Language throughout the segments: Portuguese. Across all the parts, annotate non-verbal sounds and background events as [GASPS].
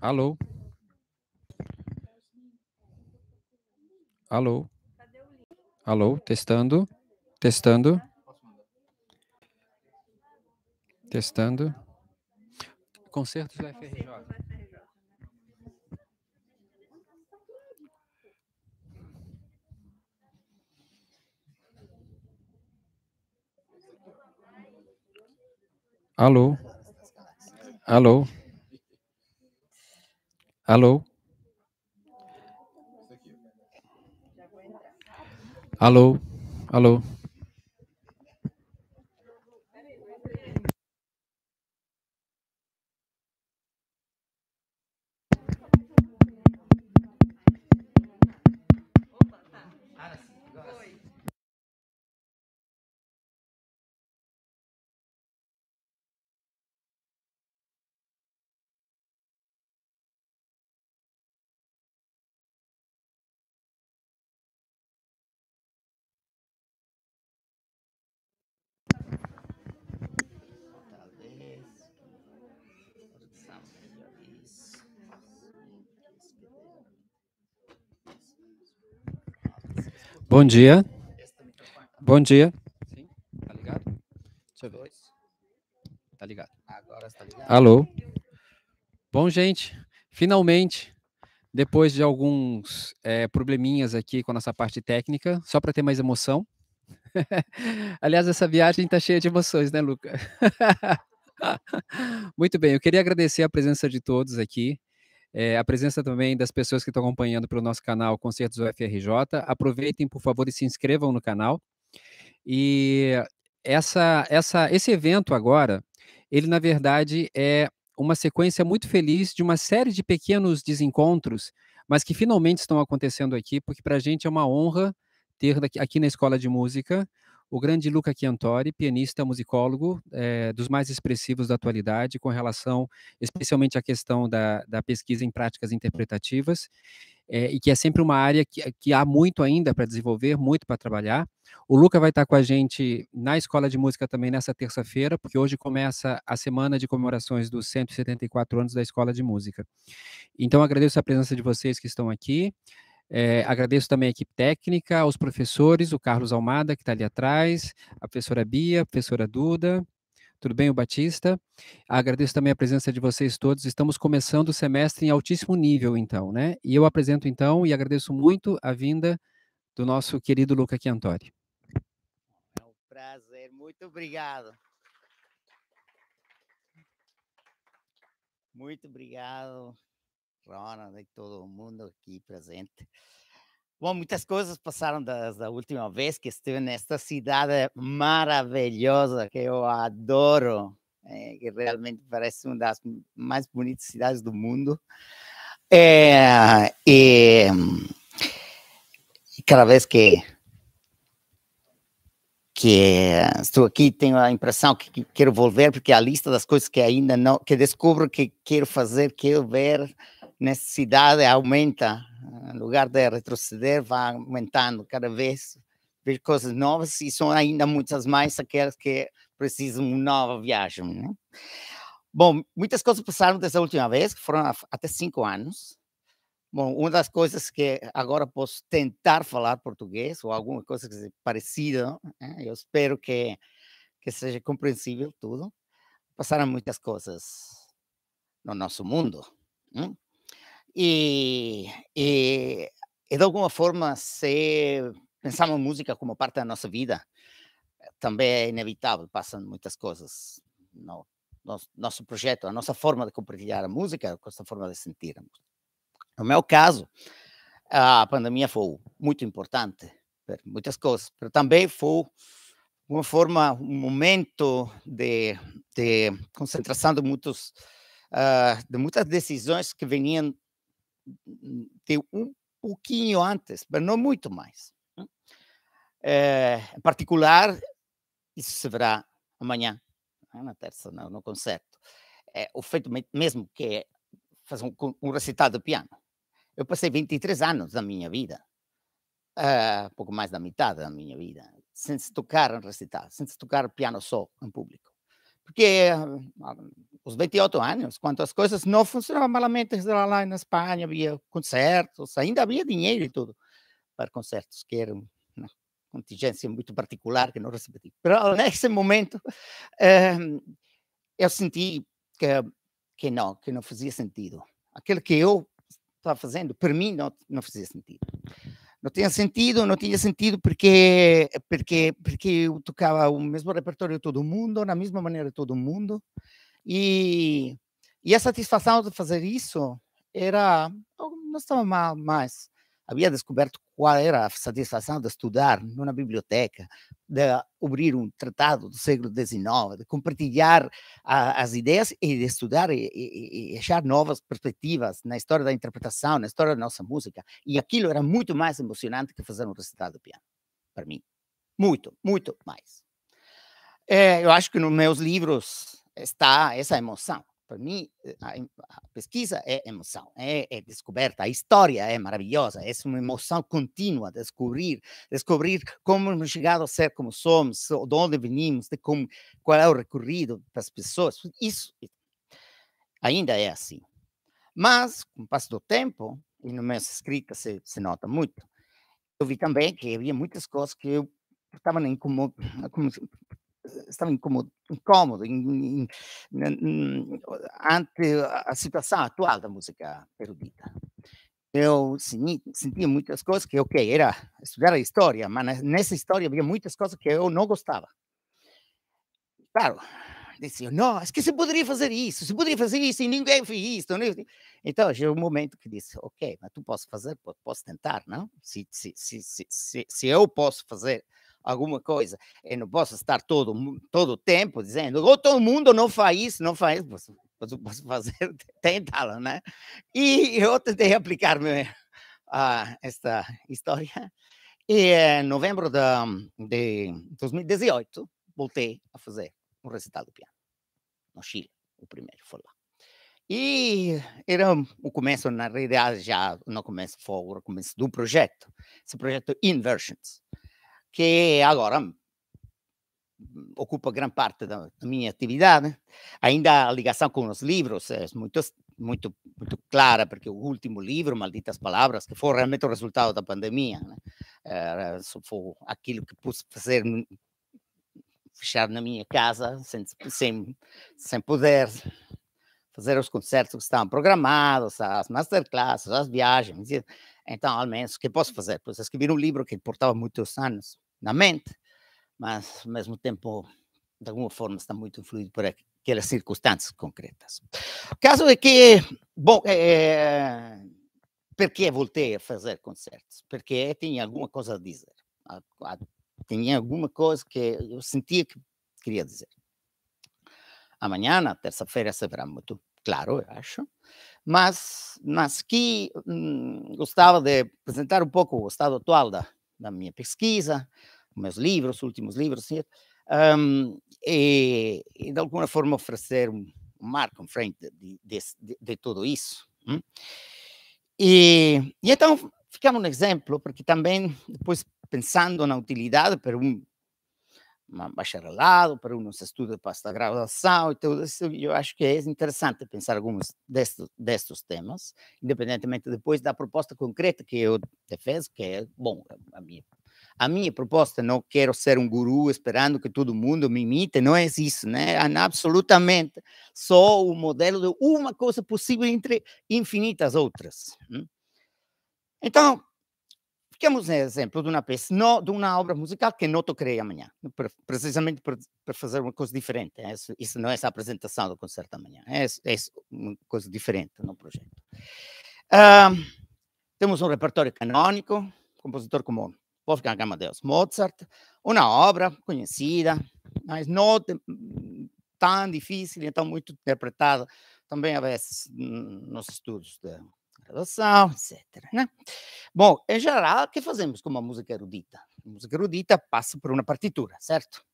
Alô? Alô? Alô? Testando? Testando? Testando? Concertos da FRJ. Alô? Alô? Alô? Alô? Alô? Bom dia. Bom dia. Sim, tá ligado? Deixa eu ver. Tá ligado. Agora tá ligado. Alô. Bom, gente, finalmente, depois de alguns é, probleminhas aqui com a nossa parte técnica, só para ter mais emoção. [LAUGHS] Aliás, essa viagem tá cheia de emoções, né, Luca? [LAUGHS] Muito bem, eu queria agradecer a presença de todos aqui. É, a presença também das pessoas que estão acompanhando pelo nosso canal Concertos UFRJ. Aproveitem, por favor, e se inscrevam no canal. E essa, essa, esse evento agora, ele na verdade é uma sequência muito feliz de uma série de pequenos desencontros, mas que finalmente estão acontecendo aqui, porque para a gente é uma honra ter aqui na Escola de Música o grande Luca Chiantori, pianista, musicólogo, é, dos mais expressivos da atualidade, com relação especialmente à questão da, da pesquisa em práticas interpretativas, é, e que é sempre uma área que, que há muito ainda para desenvolver, muito para trabalhar. O Luca vai estar com a gente na Escola de Música também nessa terça-feira, porque hoje começa a semana de comemorações dos 174 anos da Escola de Música. Então, agradeço a presença de vocês que estão aqui. É, agradeço também a equipe técnica, aos professores, o Carlos Almada, que está ali atrás, a professora Bia, a professora Duda, tudo bem, o Batista? Agradeço também a presença de vocês todos. Estamos começando o semestre em altíssimo nível, então, né? E eu apresento, então, e agradeço muito a vinda do nosso querido Luca Chiantori. É um prazer, muito obrigado. Muito obrigado. Ronald né, e todo mundo aqui presente. Bom, muitas coisas passaram da, última vez que estive nesta cidade maravilhosa que eu adoro, é, que realmente parece uma das mais bonitas cidades do mundo. É, e, e cada vez que que estou aqui tenho a impressão que, quero voltar porque a lista das coisas que ainda não que descubro que quero fazer quero ver necessidade aumenta, em lugar de retroceder, vai aumentando cada vez, ver coisas novas e são ainda muitas mais aquelas que precisam de uma nova viagem. Né? Bom, muitas coisas passaram dessa última vez, que foram até cinco anos. Bom, uma das coisas que agora posso tentar falar português ou alguma coisa parecida, né? eu espero que, que seja compreensível tudo. Passaram muitas coisas no nosso mundo. Né? E, e, e de alguma forma, se pensamos música como parte da nossa vida, também é inevitável, passam muitas coisas no nosso, nosso projeto, a nossa forma de compartilhar a música, a nossa forma de sentir a música. No meu caso, a ah, pandemia foi muito importante para muitas coisas, mas também foi uma forma, um momento de, de concentração ah, de, muitos, uh, de muitas decisões que vinham ter um pouquinho antes, mas não muito mais. É, em particular, isso se verá amanhã, né, na terça, no, no concerto. É, o feito mesmo que é fazer um, um recitado de piano. Eu passei 23 anos da minha vida, uh, pouco mais da metade da minha vida, sem se tocar em recitado, sem se tocar piano só em público. Porque uh, os 28 anos, quando as coisas não funcionavam malamente lá na Espanha, havia concertos, ainda havia dinheiro e tudo para concertos, que eram uma contingência muito particular que não recebi. Mas [LAUGHS] nesse momento, ehm, eu senti que, que não, que não fazia sentido. Aquilo que eu estava fazendo, para mim, não, não fazia sentido. Não tinha sentido, não tinha sentido porque, porque, porque eu tocava o mesmo repertório de todo mundo, na mesma maneira de todo mundo, e, e a satisfação de fazer isso era. Não estava mal, mas havia descoberto qual era a satisfação de estudar numa biblioteca, de abrir um tratado do século XIX, de compartilhar a, as ideias e de estudar e, e, e, achar novas perspectivas na história da interpretação, na história da nossa música. E aquilo era muito mais emocionante que fazer um recital de piano, para mim. Muito, muito mais. É, eu acho que nos meus livros está essa emoção. Para mim, eh, a, a pesquisa é emoção, é, é, descoberta. A história é maravilhosa, é uma emoção contínua descobrir, descobrir como chegamos a ser como somos, de onde venimos, de como, qual é o recorrido das pessoas. Isso ainda é assim. Mas, com o passo do tempo, e nas minhas escritas se, se nota muito, eu vi também que havia muitas coisas que eu estava incomodando, estava incômodo, in, in, in, ante a situação atual da música erudita. Eu sentia muitas coisas que, ok, era estudar a história, mas nessa história havia muitas coisas que eu não gostava. Claro, não é que se poderia fazer isso, se poderia fazer isso e ninguém fez isso. Então, chegou um momento que disse, ok, mas tu posso fazer, posso tentar, não? Se, se, se, se, se eu posso fazer, alguma coisa. Eu não posso estar todo todo tempo dizendo, ou todo mundo não faz isso, não faz isso. Posso, posso fazer, [LAUGHS] tentá-lo, né? E eu tentei aplicar me a esta história. E eh, em novembro de, de 2018, voltei a fazer um recital de piano no Chile, o primeiro foi lá. E era o começo, na realidade, já no começo foi o começo do projeto, esse projeto Inversions que é agora hum, ocupa grande parte da, da, minha atividade. Ainda a ligação com os livros é muito, muito, muito clara, porque o último livro, Malditas Palavras, que foi realmente o resultado da pandemia, né? Era, foi aquilo que pude fazer hum, fechar na minha casa, sem, sem, sem poder fazer os concertos que estavam programados, as masterclasses, as viagens. Então, ao menos, o que posso fazer? Pois escrever um livro que portava muitos anos na mente, mas ao mesmo tempo, de alguma forma, está muito influído por aquelas circunstâncias concretas. O caso é que, bom, é, é voltei a fazer concertos? Porque tinha alguma coisa a dizer. Tinha alguma coisa que eu sentia que queria dizer. Amanhã, na terça-feira, será muito claro, eu acho. Mas, mas que hum, gostava de apresentar um pouco o estado atual da na minha pesquisa, meus livros, últimos livros, assim, um, e, e, de alguma forma oferecer um, marco em frente de, de, de, de tudo isso. Hum? E, e, então, ficamos no exemplo, porque também, depois pensando na utilidade para um um bacharelado, para um se estuda para esta graduação e tudo isso. Eu acho que é interessante pensar alguns destes, destes temas, independentemente depois da proposta concreta que eu defendo, que é, bom, a minha, a minha proposta, não quero ser um guru esperando que todo mundo me imite, não é isso, né? É absolutamente só o um modelo de uma coisa possível entre infinitas outras. Então, Ficamos em eh, exemplo de uma peça, não, de uma obra musical que não tocarei amanhã, precisamente para fazer uma coisa diferente. É isso, isso, não é essa apresentação do concerto amanhã, é, é uma coisa diferente no projeto. temos um repertório canônico, compositor como Wolfgang Amadeus Mozart, uma obra conhecida, mas não hum, tão difícil, então muito interpretada também, às vezes, hum, nos estudos de tradução, etc. Né? Bom, em geral, o que fazemos com uma música erudita? A música erudita passa por uma partitura, certo?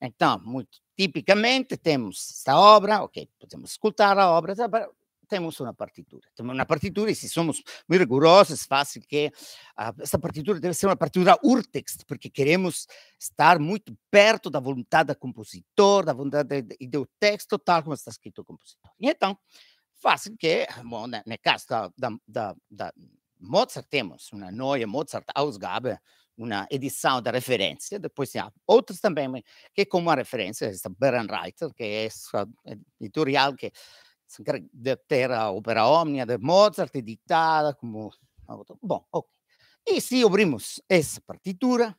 Então, muito tipicamente, temos esta obra, ok, podemos escutar a obra, tá, temos uma partitura. Temos uma partitura, e se somos muito rigorosos, fácil que ah, essa partitura deve ser uma partitura urtext, porque queremos estar muito perto da vontade do compositor, da vontade e do texto, tal como está escrito o compositor. E então, fazem que é, bueno, nel né, né, caso da, da, da Mozart temos uma noia Mozart Ausgabe, uma edição da referência, depois há outros também que é como a referência, esta Berenreiter, que é essa editorial que se de ter a opera omnia de Mozart editada como... Bom, ok. E se abrimos essa partitura,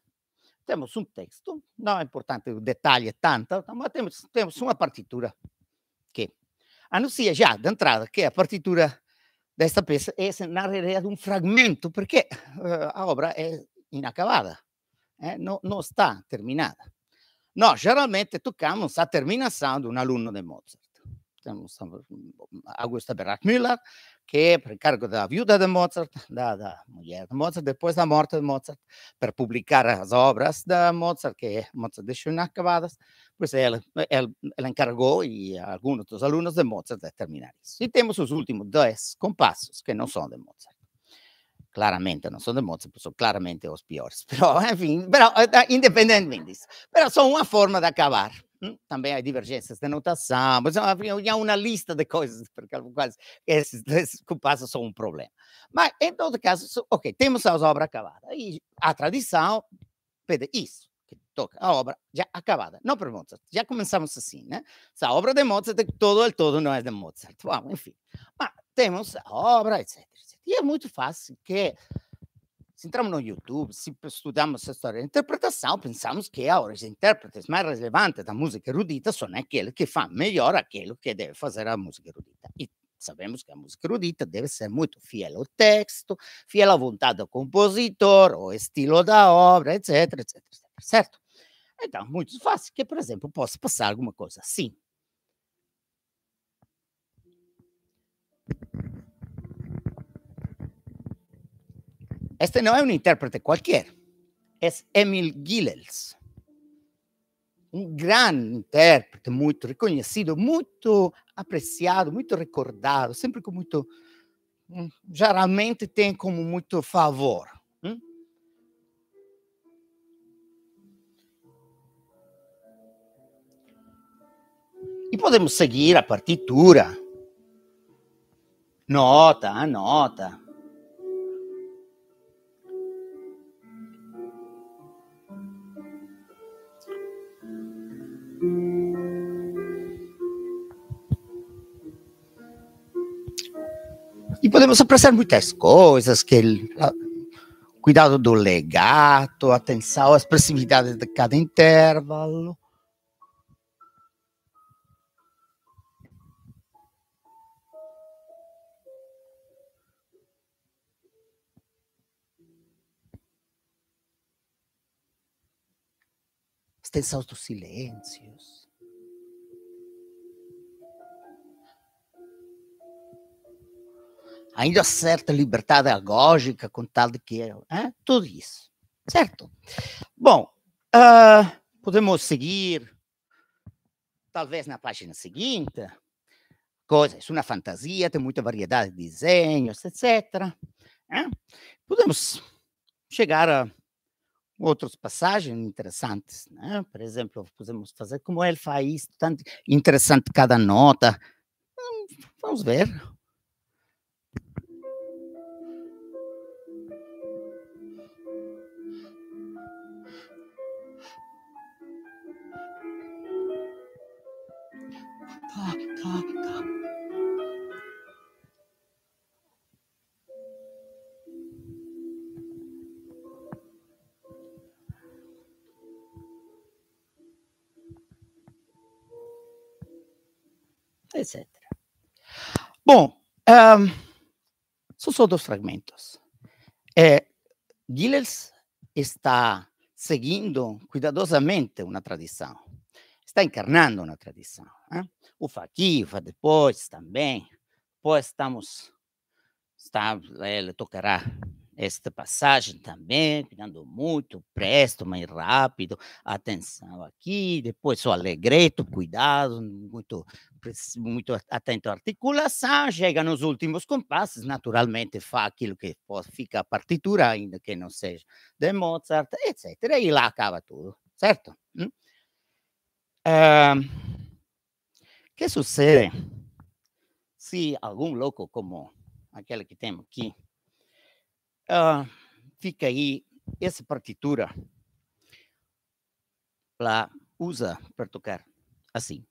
temos um texto, não é importante o detalhe tanto, mas temos, temos uma partitura anuncia ah, já de entrada que a partitura desta peça é, na realidade, um fragmento, porque uh, a obra é inacabada, é? Eh, não, não, está terminada. Nós, geralmente, tocamos a terminação de um aluno de Mozart. Temos Augusta Berrat Müller, que é por encargo da viúva de Mozart, da, da, mulher de Mozart, depois da morte de Mozart, para publicar as obras de Mozart, que é Mozart deixou inacabadas, pues él, eh, él, él, encargó y a algunos de los alumnos de Mozart de terminar eso. Y tenemos los últimos dos compasos que no son de Mozart. Claramente no son de Mozart, são son claramente los peores. [LAUGHS] Pero, en fin, pero, eh, eh, independentemente disso. Pero son una forma de acabar. Também há divergências de notação, mas há uma lista de coisas [LAUGHS] porque quais esses três compassos são um problema. Mas, em todo caso, ok, temos a obra acabada. E a tradição pede isso toca a obra já acabada, não para Mozart. Já começamos assim, né? Se a obra de Mozart, todo o todo não é de Mozart. Bom, enfim. Mas temos a obra, etc, etc. E é muito fácil que, se entramos no YouTube, se estudamos a história da interpretação, pensamos que a de intérpretes mais relevantes da música erudita são aqueles que fazem melhor aquilo que deve fazer a música erudita. E sabemos que a música erudita deve ser muito fiel ao texto, fiel à vontade do compositor, ao estilo da obra, etc, etc, etc certo? Então, muito fácil, que, por exemplo, posso passar alguma coisa assim. Este não é um intérprete qualquer, é Emil Gillels, um grande intérprete, muito reconhecido, muito apreciado, muito recordado, sempre com muito. Hum, geralmente tem como muito favor. E podemos seguir a partitura. Nota, anota. E podemos apreciar muitas coisas, que cuidado do legato, atenção à expressividade de cada intervalo. extensão dos silêncios. Ainda certa liberdade agógica, com tal de que. Hein? Tudo isso. Certo? Bom, uh, podemos seguir, talvez na página seguinte coisas, uma fantasia, tem muita variedade de desenhos, etc. Podemos chegar a outras passagens interessantes, né? Por exemplo, podemos fazer como ele faz, tanto interessante cada nota. Vamos ver. sus dois fragmentos. Eh, Gilles está seguindo cuidadosamente uma tradição, está encarnando uma tradição. Né? ¿eh? Ufa aqui, ufa depois também. Depois estamos, está, ele tocará esta passagem também, cuidando muito, presto, mais rápido, atenção aqui, depois o alegreto, cuidado, muito, muito atento à articulação, chega nos últimos compassos, naturalmente faz aquilo que fica a partitura, ainda que não seja de Mozart, etc. E lá acaba tudo, certo? Hum? que sucede se algum louco como aquele que temos aqui, ah, fica aí essa partitura lá usa para tocar assim.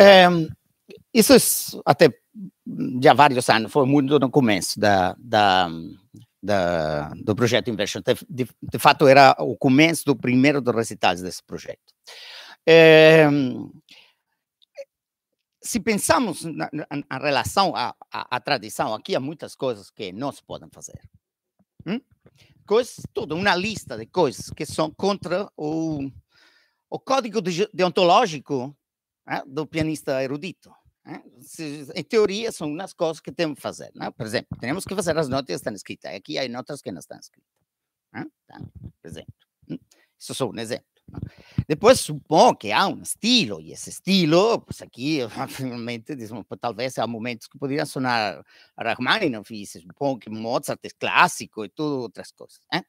Ehm, isso até já vários anos, foi muito no começo da, da, da do projeto Inversion. De, de, fato, era o começo do primeiro dos recitais desse projeto. É, se pensamos na, na relação à, à, à, tradição, aqui há muitas coisas que não se podem fazer. Hum? Coisas, toda uma lista de coisas que são contra o, o código deontológico né, do pianista erudito. Né? Se, em teoria, são umas coisas que temos que fazer. Né? Por exemplo, temos que fazer as notas que estão escritas. Aqui há notas que não estão escritas. Né? Então, por exemplo. Hum, isso só um exemplo. É? Depois supõe que há um estilo, e esse estilo, pois aqui, finalmente, [LAUGHS] dizemos, talvez há momentos que poderiam sonar Rachmaninoff, e se supõe que Mozart é clássico e tudo outras coisas. Né?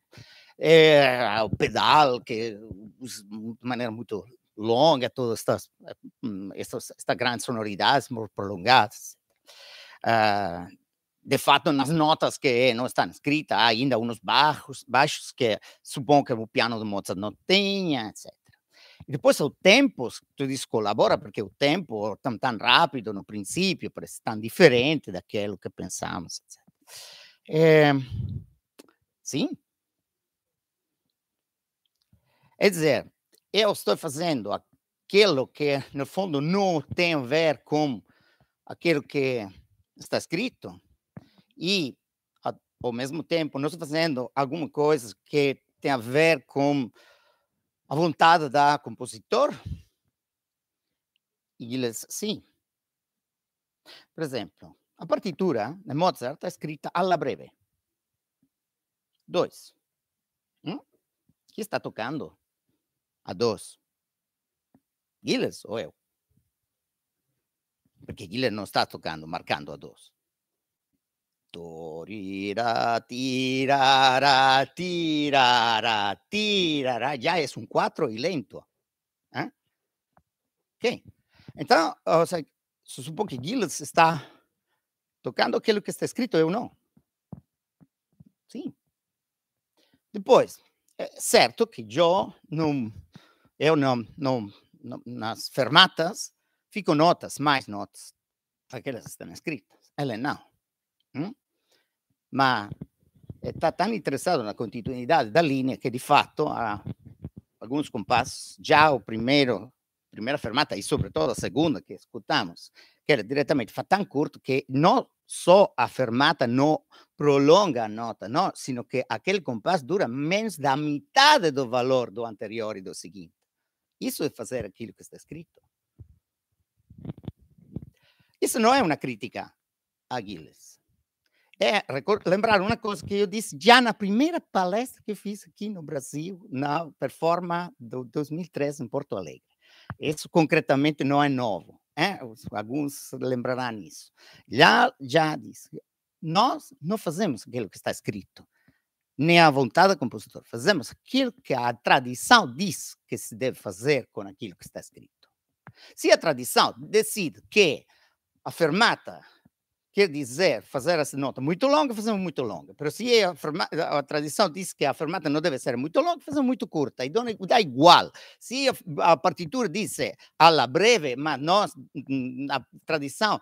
É, eh, o pedal, que de maneira muito longa, todas estas, eh, mm, estas, estas grandes sonoridades prolongadas. Ah, de fato, nas notas que não estão escritas, há ainda uns baixos, baixos que suponho que o piano de Mozart não tenha, etc. E depois o tempo, tu diz colabora, porque o tempo tão, tão rápido no princípio, parece tão diferente daquilo que pensamos, etc. É, sim. É dizer, eu estou fazendo aquilo que, no fundo, não tem a ver com aquilo que está escrito, e, ao mesmo tempo, não estou fazendo alguma coisa que tem a ver com a vontade da compositor? E eles, sim. Por exemplo, a partitura de Mozart é escrita alla breve. Dois. Hum? Quem está tocando? A dos. Guilherme ou eu? Porque Guilherme não está tocando, marcando a dos. Torira, tirara, tirara, tirara. Já é um quatro e lento. Hein? Ok? Então, ou seja, se supõe que Gilles está tocando aquilo que está escrito, eu não. Sim. Depois, é certo que eu não, eu não, nas fermatas fico notas, mais notas, aquelas que estão escritas. Ela é não. Hum? Mas está tão interessado na continuidade da linha que, de fato, há alguns compassos, já o primeiro, primeira fermata e, sobretudo, a segunda que escutamos, que era diretamente, faz tão curto que não só a fermata não prolonga a nota, não, sino que aquele compasso dura menos da metade do valor do anterior e do seguinte. Isso é fazer aquilo que está escrito. Isso não é uma crítica a Gilles. É lembrar uma coisa que eu disse já na primeira palestra que fiz aqui no Brasil, na Performa do 2013 em Porto Alegre. Isso concretamente não é novo. Alguns lembrarão isso. Já, já disse, nós não fazemos aquilo que está escrito, nem à vontade do compositor. Fazemos aquilo que a tradição diz que se deve fazer com aquilo que está escrito. Se a tradição decide que a fermata quer dizer fazer essa nota muito longa, fazemos muito longa. Mas se a, fermata, a, tradição diz que a fermata não deve ser muito longa, fazemos muito curta. E dá igual. Se a, a partitura diz alla breve, mas nós, a tradição,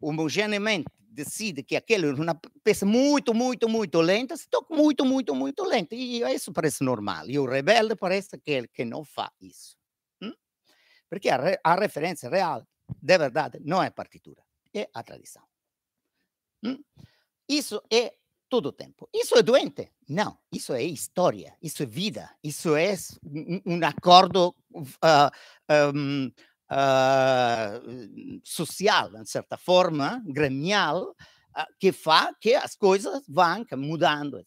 homogeneamente decide que aquilo é uma peça muito, muito, muito lenta, se toca muito, muito, muito lenta. E isso parece normal. E o rebelde parece aquele que não faz isso. Hum? Porque a, re a, referência real, de verdade, não é a partitura, é a tradição. Hum? Isso é todo o tempo. Isso é doente? Não. Isso é história, isso é vida, isso é um, um acordo. Uh, ah, ah, um, uh, social, de certa forma, gremial, uh, que faz que as coisas vão mudando.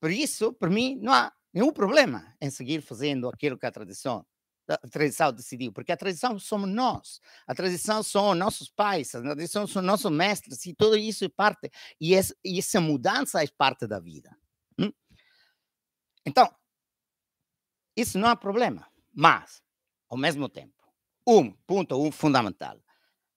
Por isso, para mim, não há nenhum problema em seguir fazendo aquilo que a tradição a tradição decidiu, porque a tradição somos nós, a tradição são nossos pais, a tradição são nossos mestres, e tudo isso é parte, e, esse, e essa mudança é parte da vida. Hum? Então, isso não é problema, mas, ao mesmo tempo, um ponto um fundamental.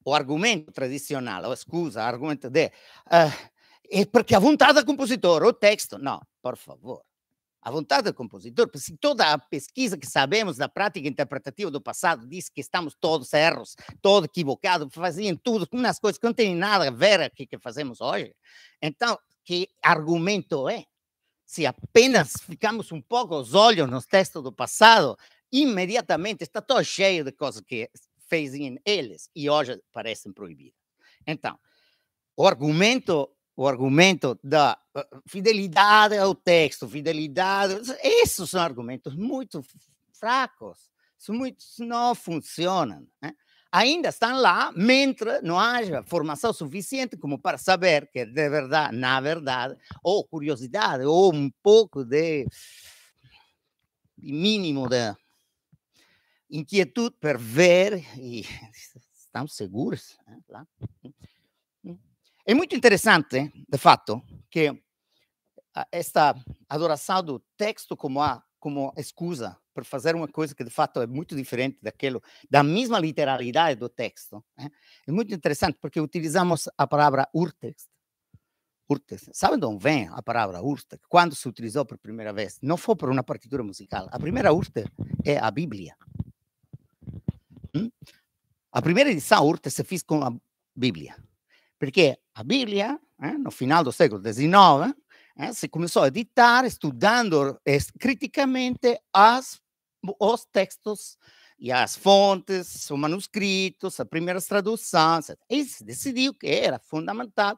O argumento tradicional, a escusa o argumento de uh, é porque a vontade do compositor, o texto, não, por favor. A vontade do compositor, se toda a pesquisa que sabemos da prática interpretativa do passado diz que estamos todos erros, todos equivocados, faziam tudo, umas coisas que não têm nada a ver o que fazemos hoje. Então, que argumento é? Se apenas ficamos um pouco os olhos nos textos do passado, imediatamente está todo cheio de coisas que fazem eles e hoje parecem proibidas. Então, o argumento, o argumento da eh, fidelidade ao texto, fidelidade, esses são argumentos muito fracos, são muito, não funcionam. Né? Ainda estão lá, mentre não haja formação suficiente como para saber que, é de verdade, na verdade, ou curiosidade, ou um pouco de mínimo de inquietud per ver e [LAUGHS] estamos seguros. Né, né, né. É muito interessante, de fato, que esta adoração do texto como a como excusa para fazer uma coisa que de fato é muito diferente daquilo da mesma literalidade do texto é muito interessante porque utilizamos a palavra urtext urtext Sabe de onde vem a palavra urtext Quando se utilizou por primeira vez? Não foi por uma partitura musical. A primeira urtext é a Bíblia. Uhum. A primeira edição Urte se fez com a Bíblia, porque a Bíblia, né, no final do século XIX, né, se começou a editar estudando eh, criticamente as, os textos e as fontes, os manuscritos, as primeiras traduções. E se decidiu que era fundamental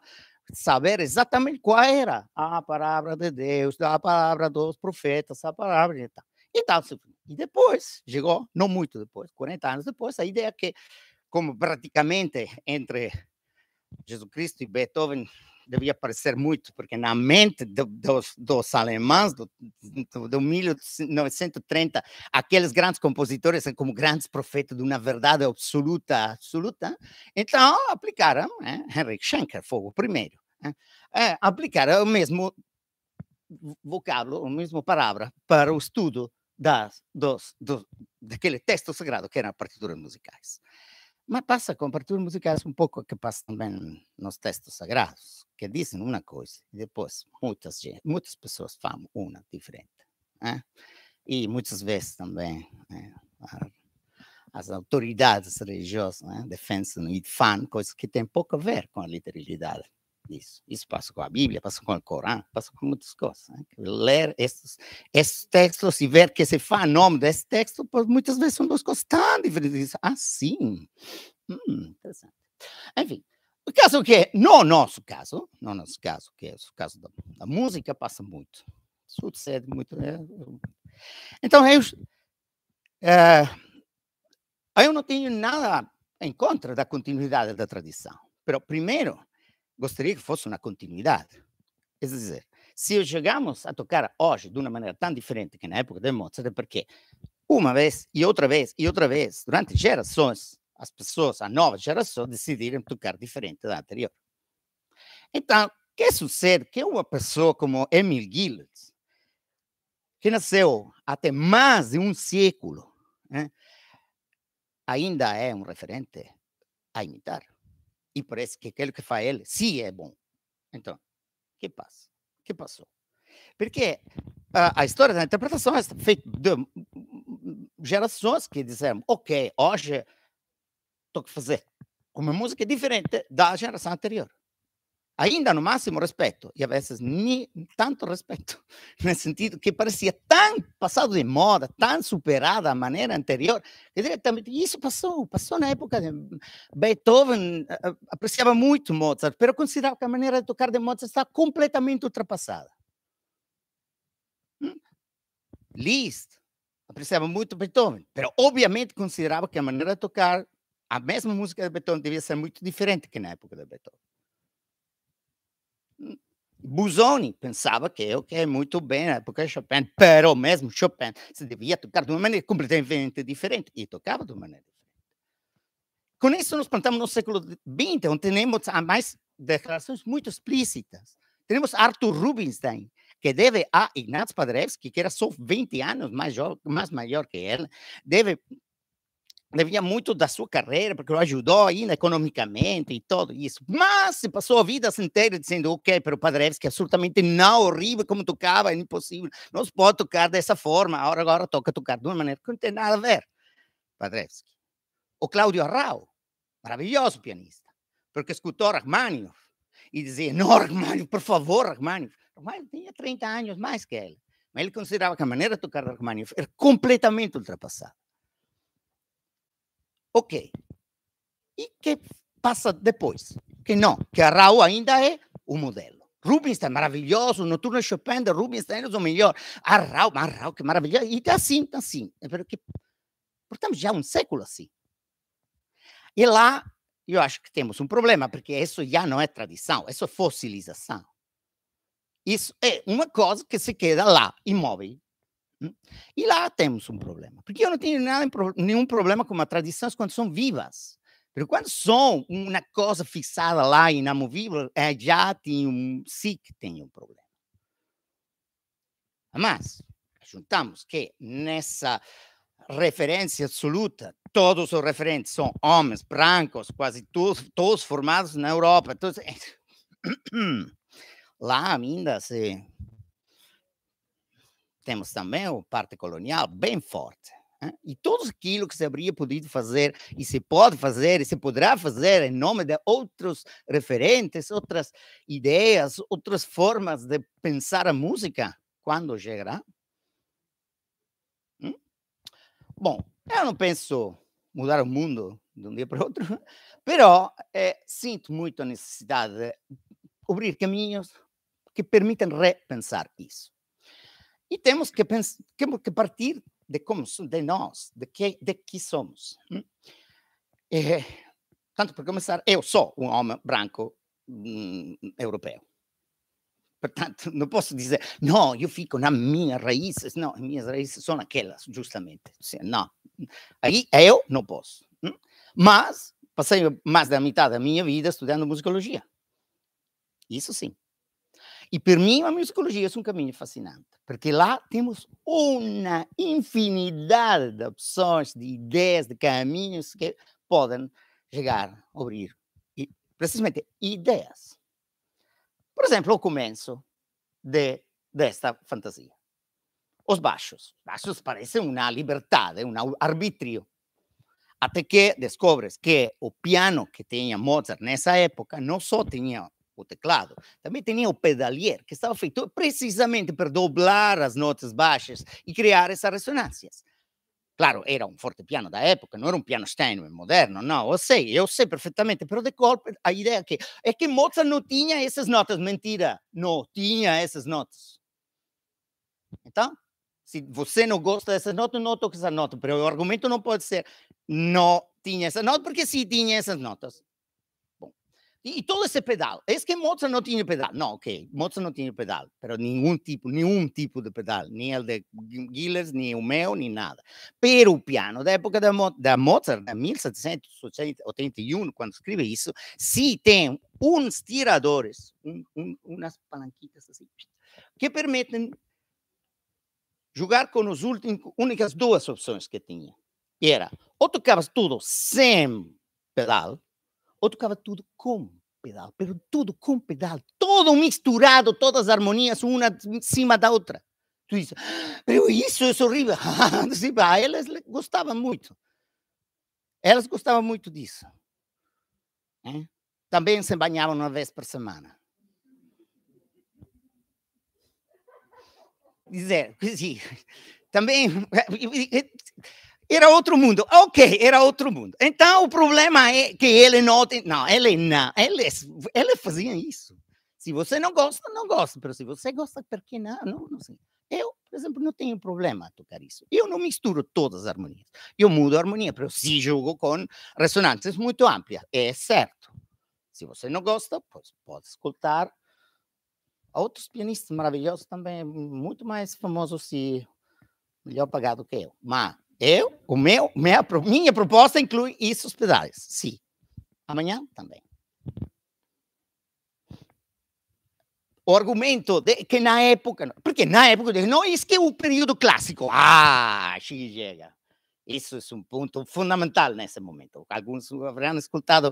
saber exatamente qual era a palavra de Deus, a palavra dos profetas, a palavra e tal. E tal. E depois, chegou, não muito depois, 40 anos depois, a ideia é que, como praticamente entre Jesus Cristo e Beethoven devia aparecer muito, porque na mente do, dos, dos alemães do, do 1930, aqueles grandes compositores são como grandes profetas de uma verdade absoluta, absoluta. Então, aplicaram, né? Henrik Schenker foi o primeiro, né? aplicaram o mesmo vocábulo, a mesma palavra para o estudo das, dos, do, daquele texto sagrado que eram partituras musicais. Mas passa com partituras musicais um pouco que passa também nos textos sagrados, que dizem uma coisa e depois muitas, muitas pessoas falam uma diferente. Né? E muitas vezes também né, as autoridades religiosas né, defendem e falam coisas que têm pouco a ver com a literalidade nisso. Isso passa com a Bíblia, passa com o Corão, passa com muitas coisas. Né? Ler esses, esses textos e ver que se esse nome desse texto, muitas vezes são duas coisas tão diferentes. Assim. Ah, hum, interessante. Enfim, o caso que, é, no nosso caso, no nosso caso, que é o caso da, da música, passa muito. Sucede muito. Né? Então, eu, é, eu não tenho nada em contra da continuidade da tradição. Pero, primeiro, gostaria que fosse uma continuidade. Quer dizer, se chegamos a tocar hoje de uma maneira tão diferente que na época de Mozart, é porque uma vez e outra vez e outra vez, durante gerações, as pessoas, a nova geração, decidiram tocar diferente da anterior. Então, o que sucede? Que uma pessoa como Emil Gilles, que nasceu até mais de um século, né, ainda é um referente a imitar. E parece que aquilo que faz ele, sim, é bom. Então, que passa? que passou? Porque a, a história da interpretação é feita de gerações que disseram, ok, hoje estou que fazer uma música diferente da geração anterior ainda no máximo respeito, e a vezes nem tanto respeito, [LAUGHS] no sentido que parecia tão passado de moda, tão superada a maneira anterior, e diretamente, isso passou, passou na época de Beethoven, apreciava muito Mozart, mas considerava que a maneira de tocar de Mozart está completamente ultrapassada. ¿Mm? Liszt apreciava muito Beethoven, mas obviamente considerava que a maneira de tocar a mesma música de Beethoven devia ser muito diferente que na época de Beethoven. Busoni pensava que ok é muito bem na né, época Chopin, pero mesmo Chopin se devia tocar de uma maneira completamente diferente e tocava de uma maneira diferente. Com isso nós plantamos no século XX, onde temos a mais declarações muito explícitas. Temos Arthur Rubinstein, que deve a Ignaz Paderewski, que era só 20 anos mais, mais maior que ele, deve devia muito da sua carreira, porque o ajudou ainda economicamente e tudo isso. Mas se passou a vida inteira dizendo, ok, para o Padrevski é absolutamente não, horrível como tocava, é impossível, não se pode tocar dessa forma, agora, agora toca tocar de uma maneira que não tem nada a ver. Padrevski. O Claudio Arrau, maravilhoso pianista, porque escutou Rachmaninoff e dizia, não, Rachmaninoff, por favor, Rachmaninoff. Rachmaninoff tinha 30 anos mais que ele, mas ele considerava que a maneira de tocar Rachmaninoff era completamente ultrapassada. Ok. E que passa depois? Que não, que a Raul ainda é o modelo. Rubinstein, maravilhoso, Noturno é Chopin de Rubinstein é o melhor. A Raul, a Raul, que maravilhoso. E está assim, está assim. É, porque, portanto, já há um século assim. E lá, eu acho que temos um problema, porque isso já não é tradição, isso é fossilização. Isso é uma coisa que se queda lá, imóvel, e lá temos um problema, porque eu não tenho nada, nenhum problema com as tradições quando são vivas. mas quando são uma coisa fixada lá, inamovível, é, já tem um, sim que tem um problema. Mas, juntamos que nessa referência absoluta, todos os referentes são homens, brancos, quase todos, todos formados na Europa. Todos... [COUGHS] Lá ainda se temos também a parte colonial bem forte. Né, e tudo aquilo que se habria podido fazer, e se pode fazer, e se poderá fazer em nome de outros referentes, outras ideias, outras formas de pensar a música, quando chegará? Hum? Bom, eu não penso mudar o mundo de um dia para outro, mas [LAUGHS] eh, sinto muito a necessidade de abrir caminhos que permitam repensar isso. E temos que, pensar, temos que partir de como de nós, de que, de que somos. É, tanto para começar, eu sou um homem branco hum, europeu. Portanto, não posso dizer, não, eu fico nas minhas raízes. Não, as minhas raízes são aquelas, justamente. Não, aí eu não posso. Hum? Mas passei mais da metade da minha vida estudando musicologia. Isso sim. E para mim, a musicologia é um caminho fascinante, porque lá temos uma infinidade de opções, de ideias, de caminhos que podem chegar a abrir. E, precisamente, ideias. Por exemplo, o começo de, desta fantasia. Os baixos. Os baixos parecem uma liberdade, um arbítrio. Até que descobres que o piano que tinha Mozart nessa época não só tinha o teclado. Também tinha o pedalier, que estava feito precisamente para dobrar as notas baixas e criar essas ressonâncias. Claro, era um forte piano da época, não era um piano Steinway moderno, não, eu sei, eu sei perfeitamente, mas de golpe a ideia é que é que Mozart não tinha essas notas, mentira, não tinha essas notas. Então, se você não gosta dessas notas, não toca essas notas, mas o argumento não pode ser não tinha essas notas, porque se tinha essas notas, e todo esse pedal. É que Mozart não tinha pedal. Não, ok, Mozart não tinha pedal, mas nenhum tipo, nenhum tipo de pedal, ni o de Gillers, nem o meu, nem nada. Pero o piano da época da, Mo de Mozart, de 1781, quando escreve isso, sim, tem uns tiradores, um, um, umas palanquitas assim, que permitem jogar com as únicas duas opções que tinha. Era, ou tocavas tudo sem pedal, ou tocava tudo com pedal, pero tudo com pedal, todo misturado, todas as harmonias, uma em cima da outra. Tu dizes, mas ah, isso é horrível. [LAUGHS] Sim, elas gostavam muito. Elas gostavam muito disso. Né? Também se banhavam uma vez por semana. Dizer, [LAUGHS] sim. também [LAUGHS] Era outro mundo. Ok, era outro mundo. Então o problema é que ele não tem. Não, ele não. Ele, é, ele fazia isso. Se você não gosta, não gosta. Mas se você gosta, por que não? Não, não sei. Eu, por exemplo, não tenho problema a tocar isso. Eu não misturo todas as harmonias. Eu mudo a harmonia, mas sim jogo com ressonâncias muito amplas. É certo. Se você não gosta, pois pode escutar outros pianistas maravilhosos também, muito mais famosos e melhor pagado que eu. Mas eu, o meu, minha, minha proposta inclui isso, os pedais. Sim. Amanhã também. O argumento de que na época. Porque na época. Não, é isso que é o período clássico. Ah, Xi chega. Isso é um ponto fundamental nesse momento. Alguns haverão escutado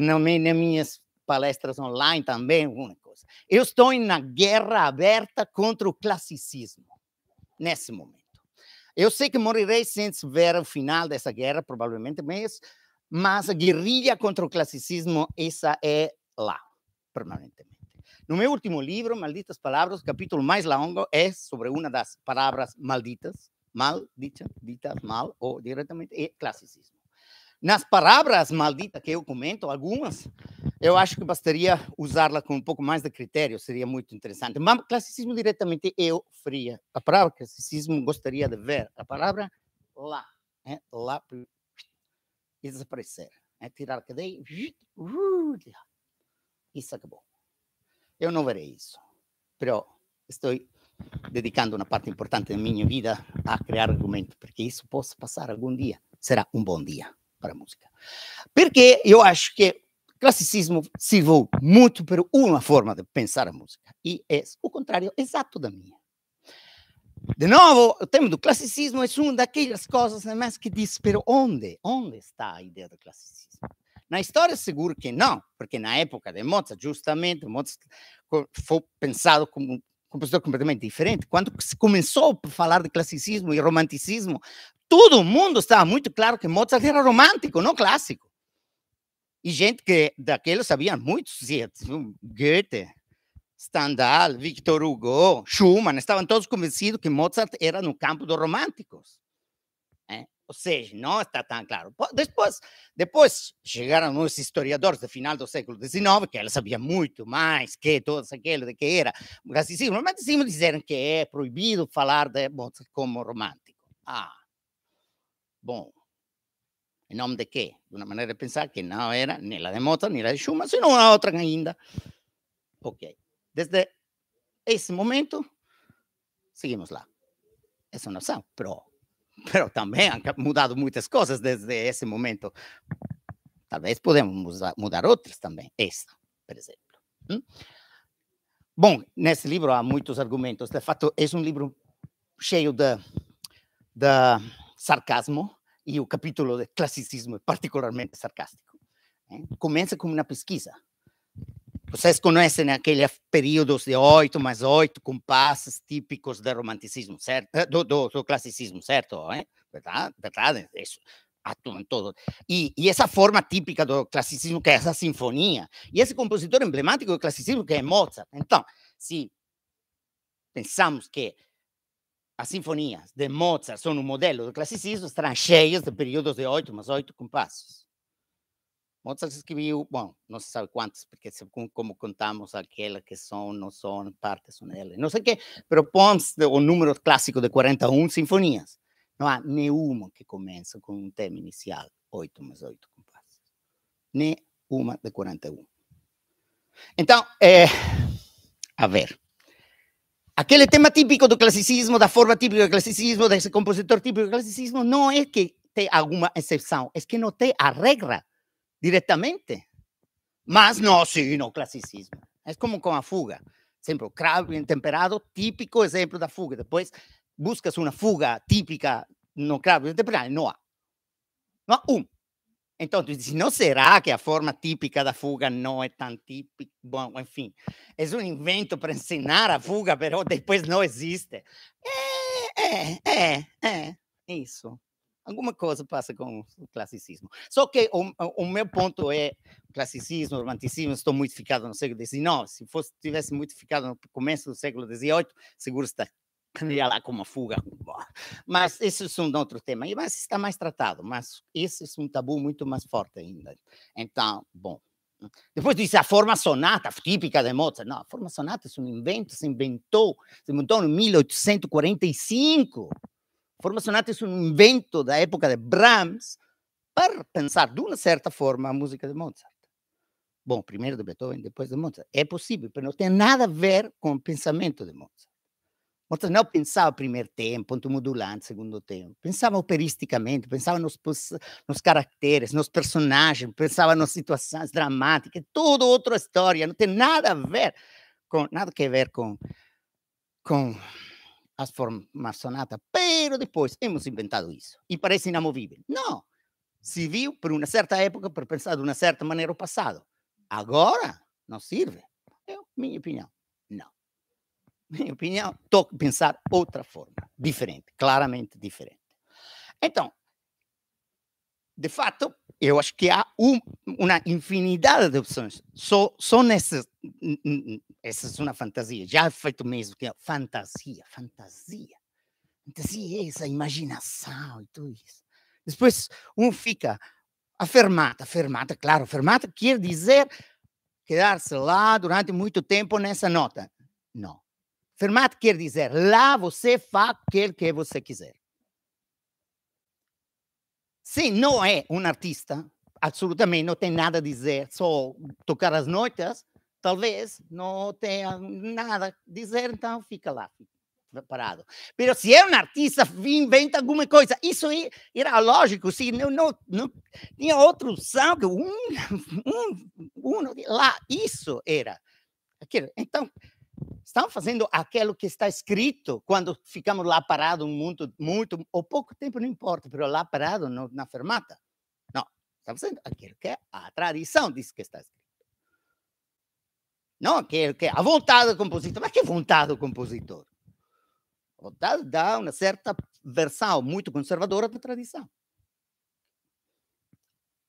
nas minhas palestras online também. Uma coisa. Eu estou na guerra aberta contra o classicismo nesse momento. Eu sei que morrerei sem ver o final dessa guerra, provavelmente, mas, mas a guerrilha contra o classicismo, essa é lá, permanentemente. No meu último livro, Malditas Palavras, o capítulo mais longo é sobre uma das palavras malditas, mal, dita, dita mal ou diretamente, é classicismo nas palavras malditas que eu comento, algumas, eu acho que bastaria usá-la com um pouco mais de critério, seria muito interessante. Mas classicismo diretamente eu fria. A palavra classicismo gostaria de ver a palavra lá, né? lá e desaparecer. Né? tirar a cadeia, isso acabou. Eu não verei isso, mas estou dedicando uma parte importante da minha vida a criar argumento, porque isso possa passar algum dia. Será um bom dia para a música. Porque eu acho que classicismo se serviu muito para uma forma de pensar a música e é o contrário exato da minha. De novo, o tema do classicismo é uma daquelas coisas mais que diz para onde, onde está a ideia do classicismo. Na história, seguro que não, porque na época de Mozart, justamente, Mozart foi pensado como um compositor completamente diferente. Quando se começou a falar de classicismo e romanticismo, todo mundo estava muito claro que Mozart era romântico, não clássico. E gente que daquilo sabia muito, Goethe, Stendhal, Victor Hugo, Schumann, estavam todos convencidos que Mozart era ¿eh? no campo dos românticos. É? Ou seja, não está tão claro. Depois, depois chegaram os historiadores do final do século XIX, que ela sabia muito mais que todos aqueles de que era o classicismo. Mas disseram que é proibido falar de Mozart como romântico. Ah, Bom, em nome de quê? De uma maneira de pensar que não era nem a de mota nem a de Schumann, senão a outra ainda. Ok. Desde esse momento, seguimos lá. Essa noção, pero, mas também han mudado muitas coisas desde esse momento. Talvez podemos mudar outras também. Esta, por exemplo. Bom, nesse livro há muitos argumentos. De fato, é um livro cheio de, de sarcasmo e o capítulo de classicismo é particularmente sarcástico. ¿eh? Começa com uma pesquisa. Vocês conhecem aqueles períodos de oito mais oito compasses típicos do romanticismo, certo? Eh, do, do, do classicismo, certo? Hein? ¿eh? Verdade? Verdade? Isso. Atuam todos. E, e, essa forma típica do classicismo, que é essa sinfonia, e esse compositor emblemático do classicismo, que é Mozart. Então, se pensamos que as sinfonias de Mozart são um modelo do classicismo, estão cheias de períodos de oito, mas oito compassos. Mozart escreveu, bom, não se sabe quantas, porque como contamos aquelas que são, não são, partes são dela, não sei o quê, propõe o número clássico de 41 sinfonias. Não há nenhuma que comece com um tema inicial, oito mais oito compassos. Nenhuma de 41. Então, é, a ver. Aquel tema típico do de la forma típica clasicismo, de ese compositor típico del clasicismo, no es que tenga alguna excepción. Es que no te a directamente. más no sí, no clasicismo. Es como con la fuga. Siempre Crab cravo temperado, típico de la fuga. Después buscas una fuga típica no cravo intemperado, no hay. No hay um. Então, tu dizes, não será que a forma típica da fuga não é tão típica? Bom, enfim, é um invento para ensinar a fuga, [LAUGHS] mas depois não existe. É, é, é, é, isso. Alguma coisa passa com o classicismo. Só que o, o meu ponto é, classicismo, romanticismo, estou modificado no século XIX. Se fosse, tivesse modificado no começo do século XVIII, seguro está, ia lá com uma fuga. Mas esse é um outro tema. Mas está mais tratado, mas esse é um tabu muito mais forte ainda. Então, bom. Depois disse a forma sonata, típica de Mozart. Não, a forma sonata é um invento, se inventou, se inventou em 1845. A forma sonata é um invento da época de Brahms para pensar, de uma certa forma, a música de Mozart. Bom, primeiro de Beethoven, depois de Mozart. É possível, mas não tem nada a ver com o pensamento de Mozart não non pensavo primo tempo, modulante, secondo tempo. Pensavo operisticamente, pensavo nos, nos caracteres, nos personagens, pensava nas situações dramáticas, tudo outra história, não tem nada a ver com nada a ver com com as formas sonata, mas depois hemos inventado isso e parece inamovível. Não, se viu por uma certa época por pensar de uma certa maneira o passado. Agora não serve. É a minha opinião. [LAUGHS] minha opinião, estou a pensar outra forma, diferente, claramente diferente. Então, de fato, eu acho que há um, uma infinidade de opções. Só, só nessas. Essa é uma fantasia. Já é feito mesmo que é fantasia, fantasia. Fantasia é essa imaginação e tudo isso. Depois um fica afirmado, afirmado, claro, afirmado quer dizer quedar-se lá durante muito tempo nessa nota. Não. Fermat quer dizer lá você faz aquilo que você quiser. Se não é um artista, absolutamente não tem nada a dizer, só tocar as noites, talvez não tenha nada a dizer, então fica lá parado. Pero se é um artista, inventa alguma coisa. Isso era lógico, se não, não, não tinha outro som que [LAUGHS] um, um, um lá, isso era. Então, Estamos fazendo aquilo que está escrito quando ficamos lá parados muito, muito ou pouco tempo, não importa, pero lá parado no, na fermata. Não, estamos fazendo aquilo que a tradição diz que está escrito. Não aquilo que a vontade do compositor. Mas que vontade do compositor? A vontade dá uma certa versão muito conservadora da tradição.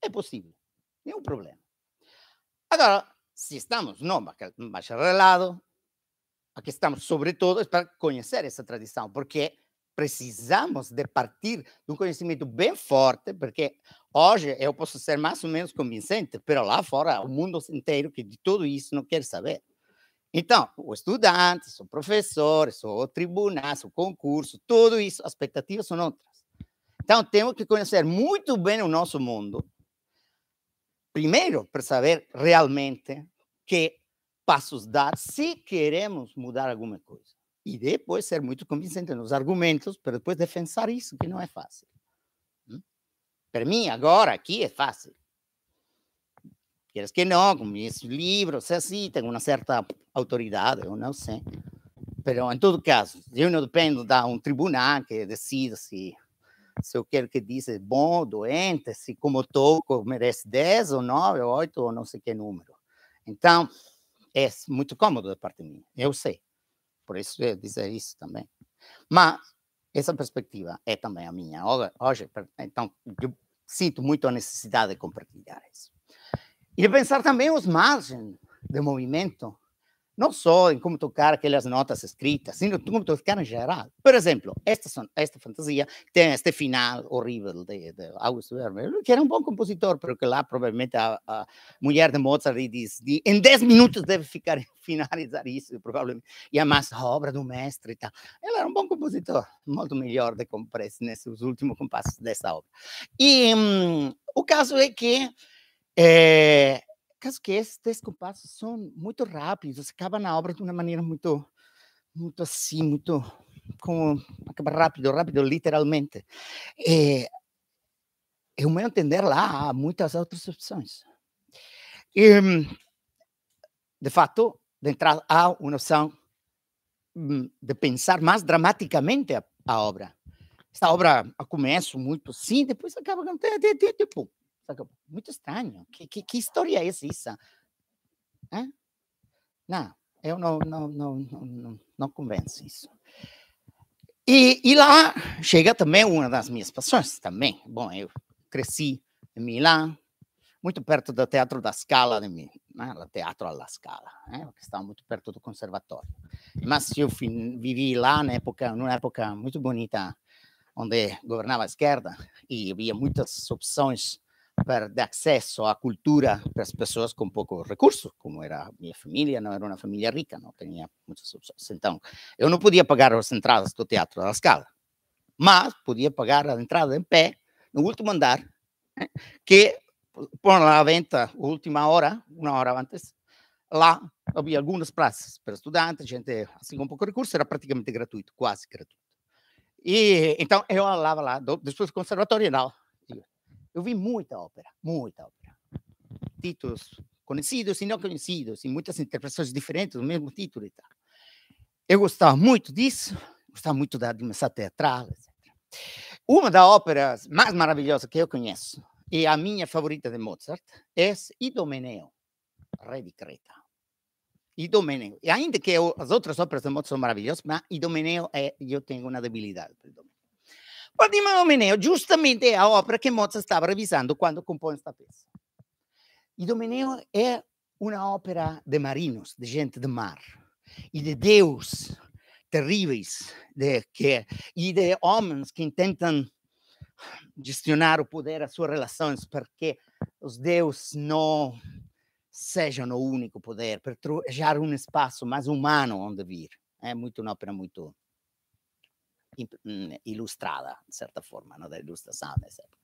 É possível, nenhum problema. Agora, se estamos no bacharelado, aqui estamos, sobretudo, para conhecer essa tradição, porque precisamos de partir de um conhecimento bem forte, porque hoje eu posso ser mais ou menos convincente, mas lá fora o mundo inteiro que de tudo isso não quer saber. Então, o estudante, o professor, o tribunal, o concurso, tudo isso, as expectativas são outras. Então, temos que conhecer muito bem o nosso mundo, primeiro para saber realmente que passos dar se queremos mudar alguma coisa. E depois ser muito convincente nos argumentos para depois defensar isso, que não é fácil. Hum? Para mim, agora, aqui é fácil. Queres que não, com esse livro sei assim, tenho uma certa autoridade, eu não sei. Mas, em todo caso, eu não dependo de um tribunal que decida se, se eu quero que diz é bom, doente, se como toco merece 10 ou 9 ou 8 ou não sei que número. Então, é muito cômodo da parte minha, eu sei. Por isso eu dizer isso também. Mas essa perspectiva é também a minha hoje, então sinto muito a necessidade de compartilhar isso. E de pensar também os margens de movimento não só em como tocar aquelas notas escritas, sim como tocar em geral. Por exemplo, esta, son, esta fantasia tem este final horrível de, de Augusto Vermeer, que era um bom compositor, mas que lá provavelmente a, a mulher de Mozart diz, que em 10 minutos deve ficar [LAUGHS] finalizar isso, provavelmente, e a mais obra do mestre e tal. Ele era um bom compositor, muito melhor de como nesses últimos compassos dessa obra. E hum, o caso é que eh, Caso que estes compassos são muito rápidos, acabam a obra de uma maneira muito, muito assim, muito como acaba rápido, rápido, literalmente. É, eh, eu meu entender lá há ah, muitas outras opções. E, de fato, de entrar há ah, uma opção mm, de pensar mais dramaticamente a, a obra. Esta obra começa muito assim, depois acaba tem, tem, muito estranho. Que, que, que história é essa? Hã? ¿Eh? Não, eu não, não, não, não, não convenço isso. E, e, lá chega também uma das minhas pessoas também. Bom, eu cresci em Milão, muito perto do Teatro da Scala, de Milão, ah, né? o Teatro alla Scala, né? ¿eh? que estava muito perto do conservatório. Mas eu vivi lá na época, numa época muito bonita, onde governava a esquerda e havia muitas opções para dar acesso à cultura para as pessoas com pouco recurso, como era a minha família, não era uma família rica, não tinha muitas opções. Então, eu não podia pagar as entradas do teatro da escala, mas podia pagar a entrada em pé, no último andar, que por lá à venda, última hora, uma hora antes, lá havia algumas praças para estudantes, gente assim com pouco recurso, era praticamente gratuito, quase gratuito. E então eu alava lá, depois do conservatório, não, eu vi muita ópera, muita ópera. Títulos conhecidos e não conhecidos, e muitas interpretações diferentes do mesmo título e tal. Eu gostava muito disso, gostava muito da dimensão teatral, etc. Uma das óperas mais maravilhosas que eu conheço, e a minha favorita de Mozart, é Idomeneo, Rei de Creta. Idomeneo. E ainda que as outras óperas de Mozart são maravilhosas, mas Idomeneo é, eu tenho uma debilidade para Idomeneo. Padima Domeneo giustamente è opera che Mozart stava revisando quando compone questa pezza. Il Domeneo è un'opera de marinos, de gente de mar, e de deus terríveis, de, que, e de homens que tentam gestionar o poder, as suas relações, porque os deuses não sejam o único poder, para trojar um espaço mais humano onde vir. É muito uma obra muito ilustrada, mm, de certa forma, não? da ilustração nessa época.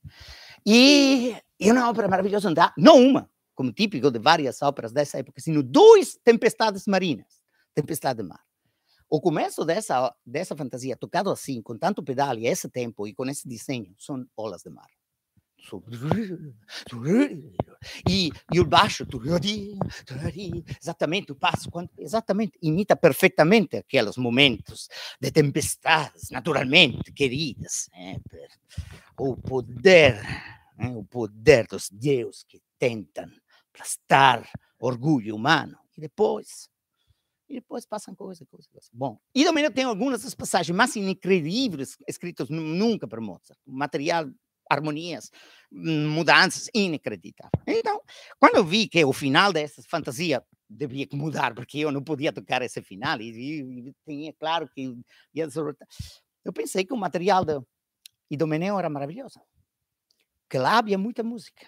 E, e uma ópera maravilhosa, não uma, como típico de várias óperas dessa época, sino duas tempestades marinas, tempestade de mar. O começo dessa, dessa fantasia, tocado assim, com tanto pedal e esse tempo e com esse desenho, são olas de mar. [LAUGHS] E, e o baixo, exatamente o passo, quando, exatamente, imita perfeitamente aqueles momentos de tempestades, naturalmente, queridas. Né? O poder, né? o poder dos deuses que tentam aplastar orgulho humano. E depois, e depois passam coisas, coisas, coisas. Bom, e também eu tenho algumas das passagens mais incríveis escritas nunca para Mozart. Material harmonias, hum, mudanças inacreditáveis. Então, quando eu vi que o final dessa fantasia devia mudar, porque eu não podia tocar esse final, e, e, e tinha claro que ia Eu pensei que o material de Idomeneu era maravilhoso, que lá havia muita música.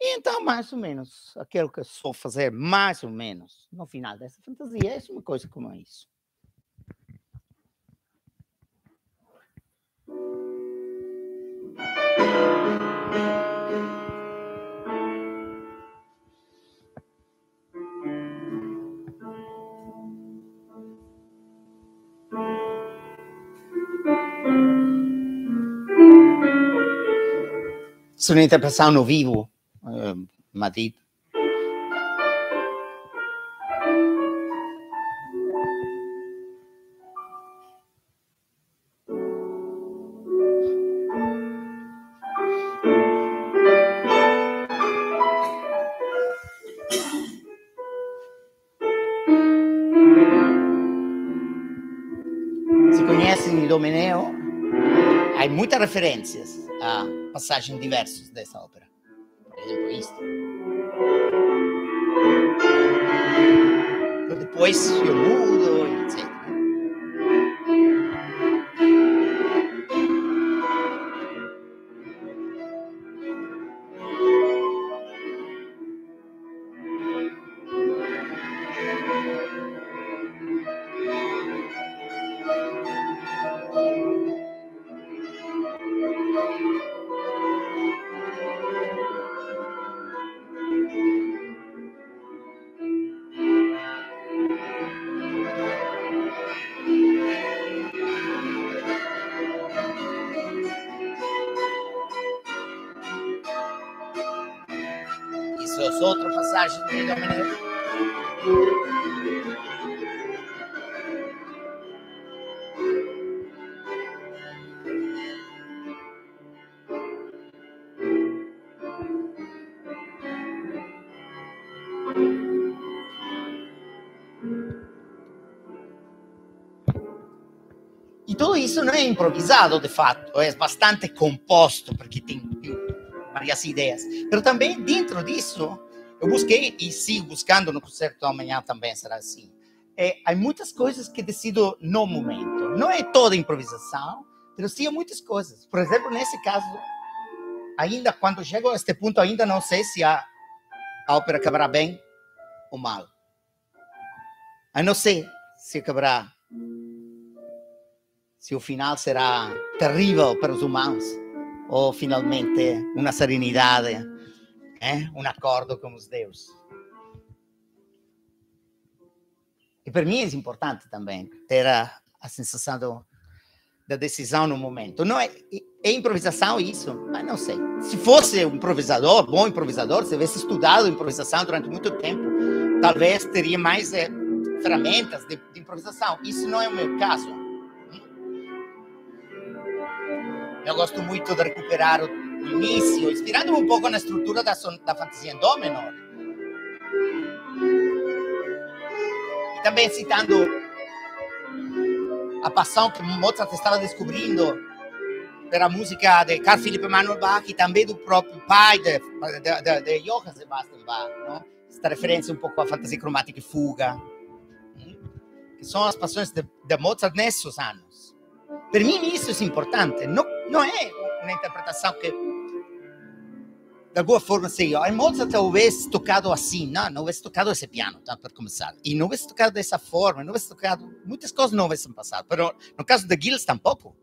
E então, mais ou menos, aquilo que eu sou fazer, mais ou menos, no final dessa fantasia, é uma coisa como é isso. sono interpretano vivo eh, Madrid referências a passagens diversas dessa ópera. Por exemplo, isto. Depois eu mudo Celso. Outra passagem de E tudo isso não é improvisado de fato, é bastante composto, porque tem várias ideias. Mas também dentro disso, eu busquei e sigo buscando no concerto amanhã também será assim. É, há muitas coisas que decido no momento. Não é toda improvisação, mas sim há muitas coisas. Por exemplo, nesse caso, ainda quando chego a este ponto, ainda não sei se a, a ópera acabará bem ou mal. Eu não sei se acabará se o final será terrível para os humanos o oh, finalmente uma serenidade, eh? um acordo com os deuses. E para mim é importante também ter a, sensação da decisão no momento. Não é, é improvisação isso, mas ah, não sei. Se fosse um improvisador, bom improvisador, se tivesse estudado improvisação durante muito tempo, talvez teria mais eh, ferramentas de improvisação. Isso não é o meu caso. Eu gosto muito de recuperar o início, inspirando me um pouco na estrutura da, son... da fantasia em Dó menor. E também citando a paixão que Mozart estava descobrindo pela música de Carl Philipp Emanuel Bach e também do próprio pai de, de, de, de Johann Sebastian Bach. Não? É? Esta referência um pouco à fantasia cromática e fuga. Hum? Que são as paixões de, de Mozart nesses anos. Para mim isso é importante. Não não é uma interpretação que, de alguma forma, sei, assim, a Mozart houvesse tocado assim, não, não houvesse tocado esse piano, tá, para começar. E não houvesse tocado dessa forma, não é tocado. Muitas coisas não houvessem passar, mas no caso de Gilles, tampouco.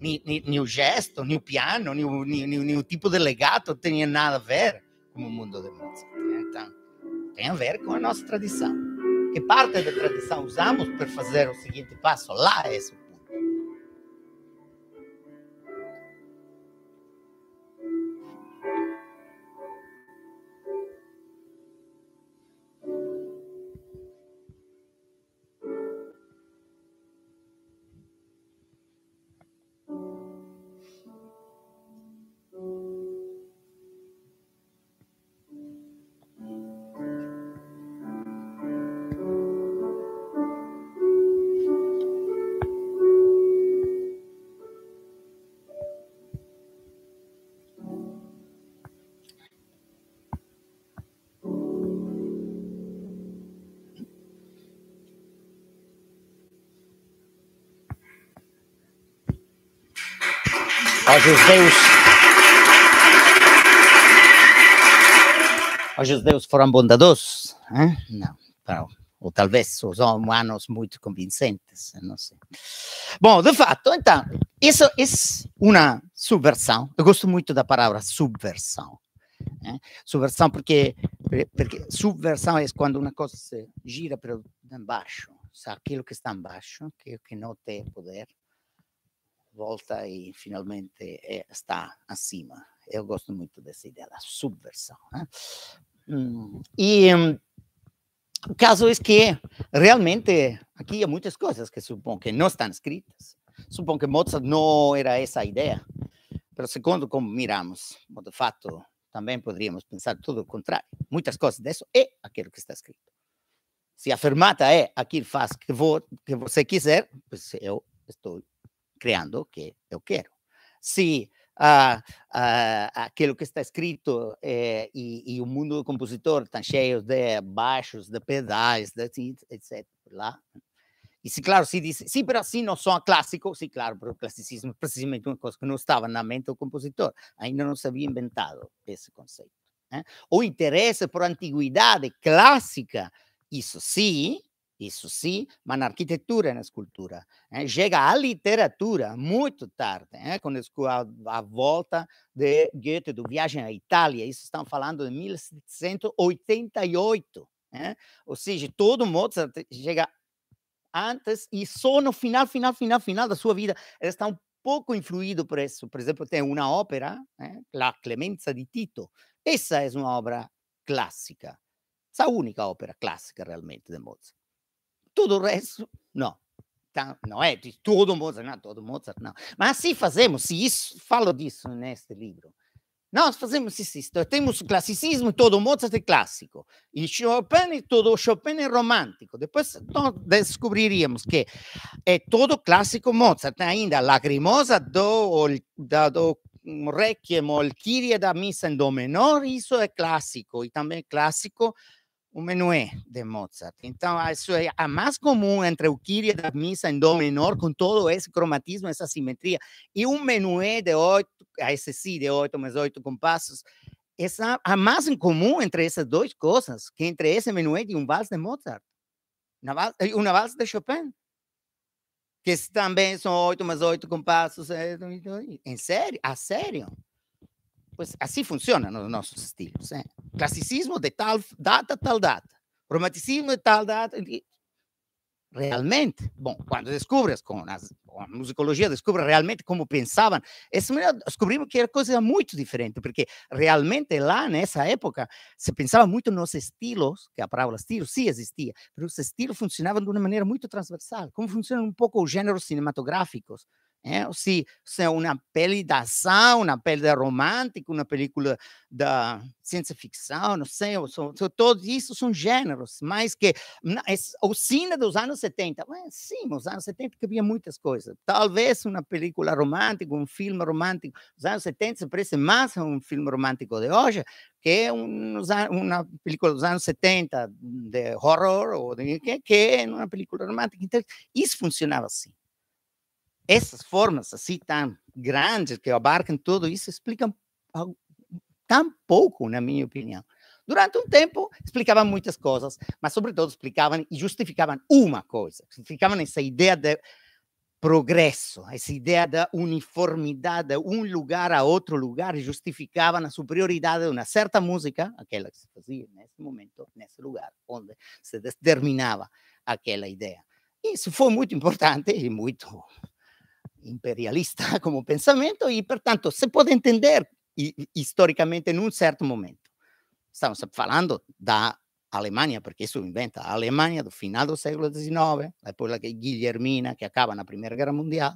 Nem, nem, o gesto, nem o piano, nem nem, nem o tipo de legato tinha nada a ver com o mundo de Mozart. Né, então, tem a ver com a nossa tradição. Que parte da tradição usamos para fazer o seguinte passo? Lá é isso judeus. Os judeus foram bondadosos? Não, não, ou talvez os humanos muito convincentes, não sei. Bom, de fato, então, isso é uma subversão. Eu gosto muito da palavra subversão. Né? Subversão porque, porque subversão é quando uma coisa se gira para baixo, aquilo que está embaixo, aquilo que não tem poder, volta e finalmente é, está acima. Eu gosto muito dessa ideia da subversão. Né? Hum, e hum, o caso é que realmente aqui há muitas coisas que supõe que não estão escritas. Supõe que Mozart não era essa a ideia. Mas segundo como miramos, de fato, também poderíamos pensar tudo o contrário. Muitas coisas disso é aquilo que está escrito. Se a fermata é aquilo faz que, que você quiser, pois eu estou creando o que eu quero. Se ah, ah, aquilo que está escrito eh, e, e, o mundo do compositor está cheio de baixos, de pedais, de, etc. Lá. E se, claro, se diz, sim, mas assim não são clássico, sim, claro, porque o classicismo é precisamente uma coisa que não estava na mente do compositor, ainda não se havia inventado esse conceito. Né? O interesse por antiguidade clássica, isso sim, isso sim, mas na arquitetura e na escultura. Né? Chega à literatura muito tarde, né? a, a, volta de Goethe, do Viagem à Itália, isso estão falando de 1788. Né? Ou seja, todo Mozart chega antes e só no final, final, final, final da sua vida, ele está um pouco influído por isso. Por exemplo, tem uma ópera, né? La Clemenza di Tito. Essa é uma obra clássica, essa única ópera clássica realmente de Mozart. Tudo o resto, não. Então, não é de todo Mozart, não, todo Mozart, não. Mas assim fazemos, se isso, falo disso neste livro. Nós fazemos isso, temos classicismo, todo Mozart é clássico, e Chopin, todo Chopin é romântico. Depois nós descobriríamos que é todo clássico Mozart, ainda a lacrimosa do, da, do Requiem ou da Missa em Dó menor, isso é clássico, e também é clássico um menuê de Mozart. Então, isso é a eh, mais comum entre o Kyrie da missa em dó menor, com todo esse cromatismo, essa simetria, e um menuê de oito, esse sim, de oito mais oito compassos, é a mais comum entre essas duas coisas, que entre esse menuê e um vals de Mozart, uma vals, eh, uma vals de Chopin, que também são oito mais oito compassos, é, eh, em sério, a sério. Pues así funcionan los nuestros estilos. ¿eh? Clasicismo de tal data, tal data. Romanticismo de tal data. Realmente, bom, quando descubres com, a musicologia, descubres realmente como pensavam, essa descobrimos que era coisa muito diferente, porque realmente lá nessa época se pensava muito nos estilos, que a palavra estilo sim existia, mas os estilos funcionavam de uma maneira muito transversal, como funcionam um pouco os gêneros cinematográficos. É, se, se é uma pele da ação, uma pele de romântica, uma película da ciência ficção, não sei, são, todos isso são gêneros, mas que é, o cinema dos anos 70, sim, nos anos 70 que havia muitas coisas. Talvez uma película romântica, um filme romântico, nos anos 70 se parece mais a um filme romântico de hoje, que é um, uma película dos anos 70 de horror, ou de, que, que é uma película romântica. Então, isso funcionava assim essas formas assim tão tá grandes que abarcam tudo isso explicam tão pouco, na minha opinião. Durante um tempo, explicavam muitas coisas, mas, sobretudo, explicavam e justificavam uma coisa. Justificavam essa ideia de progresso, essa ideia da uniformidade de um lugar a outro lugar, e justificavam a superioridade de uma certa música, aquela que se fazia nesse momento, nesse lugar, onde se determinava aquela ideia. Isso foi muito [LAUGHS] importante e muito imperialista [LAUGHS] como pensamento e, portanto, se pode entender historicamente num certo momento. Estamos falando da Alemanha, porque isso inventa a Alemanha do final do século XIX, depois a Guilhermina, que acaba na Primeira Guerra Mundial,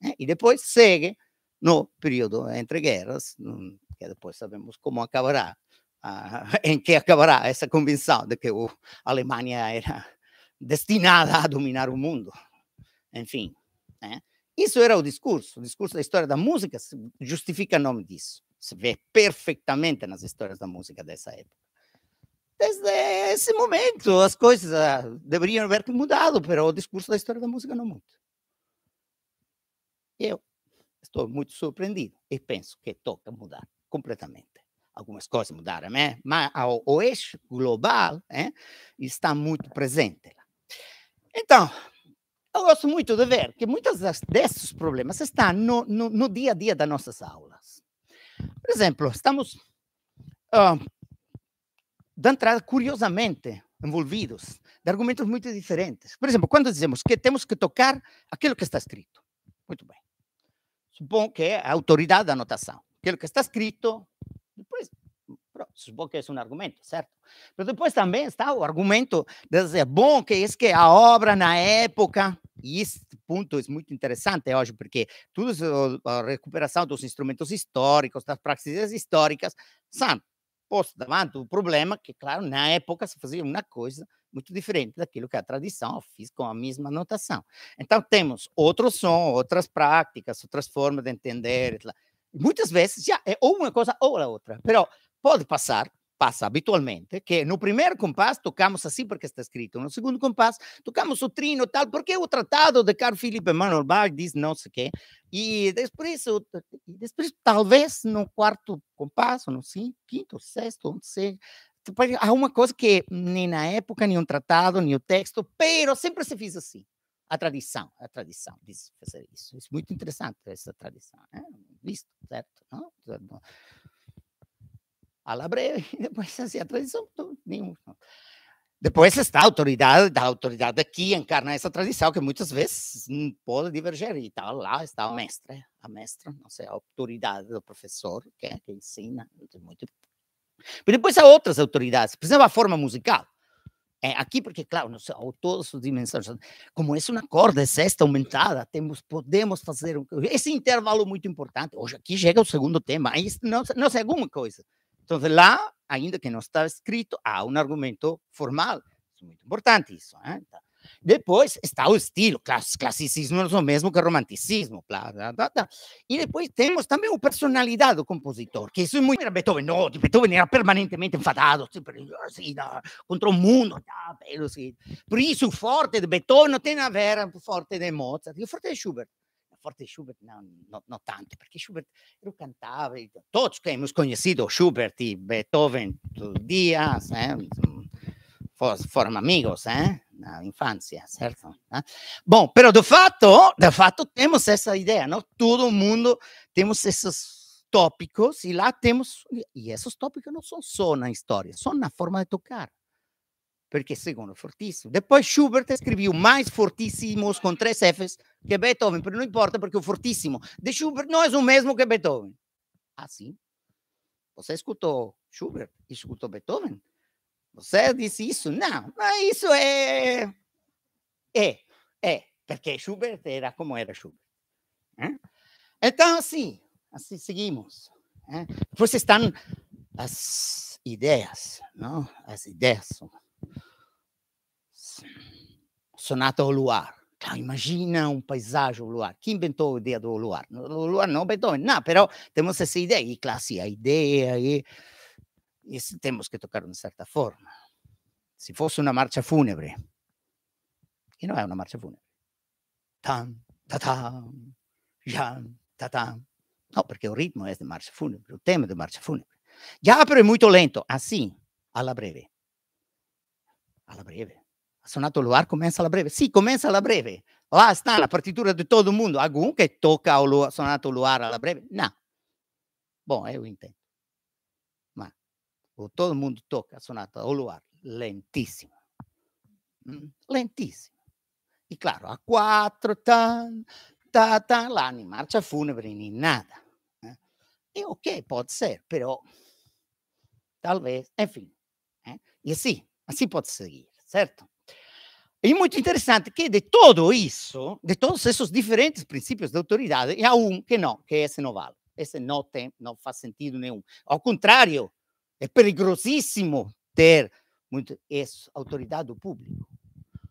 né? ¿eh? e depois segue no período entre guerras, mm, que depois sabemos como acabará, uh, em que acabará essa convenção de que a uh, Alemanha era destinada a dominar o mundo. Enfim, né? ¿eh? Isso era o discurso, o discurso da história da música justifica o nome disso. Se vê perfeitamente nas histórias da música dessa época. Desde esse momento, as coisas ah, deveriam haver mudado, mas o discurso da história da música não muda. Eu estou muito surpreendido e penso que toca mudar completamente. Algumas coisas mudaram, né? mas o, o eixo global eh, está muito presente lá. Então, eu gosto muito de ver que muitos desses problemas estão no, no, no dia a dia das nossas aulas. Por exemplo, estamos, uh, de entrada, curiosamente, envolvidos de argumentos muito diferentes. Por exemplo, quando dizemos que temos que tocar aquilo que está escrito. Muito bem. Suponho que é a autoridade da anotação. Aquilo que está escrito, depois suponho que é um argumento, certo? Mas depois também está o argumento de dizer, bom, que é que é a obra na época e esse ponto é muito interessante hoje, porque toda a recuperação dos instrumentos históricos, das práticas históricas, são postos davanti um problema que, claro, na época se fazia uma coisa muito diferente daquilo que é a tradição fez com a mesma notação. Então, temos outro som, outras práticas, outras formas de entender. Uhum. Muitas vezes já é ou uma coisa ou a outra, mas pode passar passa habitualmente, que no primeiro compasso tocamos assim porque está escrito, no segundo compasso tocamos o trino tal, porque o tratado de Carl Philipp Emanuel Bach diz não sei o quê, e depois, depois talvez no quarto compasso, no sei, quinto, sexto, não sei, há uma coisa que nem na época, nem um tratado, nem o texto, pero sempre se fez assim. A tradição, a tradição diz fazer isso. Isso é muito interessante, essa tradição. Né? ¿eh? Visto, certo? Não? a la breve [LAUGHS] y después hacia tradición. No, Depois está a autoridade, a autoridade aqui encarna essa tradição que muitas vezes pode divergir e tal. Lá está a mestre, a mestra, não sei, a autoridade do professor que, é, que ensina. Muito. Mas depois há outras autoridades, por exemplo, a forma musical. Eh, aqui porque, claro, nós, ou oh, todas as dimensões, como é uma corda sexta aumentada, temos, podemos fazer um, esse intervalo muito importante. Hoje aqui chega o segundo tema, não, não sei alguma coisa. Entonces, lá, ainda que não está escrito, há um argumento formal. é muito importante isso. ¿eh? Depois está o estilo, classicismo não é o mesmo que romanticismo. Blá, blá, blá, blá. E depois temos também a personalidade do compositor, que isso é muito. Era Beethoven, não, Beethoven era permanentemente enfadado, sempre, assim, contra o mundo. Tá, assim. Por isso, o forte de Beethoven não tem a ver com o forte de Mozart, o forte de Schubert forte Schubert, não, não, não tanto, porque Schubert eu cantava, e todos temos conhecido Schubert e Beethoven todo dia, né? foram amigos né? na infância, certo? Eh. Bom, mas de fato, de fato temos essa ideia, não? todo mundo temos esses tópicos e lá temos, e esses tópicos não são só na história, são na forma de tocar perché secondo fortissimo. E poi Schubert escreveu mais fortíssimos con tre Fs che Beethoven, mas non importa perché è fortissimo. De Schubert non è é o mesmo che Beethoven. Ah sì? Você escutou Schubert? E Escutou Beethoven? Você disse isso? Não, mas isso é... É, é, porque Schubert era como era Schubert. Né? Então, assim, assim seguimos. Eh? Vocês estão as ideias, não? As ideias são Sonata ao Luar. imagina um paisagem ao luar. Quem inventou a ideia do luar? O luar não Beethoven. Não, mas temos essa ideia. E, classe, a ideia e, e temos que tocar de uma certa forma. Se fosse uma marcha fúnebre, e não é uma marcha fúnebre. Tam, tatam, jam, tatam. Não, porque o ritmo é de marcha fúnebre, o tema é de marcha fúnebre. Já, mas é muito lento. Assim, alla breve. Alla breve. Ha suonato lo comincia la breve. Sì, comincia la breve. Là oh, ah, sta la partitura di tutto il mondo. Algun che tocca o ha suonato lo alla breve? No. Buon, boh, io intendo. Ma tutto il mondo tocca, ha suonato lo lentissimo. Mm, lentissimo. E claro, a quattro, tan, ta, ta, l'anni marcia funebre in nada. Eh? E ok, può essere, però, talvez, enfim. Eh? E sì, ma si può seguire, certo? É muito interessante que de todo isso, de todos esses diferentes princípios de autoridade, há um que não, que esse não vale. Esse não tem, não faz sentido nenhum. Ao contrário, é perigosíssimo ter muito isso, autoridade do público.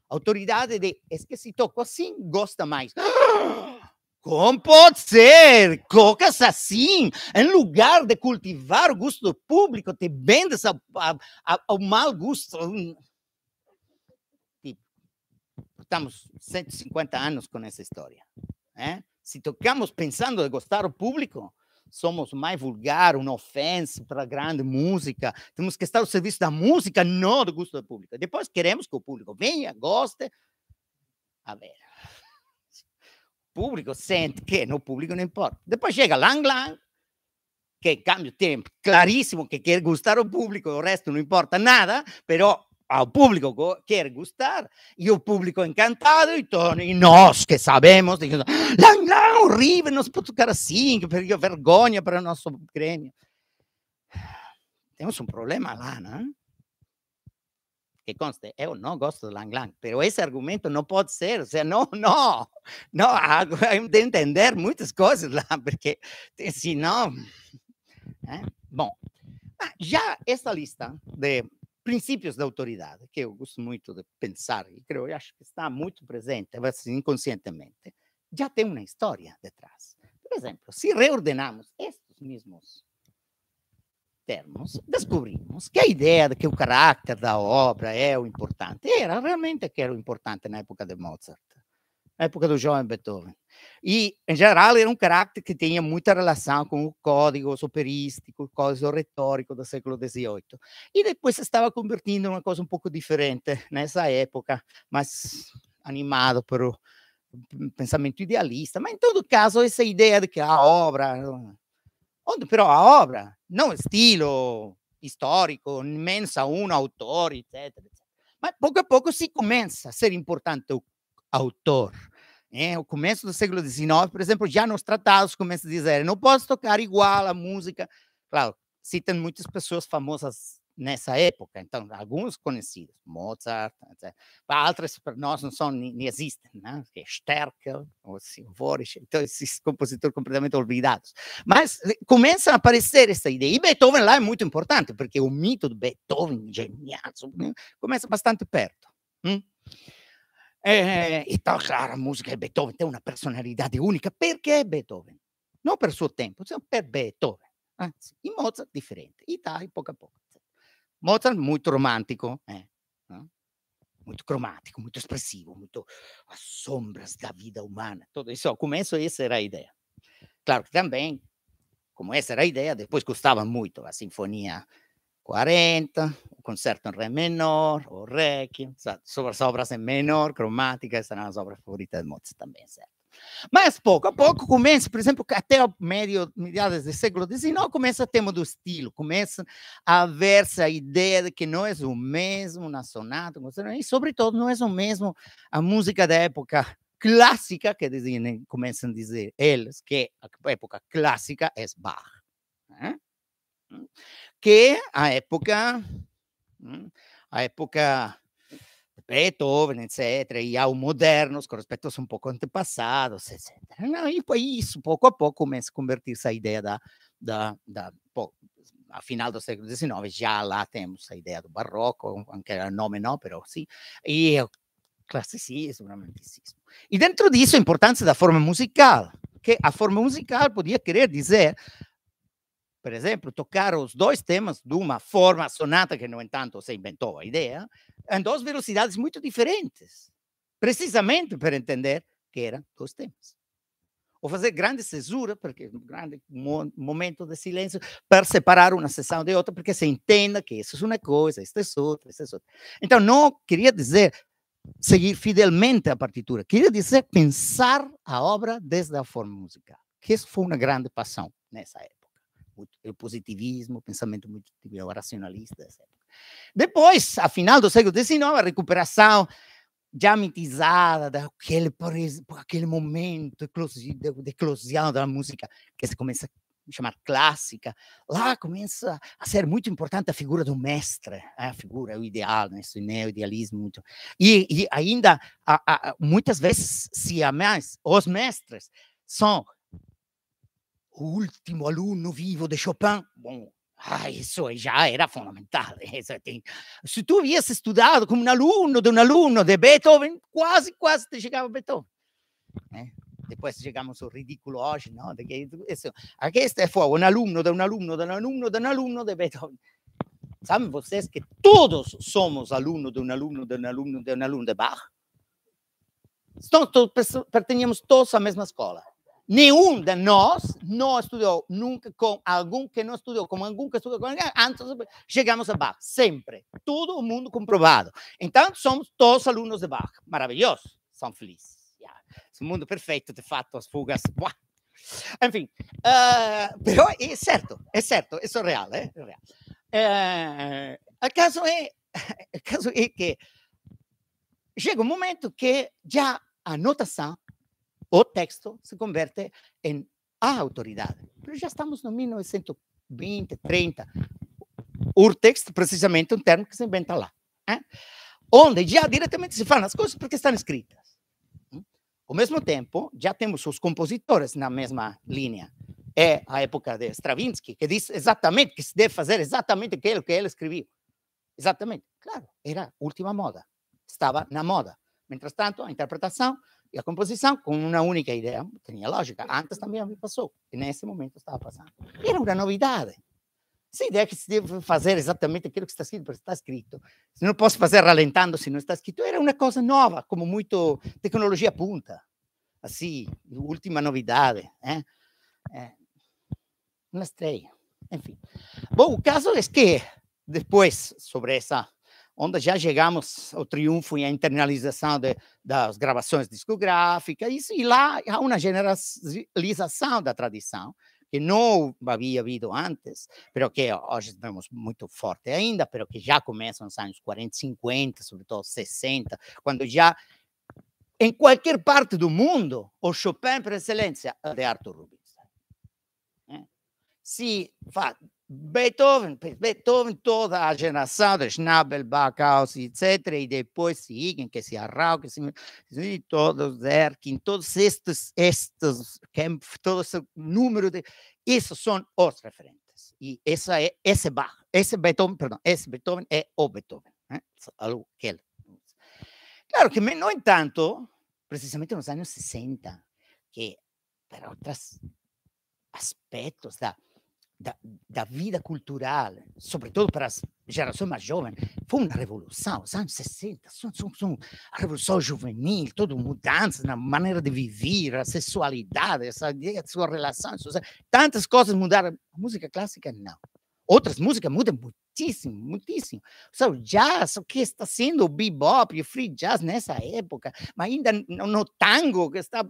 Autoridade de, esqueci, toco assim, gosta mais. [GASPS] Como pode ser? Cocas assim, em lugar de cultivar o gosto do público, te vendes ao, ao, ao mau gosto estamos 150 anos com essa história. Né? ¿eh? Se tocamos pensando de gostar do público, somos mais vulgar, uma ofensa para a grande música. Temos que estar ao serviço da música, não do gosto do público. Depois queremos que o público venha, goste. A ver. O público sente que no público não importa. Depois chega Lang Lang, que cambia o tempo, claríssimo que quer gostar do público, o resto não importa nada, mas al público quiere gustar y el público encantado y, todo, y nos que sabemos, diciendo, lang, lang, horrible, no se puede tocar así, yo vergonha para nuestro gremio. [SIGHS] Tenemos un problema lá, ¿no? ¿ah? Que conste, yo eh, no gosto de Lang Lang, pero ese argumento no puede ser, o sea, no, no, no, ah, [LAUGHS] hay de entender muchas cosas lá, [LAUGHS] porque eh, si no... ¿eh? Bueno, ah, ya esta lista de princípios da autoridade, que eu gosto muito de pensar e creio, eu acho que está muito presente, assim, inconscientemente, já tem uma história detrás. Por exemplo, se reordenamos estes mesmos termos, descobrimos que a ideia de que o caráter da obra é o importante era realmente que era o importante na época de Mozart época do jovem Beethoven. E, em geral, era um carácter que tinha muita relação com o código operístico, o código retórico do século XVIII. E depois estava convertindo em uma coisa um pouco diferente nessa época, mas animado pelo hum, pensamento idealista. Mas, em todo caso, essa ideia de que a obra... Onde, però, a obra, não estilo histórico, menos a um autor, etc. Mas, pouco a pouco, se começa a ser importante o autor é, o começo do século XIX, por exemplo, já nos tratados começa a dizer: não posso tocar igual a música. Claro, citam muitas pessoas famosas nessa época, então alguns conhecidos, Mozart, etc. Para outras, para nós não são nem existem, né? É Sterkel, ou Vorich, então esses compositores completamente olvidados. Mas eh, começa a aparecer essa ideia. E Beethoven lá é muito importante, porque o mito do Beethoven, genial, começa bastante perto. Hum? Eh, e tocca cioè, la musica di Beethoven, è una personalità unica perché Beethoven, non per suo tempo, cioè per Beethoven. Anzi, in Mozart differente, Italia poco a poco. Mozart molto romantico, eh, no? molto cromatico, molto espressivo, molto a sombras da vita humana. Tutto isso começo essa era a ideia. Claro che também, come essa era a ideia, depois custava muito a sinfonia 40, o concerto em Ré menor, o Requiem, sobre as obras em menor, cromática, essas são as obras favoritas de Mozart também, certo? Mas pouco a pouco começa, por exemplo, até o meio, meados do século XIX, começa a tema do estilo, começa a haver-se a ideia de que não é o mesmo na sonata, e sobretudo não é o mesmo a música da época clássica, que dizem, começam a dizer eles, que a época clássica é Bach. Né? que a época, hum, a época Beethoven, etc., e ao modernos, com respeito aos um pouco antepassados, etc. Né? e foi isso, pouco a pouco começa a convertir-se a ideia da, da, da a final do século XIX, já lá temos a ideia do barroco, anche era nome não, mas sim, e é o classicismo, o romanticismo. E dentro disso a importância da forma musical, que a forma musical podia querer dizer por exemplo, tocar os dois temas de uma forma sonata que, no entanto, se inventou a ideia, em duas velocidades muito diferentes, precisamente para entender que eram dois temas. Ou fazer grande cesura, porque um grande momento de silêncio, para separar uma sessão de outra, porque se entenda que isso é uma coisa, isso é outra, isso é outra. Então, não queria dizer seguir fidelmente a partitura, queria dizer pensar a obra desde a forma musical, que isso foi uma grande paixão nessa época o positivismo, o pensamento muito racionalista época. Depois, a final do século XIX, a recuperação já mitizada daquele, aquele momento de eclosão da música que se começa a chamar clássica, lá começa a ser muito importante a figura do mestre, é a figura, é o ideal, né? esse neo-idealismo. Muito. E, e ainda, a, a, muitas vezes, se a mais, os mestres são o último aluno vivo de Chopin, bom, ah, isso já era fundamental. Se [LAUGHS] tu viesse estudado como um aluno de um aluno de Beethoven, quase, quase te chegava Beethoven. Né? ¿eh? Depois chegamos ao ridículo hoje, não? De é um aluno de um aluno de um aluno de um aluno de Beethoven. Sabem vocês que todos somos aluno de um aluno de um aluno de um aluno de Bach? Então, perteníamos todos à mesma escola nenhum de nós não estudou nunca com algum que não estudou, com algum que estudou com alguém, antes chegamos a Bach, sempre. Todo o mundo comprovado. Então, somos todos alunos de Bach. Maravilhoso. São felizes. Yeah. Esse mundo perfeito, de fato, as fugas. Buah. Enfim, uh, eh, però é certo, é certo, é surreal, É, eh, surreal. Uh, eh, o, caso é, o [LAUGHS] caso é que chega um momento que já a notação o texto se converte em a autoridade. Mas já estamos no 1920, 30. Urtext, precisamente, um termo que se inventa lá. Hein? ¿eh? Onde já diretamente se fala as coisas porque estão escritas. Ao mesmo tempo, já temos os compositores na mesma linha. É a época de Stravinsky, que diz exatamente que se deve fazer exatamente aquilo que ele escreveu. Exatamente. Claro, era a última moda. Estava na moda. Mientras tanto, a interpretação a composição com uma única ideia tinha lógica. Antes também me passou, e nesse momento estava passando. Era uma novidade. Essa ideia que se deve fazer exatamente aquilo que está escrito, porque está escrito. Se não posso fazer ralentando se não está escrito. Era uma coisa nova, como muito tecnologia punta. Assim, última novidade. ¿eh? Né? Eh, é, uma estreia. Enfim. Bom, o caso é que, depois, sobre essa onde já chegamos ao triunfo e à internalização de, das gravações discográficas, isso, e lá há uma generalização da tradição, que não havia havido antes, mas que hoje vemos muito forte ainda, mas que já começa nos anos 40, 50, sobretudo 60, quando já em qualquer parte do mundo o Chopin por excelência é de Arthur Rubinstein. Né? Se Beethoven, Beethoven, toda a geração de Schnabel, Bauhaus, etc. E depois seguem, que se Arrau, que se e todos Erkin, todos estes, estes, todo esse número de. Esses são os referentes. E essa é, esse Bach, esse Beethoven, perdão, esse Beethoven é o Beethoven. Né? Claro que, no entanto, precisamente nos anos 60, que para outros aspectos da. Tá? da, da, vida cultural, sobretudo para as gerações mais jovens, foi uma revolução. Os anos 60 são, são, são a revolução juvenil, toda mudança na maneira de viver, a sexualidade, essa, a sua relação. Tantas coisas mudaram. A música clássica, não. Outras músicas mudam muito muitíssimo, muitíssimo. O so, jazz, o que está sendo o bebop e o free jazz nessa época, mas ainda no, no tango que está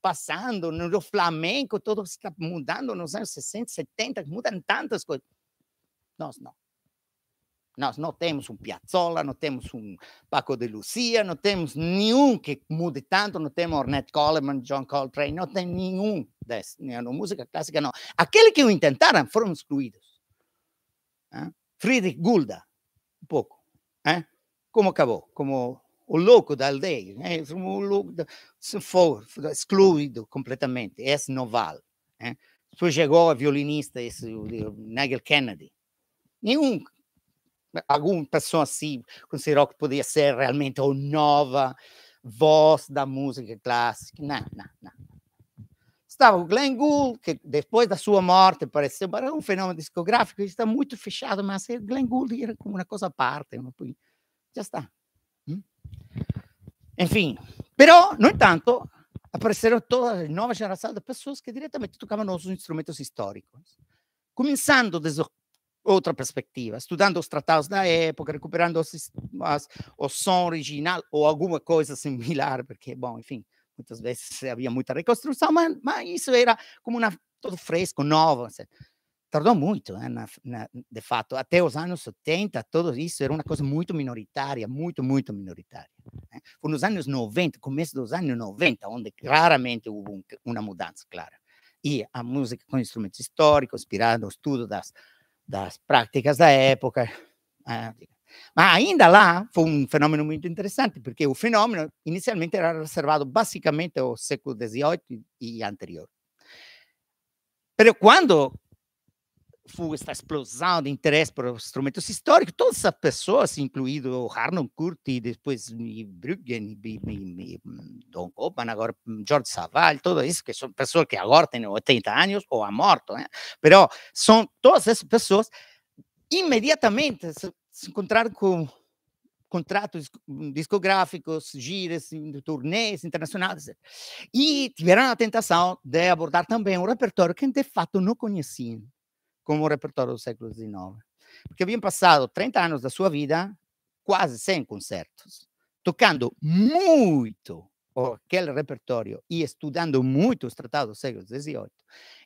passando, no, no flamenco, tudo está mudando nos anos 60, 70, mudam tantas coisas. Nós não. Nós não temos um Piazzolla, não temos um Paco de Lucia, não temos nenhum que mude tanto, não temos Ornette Coleman, John Coltrane, não tem nenhum desses, na música clássica não. Aqueles que o intentaram foram excluídos. Né? Friedrich Gulda, um pouco, eh? como acabou, como o louco eh? da aldeia, né? o louco da, se for excluído completamente, esse não vale. Eh? Né? Depois chegou a violinista, esse Nigel Kennedy. Nenhum, alguma pessoa assim considerou que podia ser realmente a nova voz da música clássica. Não, não, não estava o Glenn Gould, que depois da sua morte pareceu um fenômeno discográfico, está muito fechado, mas é, Glenn Gould era como uma coisa à parte, já está. Hum? Enfim, però, no entanto, apareceram toda a nova geração de pessoas que diretamente tocavam os instrumentos históricos, começando desde outra perspectiva, estudando os tratados da época, recuperando os, as, o som original ou alguma coisa similar, porque, bom, enfim, muitas vezes havia muita reconstrução, mas, mas isso era como uma, tudo fresco, novo. Assim. Tardou muito, né, ¿eh? na, na, de fato. Até os anos 70, tudo isso era uma coisa muito minoritária, muito, muito minoritária. Né? ¿eh? Foi nos anos 90, começo dos anos 90, onde claramente houve um, uma mudança clara. E a música com instrumentos históricos, inspirada no estudo das, das práticas da época, ah, mas ainda lá foi um fenômeno muito interessante, porque o fenômeno inicialmente era reservado basicamente ao século XVIII e anterior. Mas quando foi esta explosão de interesse por instrumentos históricos, todas as pessoas, incluindo Harnon Curti, depois Bruggen, Don Kopan, agora mhmm, George Savall, todas isso, que são pessoas que agora têm 80 anos ou há morto, né? Eh. Pero são todas essas pessoas imediatamente se encontrar com contratos hum, discográficos, giras, turnês internacionais. E tiveram a tentação de abordar também um repertório que de fato não conheciam, como o repertório do século XIX. Porque haviam passado 30 anos da sua vida quase sem concertos, tocando muito aquele repertório e estudando muito os tratados do século XVIII.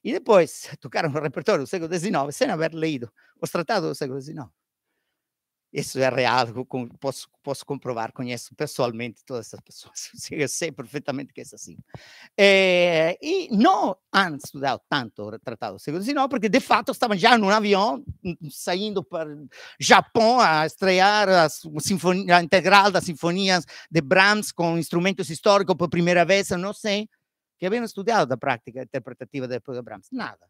E depois [LAUGHS] tocaram o repertório do século XIX sem haver lido os tratados do século XIX isso é real, posso, posso comprovar, conheço pessoalmente todas essas pessoas, [LAUGHS] eu sei perfeitamente que é assim. É, e não han estudado tanto o Tratado do Século porque de fato estavam já num avião, hum, hum, saindo para o Japão a estrear a, sinfonia, a integral das sinfonias de Brahms com instrumentos históricos pela primeira vez, eu não sei, que haviam estudado da prática interpretativa depois de Brahms, nada.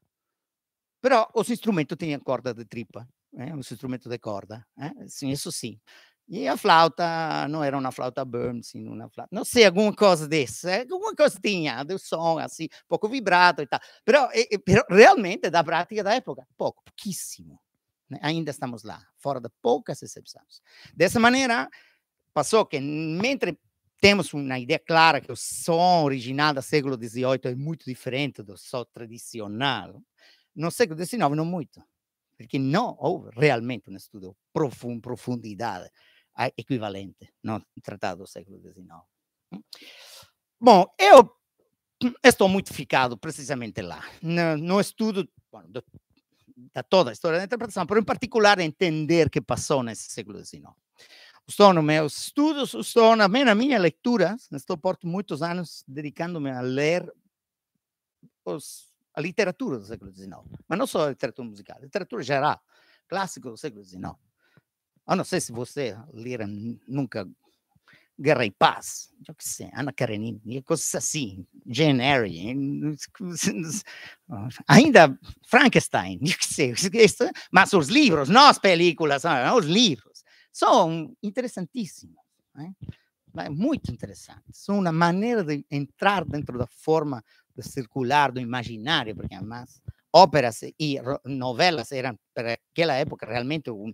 Mas os instrumentos tinham corda de tripa, né? um instrumento de corda. Né? Eh, sim, isso sim. E a flauta não era uma flauta Burns, sim, uma flauta, não sei, alguma coisa dessa, eh, alguma coisa tinha, do som, assim, pouco vibrato e tal. Però, e, però realmente, da prática da época, pouco, pouquíssimo. Né? Ainda estamos lá, fora de poucas exceções. Dessa maneira, passou que, mentre temos uma ideia clara que o som original do século XVIII é muito diferente do som tradicional, no século XIX, não muito porque não houve realmente um estudo profundo, profundidade ah, equivalente no tratado do século XIX. Hum? Bom, eu estou muito ficado precisamente lá, no, no estudo bom, do, da toda a história da interpretação, por em particular entender o que passou nesse século XIX. Estou nos meus estudos, estou na minha leitura, estou por muitos anos dedicando-me a ler os a literatura do século XIX, mas não só a literatura musical, a literatura geral, clássico do século XIX. Eu não sei se você lera nunca Guerra e Paz, eu que sei, Ana Karenina, coisas assim, Jane Eyre, ainda Frankenstein, eu que sei, é mas os livros, não as películas, não, ah, os livros, são interessantíssimos, né? muito interessantes, são uma maneira de entrar dentro da forma circular do imaginário, eh, porque as óperas e novelas eram, para aquela época, realmente um,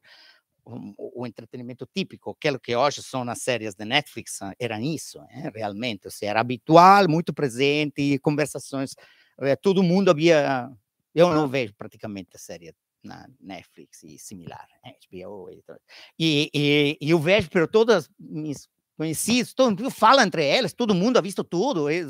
um, o entretenimento típico, aquilo que hoje são as séries de Netflix, ah, eram isso, né? Eh, realmente. Ou seja, era habitual, muito presente, conversações. Eh, todo mundo havia. Eu não vejo praticamente a série na Netflix e similar, HBO e, e, e eu vejo por todas as minhas conheci, todo fala entre eles, todo mundo ha visto tudo. É,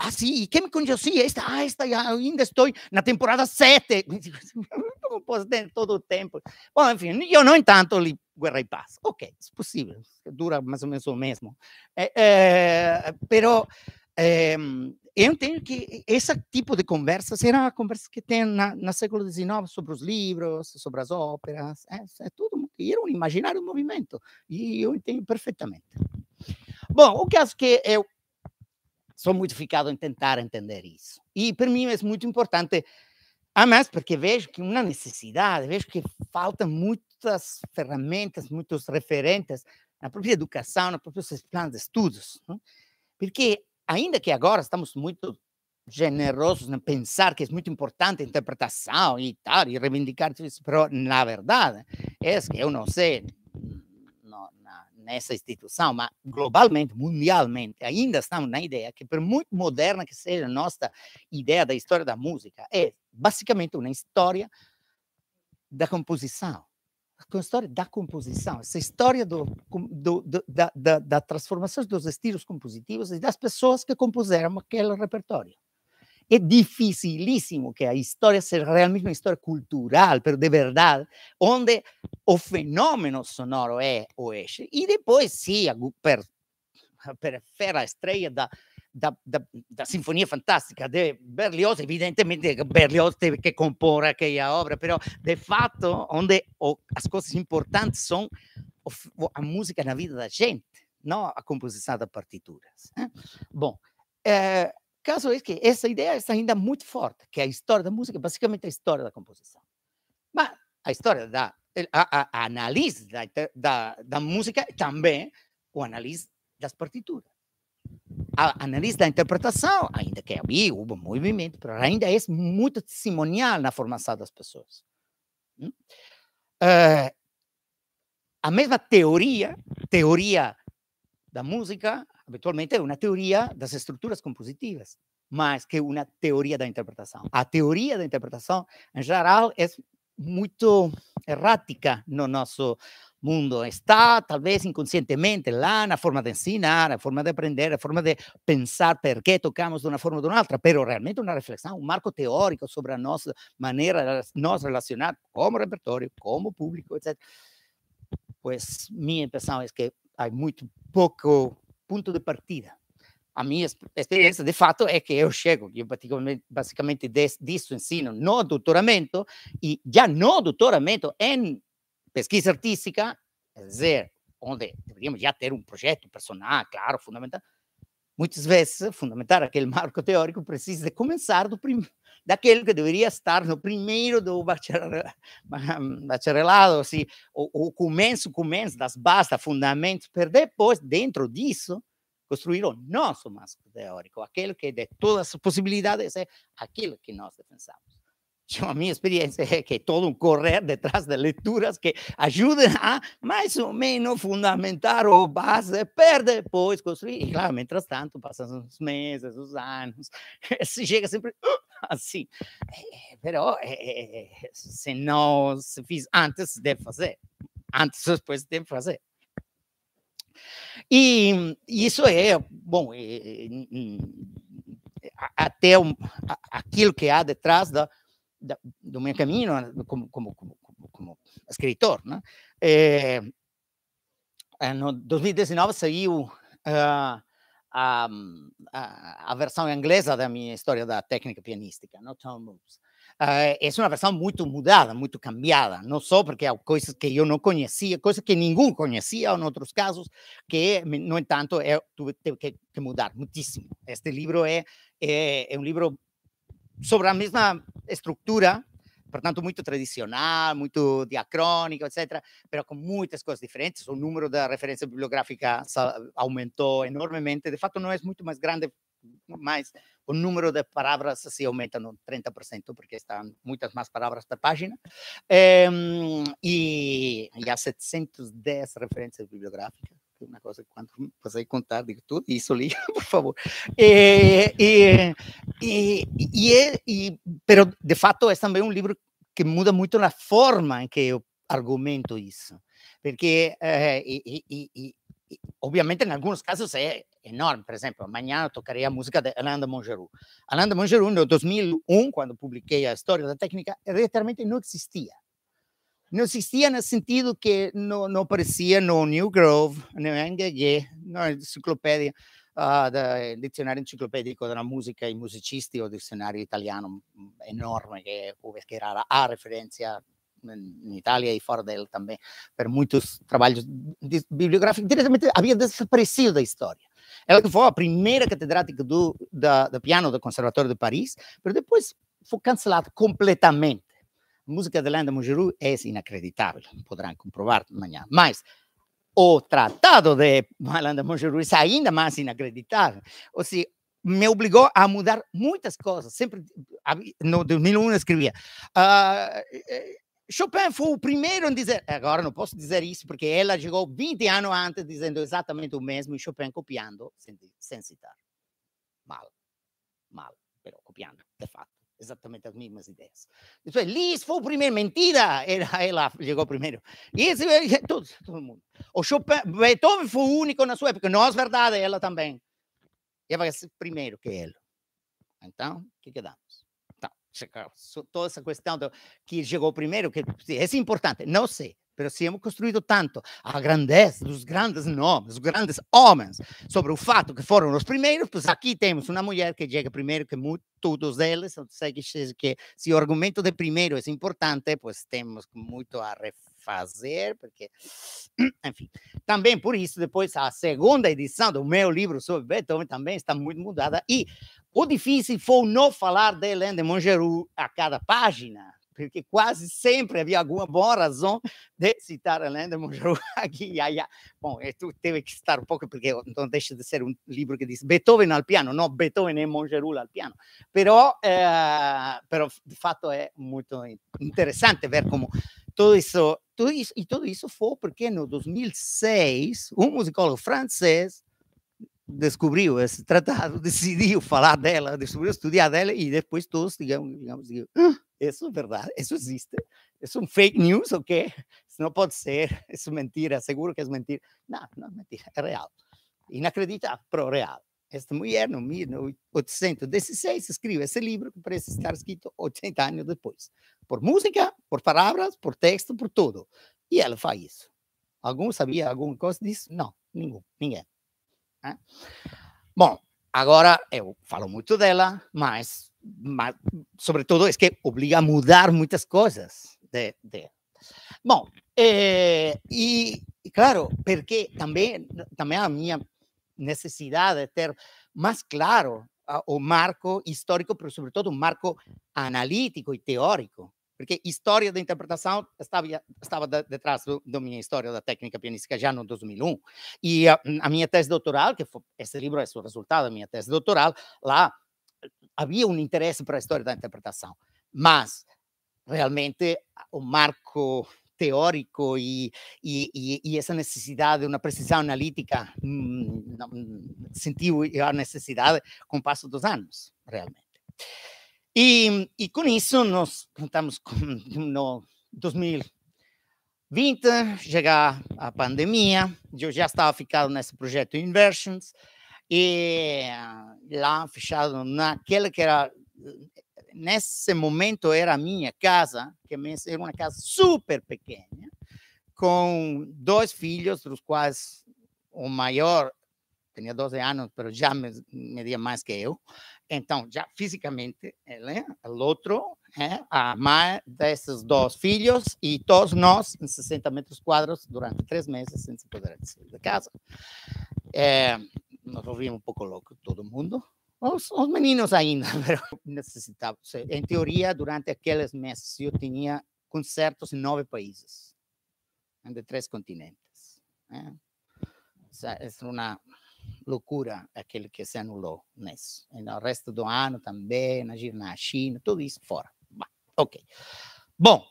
ah, sim, e quem me conhecia? É esta, ah, esta, ah, ainda estou na temporada 7. [LAUGHS] Como posso ter todo o tempo? Bom, enfim, eu, no entanto, li Guerra e Paz. Ok, é possível, dura mais ou menos o mesmo. É, é, pero é, eu entendo que esse tipo de conversas será a conversa que tem na, na século XIX sobre os livros, sobre as óperas, é, é tudo era um imaginário movimento e eu entendo perfeitamente. Bom, o caso que eu sou muito ficado em tentar entender isso e para mim é muito importante, a mais porque vejo que uma necessidade, vejo que faltam muitas ferramentas, muitos referentes na própria educação, nos próprios planos de estudos, né? porque ainda que agora estamos muito generosos em pensar que é muito importante a interpretação e tal, e reivindicar tudo isso, mas na verdade, é que eu não sei na, nessa instituição, mas globalmente, mundialmente, ainda estamos na ideia que, por muito moderna que seja a nossa ideia da história da música, é basicamente uma história da composição com a história da composição, essa história do, do, do, da, da, da, transformação dos estilos compositivos e das pessoas que compuseram aquele repertório. É dificilíssimo que a história seja realmente uma história cultural, pero de verdade, onde o fenômeno sonoro é o eixo. E depois, sim, per, per, per a estreia da, da, da, da, Sinfonia Fantástica de Berlioz, evidentemente Berlioz teve que compor aquela obra, mas de fato, onde o, as coisas importantes são a música na vida da gente, não a composição das partituras. Bom, é, caso é que essa ideia está ainda muito forte, que é a história da música é basicamente a história da composição. Mas a história da a, a, a análise da, da, da música também o análise das partituras a analista da interpretação ainda que havia é um movimento, ainda é muito testimonial na formação das pessoas. Uh, a mesma teoria, teoria da música, habitualmente é uma teoria das estruturas compositivas, mais que uma teoria da interpretação. A teoria da interpretação, em geral, é muy errática no nuestro mundo. Está, tal vez inconscientemente, en na forma de ensinar, la forma de aprender, la forma de pensar por que tocamos de una forma o de otra pero realmente una reflexión, un marco teórico sobre a manera de nos relacionar como repertorio, como público, etc. Pois pues, mi impresión que hay muy poco punto de partida. a minha experiência de fato é que eu chego, eu basicamente, basicamente disso ensino no doutoramento, e já no doutoramento, em pesquisa artística, quer dizer, onde deveríamos já ter um projeto personal, claro, fundamental, muitas vezes, fundamental aquele [LAUGHS] marco teórico precisa de começar do prim... daquele que deveria estar no primeiro do [LAUGHS] bacharelado, assim, o, o começo, começo das bases, fundamentos, para depois, dentro disso, construir o nosso más teórico, aquel que de todas sus posibilidades es ¿eh? aquel que nosotros pensamos. Yo a es [LAUGHS] que todo un correr detrás de lecturas que ayuden a más o menos fundamentar o base perder después pues, construir. y claro, mientras tanto, pasan sus meses, sus años, [LAUGHS] se llega siempre ¡ah! así. Eh, pero si eh, no se hizo antes de hacer, antes o después de hacer. E isso é, bom, é, é, é, é até um, aquilo que há detrás da, da, do meu caminho né, como, como, como, como escritor. Né? É, no 2019 saiu uh, a, a, a, versão inglesa da minha história da técnica pianística, no né, Tom Moves. Uh, eh, é uma versão muito mudada, muito cambiada, não só porque há coisas que eu não conhecia, coisas que ninguém conhecia, em outros casos, que, no entanto, eu eh, tive que, mudar muitíssimo. Este livro é, é, eh, é um livro sobre a mesma estrutura, portanto, muito tradicional, muito diacrônico, etc., mas com muitas coisas diferentes. O número da referência bibliográfica ah, aumentou enormemente. De fato, não é muito mais grande mais, o número de palavras se aumenta no 30%, porque estão muitas mais palavras per página. e, e há 710 referências bibliográficas uma coisa que quando você contar, digo tudo isso ali, por favor. E, e, e, e, e, pero, de fato, é também um livro que muda muito na forma em que eu argumento isso. Porque, é, e, e, Ovviamente in alcuni casi è enorme, per esempio, mañana la musica di Alain de Mongeroux. Alain de Mongeroux nel 2001, quando pubbliquei la storia della tecnica, letteralmente non esistia. Non esistia nel senso che non no aparecia no New Grove, neanche che, no, enciclopedia, uh, da, dizionario enciclopedico della musica e musicisti o dizionario italiano mm, enorme che, che era a referenza em Itália e fora dele também, para muitos trabalhos bibliográficos, diretamente havia desaparecido da história. Ela foi a primeira catedrática do da, da piano do Conservatório de Paris, mas depois foi cancelada completamente. A música de Landa Mugeru é inacreditável, poderão comprovar amanhã. Mas o tratado de Landa Mugeru é ainda mais inacreditável. Ou seja, me obrigou a mudar muitas coisas. Sempre, no 2001, escrevia. Uh, Chopin foi o primeiro em dizer. Eh, agora não posso dizer isso, porque ela chegou 20 anos antes dizendo exatamente o mesmo e Chopin copiando, sem, sem citar. Mal. Mal. Pero copiando, de fato. Exatamente as mesmas ideias. Depois, Liz foi o primeiro. Mentira! Ela, ela chegou primeiro. E esse, todo, todo mundo. O Chopin, Beethoven foi o único na sua época. Não é verdade, ela também. Ela vai ser primeiro que ele. Então, o que, que damos? toda essa questão do que chegou primeiro, que é importante, não sei, mas siamo construído tanto a grandeza dos grandes nomes, dos grandes homens, sobre o fato que foram os primeiros, pois aqui temos uma mulher que chega primeiro que todos eles, ou que se o argumento de primeiro é importante, pois temos muito a refazer, porque, [CLEARS THROAT] enfim. Também por isso, depois, a segunda edição do meu livro sobre Beethoven também está muito mudada, e o difícil foi não falar de Hélène de Mongeru a cada página, porque quase sempre havia alguma boa razão de citar Hélène de Mongeru [LAUGHS] aqui e aí. Bom, eh, tu teve que citar um pouco, porque não deixa de ser um livro que diz Beethoven al piano, não Beethoven e é Mongeru al piano. Però, eh, però de fato, é muito interessante ver como tudo isso, tudo isso, e tudo isso foi porque no 2006, um musicólogo francês descobriu esse tratado, [LAUGHS] decidiu falar dela, descobriu estudar dela e depois todos, digamos, digamos, digamos ah, isso é verdade, isso existe, isso é um fake news, o quê? Isso não pode ser, [LAUGHS] isso é mentira, seguro que é mentira. Não, não é mentira, é real. Inacreditável, pro real. Esta mulher, no 1816, escreveu esse livro que parece estar escrito 80 anos depois. Por música, por palavras, por texto, por tudo. E ela faz isso. Algum sabia alguma coisa disso? Não, nenhum, ninguém. Né? Bom, agora eu falo muito dela, mas, mas sobretudo é que obriga a mudar muitas coisas de, de. Bom, é, e claro, porque também, também a minha necessidade de ter mais claro ah, o marco histórico, mas sobretudo um marco analítico e teórico porque história da interpretação estava, estava detrás da minha história da técnica pianística já no 2001. E a, eh, a minha tese doutoral, que foi, esse livro é o resultado da minha tese doutoral, lá havia um interesse para a história da interpretação, mas realmente o marco teórico e, e, e, essa necessidade, de uma precisão analítica, hum, sentiu a necessidade com o passo dos anos, realmente. E, com isso, nós contamos com, no 2020, chegar a pandemia, eu já estava ficado nesse projeto Inversions, e eh, lá fechado naquela que era nesse momento era a minha casa, que era uma casa super pequena, com dois filhos, dos quais o maior tinha 12 anos, mas já media mais que eu, então, já fisicamente, ele, o outro, é né, a mãe desses dois filhos e todos nós em 60 metros quadrados durante três meses sem se poder sair de casa. É, nós ouvimos um pouco louco todo mundo. Os, os meninos ainda [LAUGHS] necessitavam. Em teoria, durante aqueles meses, eu tinha concertos em nove países, de três continentes. É, é uma loucura aquele que se anulou nisso. E no resto do ano também, na, China, tudo isso fora. Bah, ok. Bom,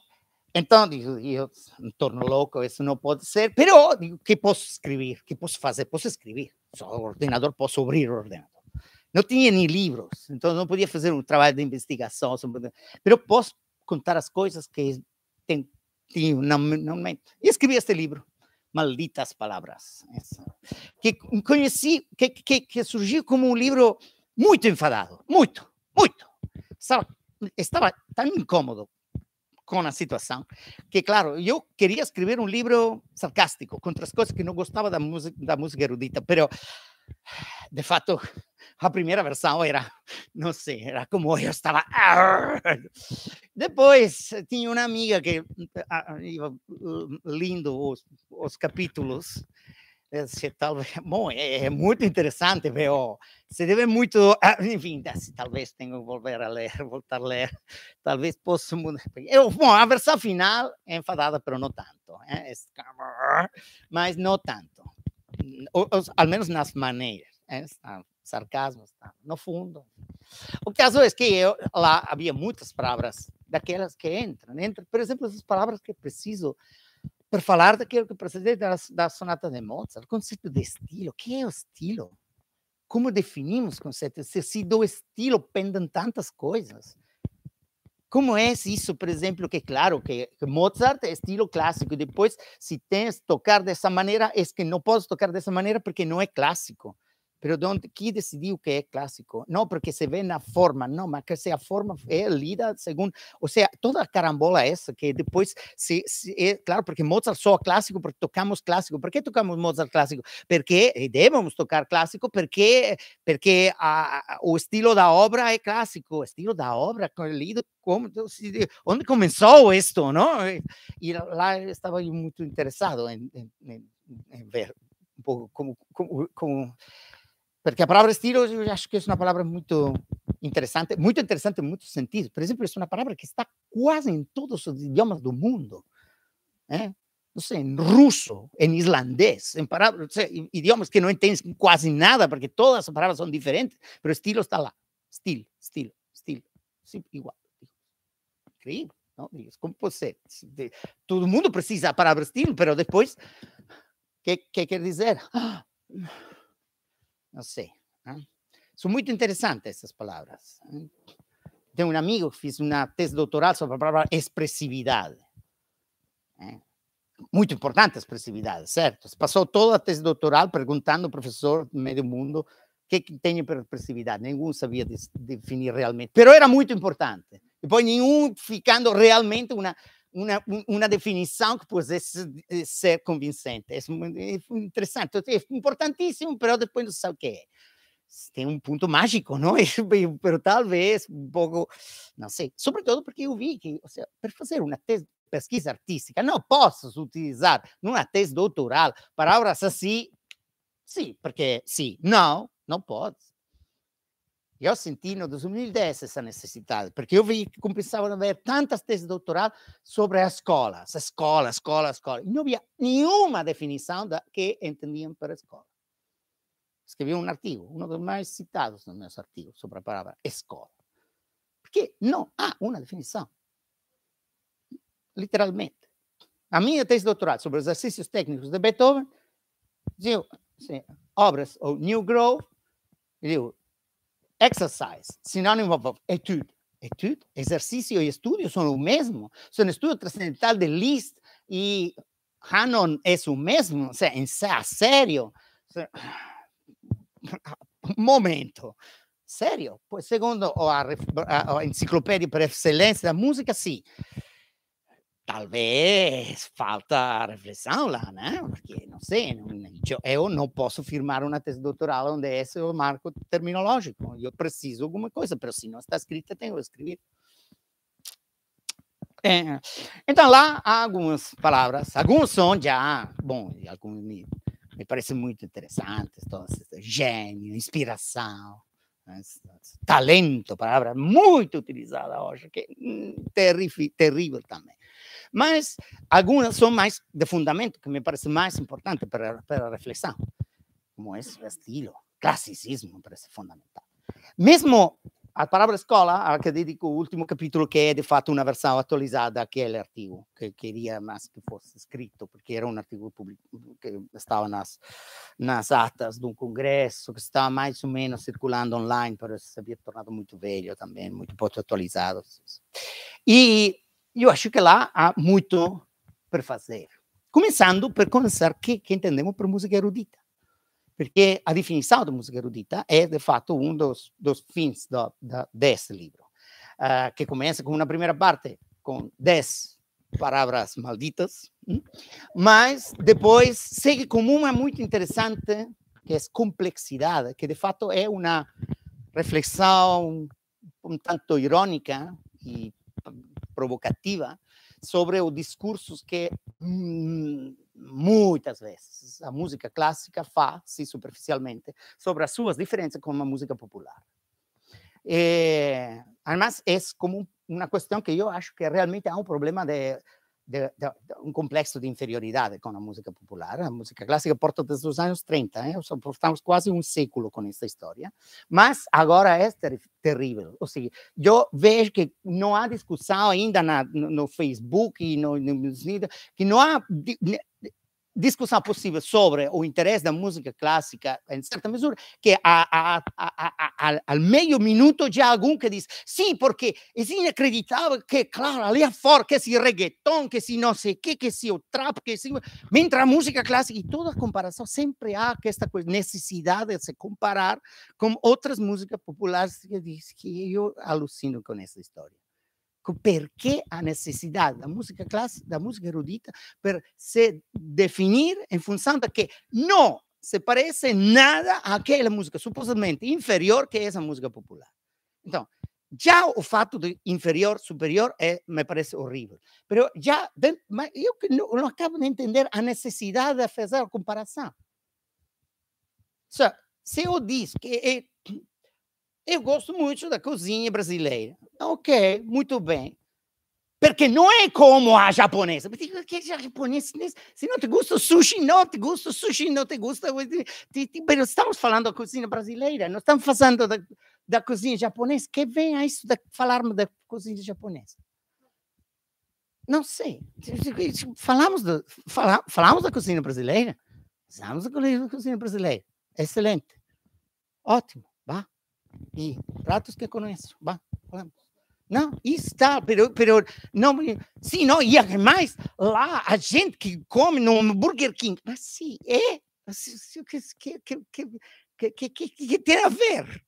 então, digo, eu me torno louco, isso não pode ser, mas digo, que posso escrever? que posso fazer? Posso escrever. Só o ordenador, posso abrir o ordenador. Não tinha nem livros, então não podia fazer um trabalho de investigação. Mas eu posso contar as coisas que tenho, tenho na, na mente. E escrevi este livro. Malditas Palavras. Que conheci, que, que, que surgiu como um livro muito enfadado, muito, muito. Estava, estava tão incômodo com a situação, que, claro, eu queria escrever um livro sarcástico, contra as coisas que não gostava da música, da música erudita, mas de facto, a primeira versão era, não sei, era como eu estava. Depois tinha uma amiga que ah, ah, ia uh, lendo os, os capítulos. Se, talvez, bom, é, é, muito interessante, viu? se deve muito, ah, enfim, se, talvez tenha que voltar a ler, voltar a ler, talvez possa mudar. Eu, bom, a versão final é enfadada, mas não tanto, hein? ¿eh? mas não tanto ou, ao menos nas maneiras, é? Né, sarcasmo, está no fundo. O caso é que eu, lá havia muitas palavras daquelas que entram, né, entram, por exemplo, essas palavras que preciso para falar daquilo que precede da, da sonata de Mozart, o conceito de estilo, o que é o estilo? Como definimos o conceito? Se, se do estilo pendem tantas coisas, como é isso, por exemplo, que claro, que Mozart é estilo clássico, e depois se tens tocar dessa maneira, é que não podes tocar dessa maneira porque não é clássico. Pero donde, quem decidiu que é clássico? Não porque se vê na forma, não, mas que se a forma é lida segundo. Ou seja, toda a carambola essa que depois se, se eh, claro, porque Mozart soa clássico, porque tocamos clássico. Por que tocamos Mozart clássico? Porque eh, devemos tocar clássico, porque, porque a, ah, a, ah, ah, o estilo da obra é clássico. O estilo da obra é lido como. Onde começou isto, não? E lá estava muito interessado em, ver como porque a palavra estilo, eu acho que é uma palavra muito interessante, muito interessante em muitos sentidos. Por exemplo, é uma palavra que está quase em todos os idiomas do mundo. Eh? Não sei, em russo, em islandês, em palavras, sei, idiomas que não entendem quase nada, porque todas as palavras são diferentes, mas estilo está lá. Estilo, estilo, estilo. sim igual. Incrível. Não? Como pode ser? Todo mundo precisa da palavra estilo, mas depois, o que, que quer dizer? Ah, não sei. Né? São muito interessantes essas palavras. Né? ¿eh? Tem um amigo que fez uma tese doutoral sobre a palavra expressividade. ¿eh? Né? Muito importante a expressividade, certo? Passou toda a tese doutoral perguntando ao professor do meio mundo o que, que tem para expressividade. Nenhum sabia definir realmente. Mas era muito importante. E nenhum ficando realmente uma una, una definição que pudesse eh, ser convincente. É, é interessante, então, é importantíssimo, mas depois não sabe o que é. Tem um ponto mágico, não é? Mas [LAUGHS] talvez um pouco, não sei. Sobretudo porque eu vi que, ou seja, para fazer uma tese pesquisa artística, não posso utilizar numa tese doutoral palavras assim, sim, porque sim, não, não pode. Eu senti no 2010 essa necessidade, porque eu vi que começavam a haver tantas teses de doutorado sobre a escola, a escola, escola, escola. E não havia nenhuma definição da que entendiam para escola. Escrevi um artigo, um dos mais citados nos meus artigos, sobre a palavra escola. Porque não há uma definição. Literalmente. A minha tese de doutorado sobre exercícios técnicos de Beethoven dizia assim, obras ou New Grove, digo, Exercise, sinónimo de étude, Étude, ejercicio y estudio son lo mismo. Son estudio trascendental de Liszt y Hanon es lo mismo. O sea, en serio. momento. Serio. Pues segundo, o a, enciclopedia por excelencia, la música, sí. talvez falta reflexão lá, né? Porque não sei, não, né, eu não posso firmar uma tese doutoral onde é esse é o marco terminológico. Eu preciso alguma coisa, mas se não está escrita, tenho que escrever. É. Então lá há algumas palavras, alguns são já, bom, alguns me, me parecem muito interessantes, então, gênio, inspiração, talento, palavra muito utilizada hoje, que é hum, terrível, terrível também. Mas algumas são mais de fundamento, que me parece mais importante para, para a reflexão, como o estilo, classicismo, parece fundamental. Mesmo a palavra escola, a que dedico o último capítulo, que é de fato uma versão atualizada daquele artigo, que queria mais que fosse escrito, porque era um artigo público que estava nas, nas atas de um congresso, que estava mais ou menos circulando online, para se havia tornado muito velho também, muito pouco atualizado. E eu acho que lá há muito para fazer. Começando por começar que, que entendemos por música erudita. Porque a definição de música erudita é, de fato, um dos, dos fins da, da, desse livro, uh, ah, que começa com uma primeira parte, com dez palavras malditas, hum? mas depois segue com uma muito interessante, que é complexidade, que de fato é uma reflexão um tanto irônica e provocativa sobre os discursos que hum, muitas vezes a música clássica faz, sim, superficialmente, sobre as suas diferenças com a música popular. É, además, é como uma questão que eu acho que realmente há um problema de de, de, um complexo de inferioridade com a música popular. A música clássica porta desde os anos ¿eh? 30, estamos quase um século com essa história. Mas agora é ter, terrível. Ou seja, eu vejo que não há discussão ainda na, no, no, Facebook e no, no, que não há discussão possível sobre o interesse da música clássica, em certa mesura, que a, a, a, ao meio minuto já algum que diz sim, sí, porque é inacreditável que, claro, ali é fora, que se reggaeton, que se não sei o que, que se o trap, que se... Mentre a música clássica, e toda comparação, sempre há esta coisa, necessidade de se comparar com outras músicas populares que diz que eu alucino com essa história perché a necessidade da música clássica, da música erudita, per se definir em função da que não se parece nada àquela música supostamente inferior que é essa música popular. Então, já o fato de inferior, superior, é, me parece horrível. Mas já, eu não, acabo de entender a necessidade de fazer a comparação. Só, se eu diz que é eu gosto muito da cozinha brasileira. Ok, muito bem. Porque não é como a japonesa. Porque é a japonesa, se não te gusta sushi, não te gusta sushi, não te gusta. estamos falando da cozinha brasileira, não estamos falando da, da cozinha japonesa. Que vem a isso de falarmos da cozinha japonesa? Não sei. Falamos, do, fala, falamos da cozinha brasileira? Falamos da cozinha brasileira. Excelente. Ótimo. Vá y ratos que conozco, va, vamos. Não, isso está, pero, pero, não, sim, não, e mais, lá a gente que come no Burger King, sim, é, o que, tem a ver?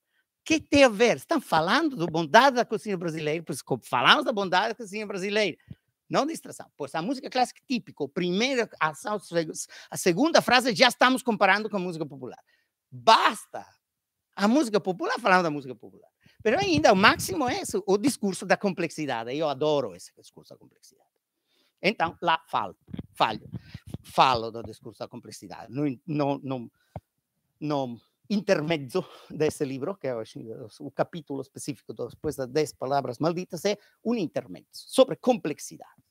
que tem a ver? Estão falando da bondade da cozinha brasileira, falamos da bondade da cozinha brasileira, não distração, pois a música clássica típica, primeira ação, a segunda frase, já estamos comparando com a música popular. Basta a música popular falando da música popular. Mas ainda o máximo é o discurso da complexidade. Eu adoro esse discurso da complexidade. Então, lá falo, falho, falo do discurso da complexidade. Não, não, não, não intermezzo desse livro, que é o capítulo específico depois das 10 palavras malditas, é um intermezzo sobre complexidade.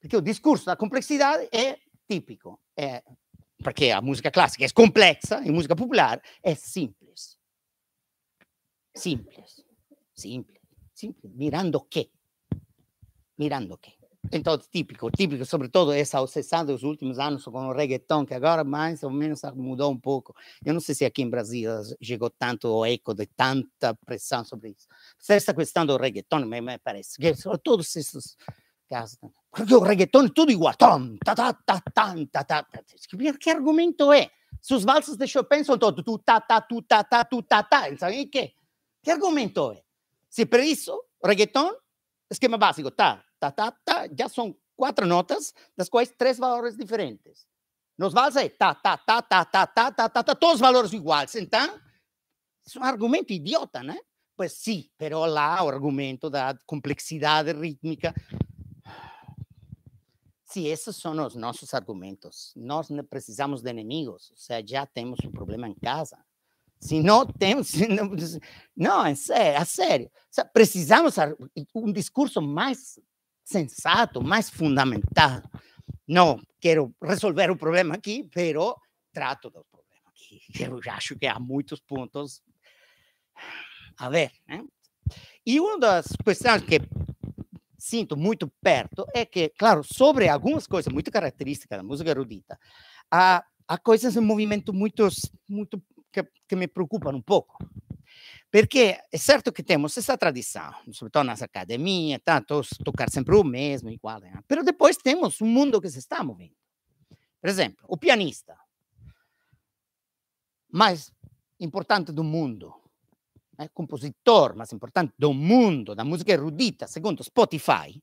Porque o discurso da complexidade é típico, é porque a música clássica é complexa e música popular é simples. Simples. Simples. Simples. Mirando que? Mirando que? Então, típico, típico, sobretudo essa obsessão dos últimos anos com o reggaeton, que agora mais ou menos mudou um pouco. Eu não sei se aqui em Brasília chegou tanto o eco de tanta pressão sobre isso. Essa questão do reggaeton, me, me parece, que é todos esses porque o reggaeton é tudo igual. Tom, ta, ta, ta, ta, ta, ta. Que argumento é? Se os valsas de Chopin são todos tu, ta, ta, tu, ta, ta, tu, ta, ta. Então, e que? Que argumento é? Se para isso, reggaeton, esquema básico, ta, ta, ta, ta, já são quatro notas, das quais três valores diferentes. Nos valsas é ta, ta, ta, ta, ta, ta, ta, ta, ta, todos valores iguais. Então, é um argumento idiota, né? Pois sim, pero lá o argumento da complexidade rítmica se esses são os nossos argumentos, nós não precisamos de inimigos, ou seja, já temos um problema em casa. [LAUGHS] Se não temos. Se não, não, é sério, é sério. Precisamos um discurso mais sensato, mais fundamentado. Não quero resolver o problema aqui, mas trato do problema aqui. [LAUGHS] Eu acho que há muitos pontos a ver. Né? ¿eh? E uma das questões que sinto muito perto é que, claro, sobre algumas coisas muito características da música erudita, há, há coisas em movimento muito, muito que, que me preocupam um pouco. porque é certo que temos essa tradição, sobretudo nas academias, tá, tocar sempre o mesmo, igual, né? depois temos um mundo que se está movendo. Por exemplo, o pianista mais importante do mundo, eh, compositor mais importante do mundo da música erudita, segundo Spotify,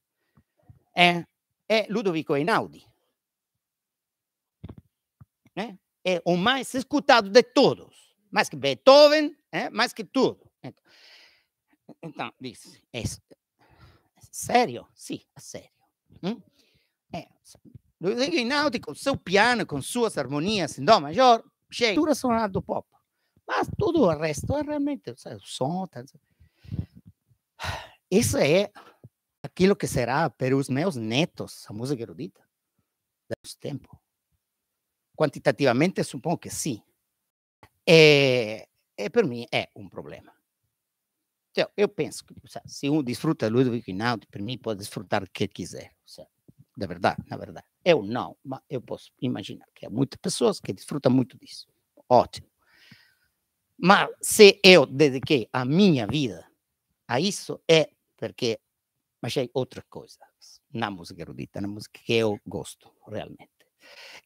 é, é Ludovico Einaudi. É o mais escutado de todos, mais que Beethoven, é, eh, mais que tudo. Então, disse, é, sério? Sim, é sério. Hum? É, eh, Ludovico Einaudi, com seu piano, com suas harmonias em dó maior, chega, sonora do pop. Mas tudo o resto é realmente sabe, o som. Tá, isso [SIGHS] é aquilo que será para os meus netos, a música erudita, do tempo. Quantitativamente, suponho que sim. É, é, para mim, é um problema. Então, eu penso que sabe, se um desfruta Ludwig Einaudi, para mim pode desfrutar o que quiser. Sabe? Da verdade, na verdade. Eu não, mas eu posso imaginar que há muitas pessoas que desfrutam muito disso. Ótimo. Mas se eu dediquei a minha vida a isso, é porque achei outras coisas na música erudita, na música que eu gosto realmente.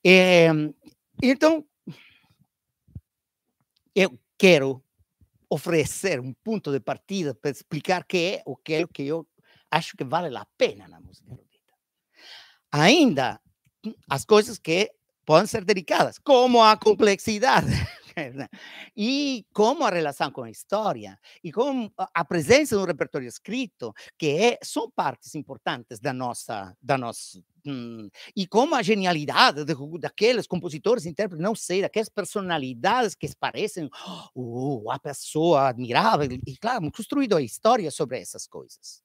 É, ehm, então, eu quero oferecer um ponto de partida para explicar que é o que eu acho que vale a pena na música erudita. Ainda as coisas que podem ser delicadas, como a complexidade. [LAUGHS] e como a relação com a história e com a presença de um repertório escrito, que é, são partes importantes da nossa, da nossa Hum, e como a genialidade de, daqueles mm, compositores, intérpretes, não sei, daquelas personalidades que parecem oh, [GASPS] uh, a pessoa admirável, e claro, construído a história sobre essas coisas.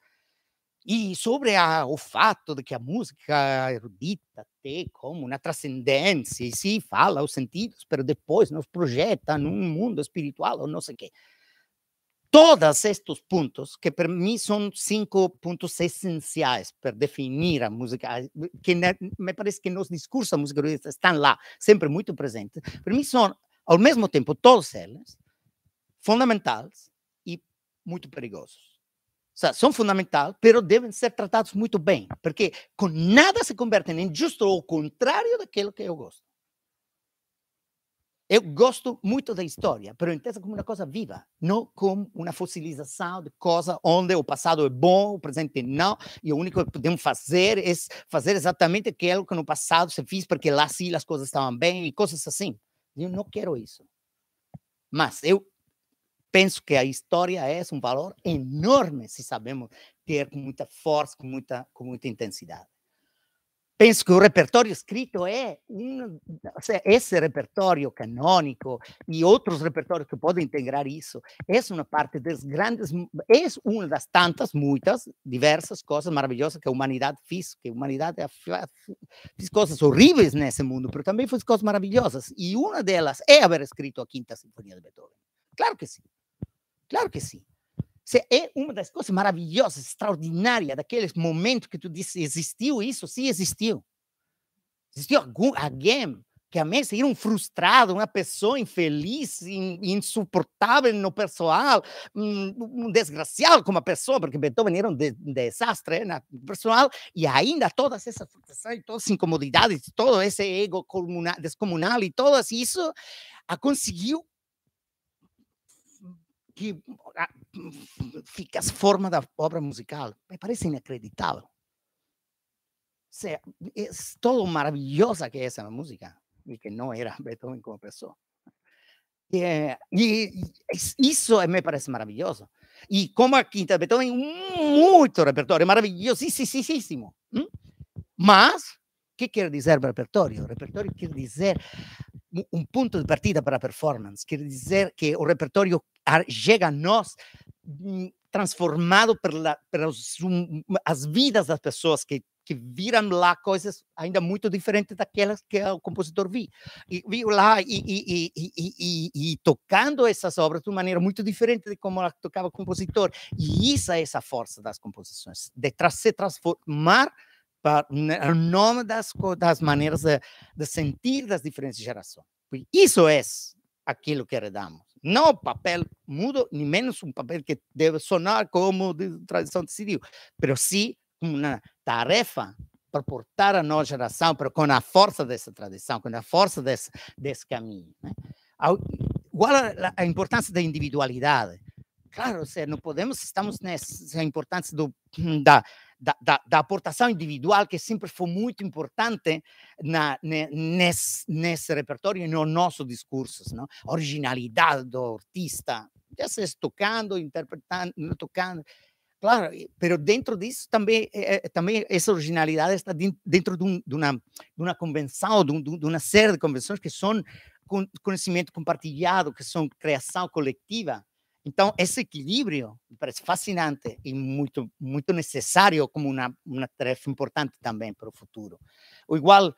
E sobre a, o fato de que a música erudita tem como uma transcendência, e se fala os sentidos, mas depois nos projeta num mundo espiritual ou não sei o quê. Todos estes pontos, que para mim são cinco pontos essenciais para definir a música, que me parece que nos discursos da música erudita estão lá, sempre muito presentes, para mim são, ao mesmo tempo, todos eles fundamentais e muito perigosos sea, fundamentais, fundamentales, pero deben ser tratados muito bien, porque con nada se convierten en justo ou contrario daquilo que eu gosto. Eu gosto muito da história, pero entesa como uma coisa viva, não como uma fossilização de coisa onde o passado é bom, o presente não, e o único que podemos fazer é fazer exatamente aquilo que no passado se fez, porque lá sim as coisas estavam bem e coisas assim. Eu não quero isso. Mas eu penso que a história é um valor enorme se sabemos ter com muita força, com muita, com muita intensidade. Penso que o repertório escrito é um, esse repertório canônico e outros repertórios que podem integrar isso. É uma parte das grandes, é uma das tantas, muitas, diversas coisas maravilhosas que a humanidade fez. Que a humanidade fez coisas horríveis nesse mundo, mas também fez coisas maravilhosas. E uma delas é haver escrito a Quinta Sinfonia de Beethoven. Claro que sim. Claro que sim. é uma das coisas maravilhosas, extraordinárias, daqueles momentos que tu disse, existiu isso? Sim, existiu. Existiu algum, alguém que amém saíram um frustrado, uma pessoa infeliz, in, insuportável no pessoal, um, um, desgraciado como pessoa, porque Beethoven era um, de, um desastre né, no pessoal, e ainda todas essas frustrações, todas as incomodidades, todo esse ego descomunal e todas isso a conseguiu que ah, ficas forma de obra musical. Me parece O Sea, es todo maravillosa que es la música y que no era [LAUGHS] Beethoven como persona. Y eh, eso me parece maravilloso. Y como a Quinta repertorio, maravilloso, muito sí, sí, sí. más ¿qué quiere decir repertorio? Repertorio quiere decir... um ponto de partida para a performance, quer dizer hum. que o repertório chega a nós hum, transformado pela, pelas hum, as vidas das pessoas que que viram lá coisas ainda muito diferentes daquelas que o compositor vi, e, viu lá e, e, e, tocando essas obras de uma maneira muito diferente de como ela tocava o compositor. E isso é essa força das composições, de tra se transformar para, nome das, das maneiras de, de sentir das diferentes gerações. Isso é aquilo que heredamos. Não o papel mudo, nem menos um papel que deve sonar como de tradição decidiu, mas sim uma tarefa para portar a nossa geração, mas com a força dessa tradição, com a força desse, desse caminho. Né? Igual a, a importância da individualidade. Claro, seja, não podemos, estamos nessa importância do, da, da, da, da aportação individual, que sempre foi muito importante na, nesse, nesse repertório e no nosso discurso. Não? Originalidade do artista, já se tocando, interpretando, tocando. Claro, mas dentro disso também, é, é, é, também essa originalidade está dentro de, um, de, uma, de uma convenção, de, um, de uma série de convenções que são conhecimento compartilhado, que são criação coletiva. Então, esse equilíbrio me parece fascinante e muito, muito necessário como uma, uma tarefa importante também para o futuro. O igual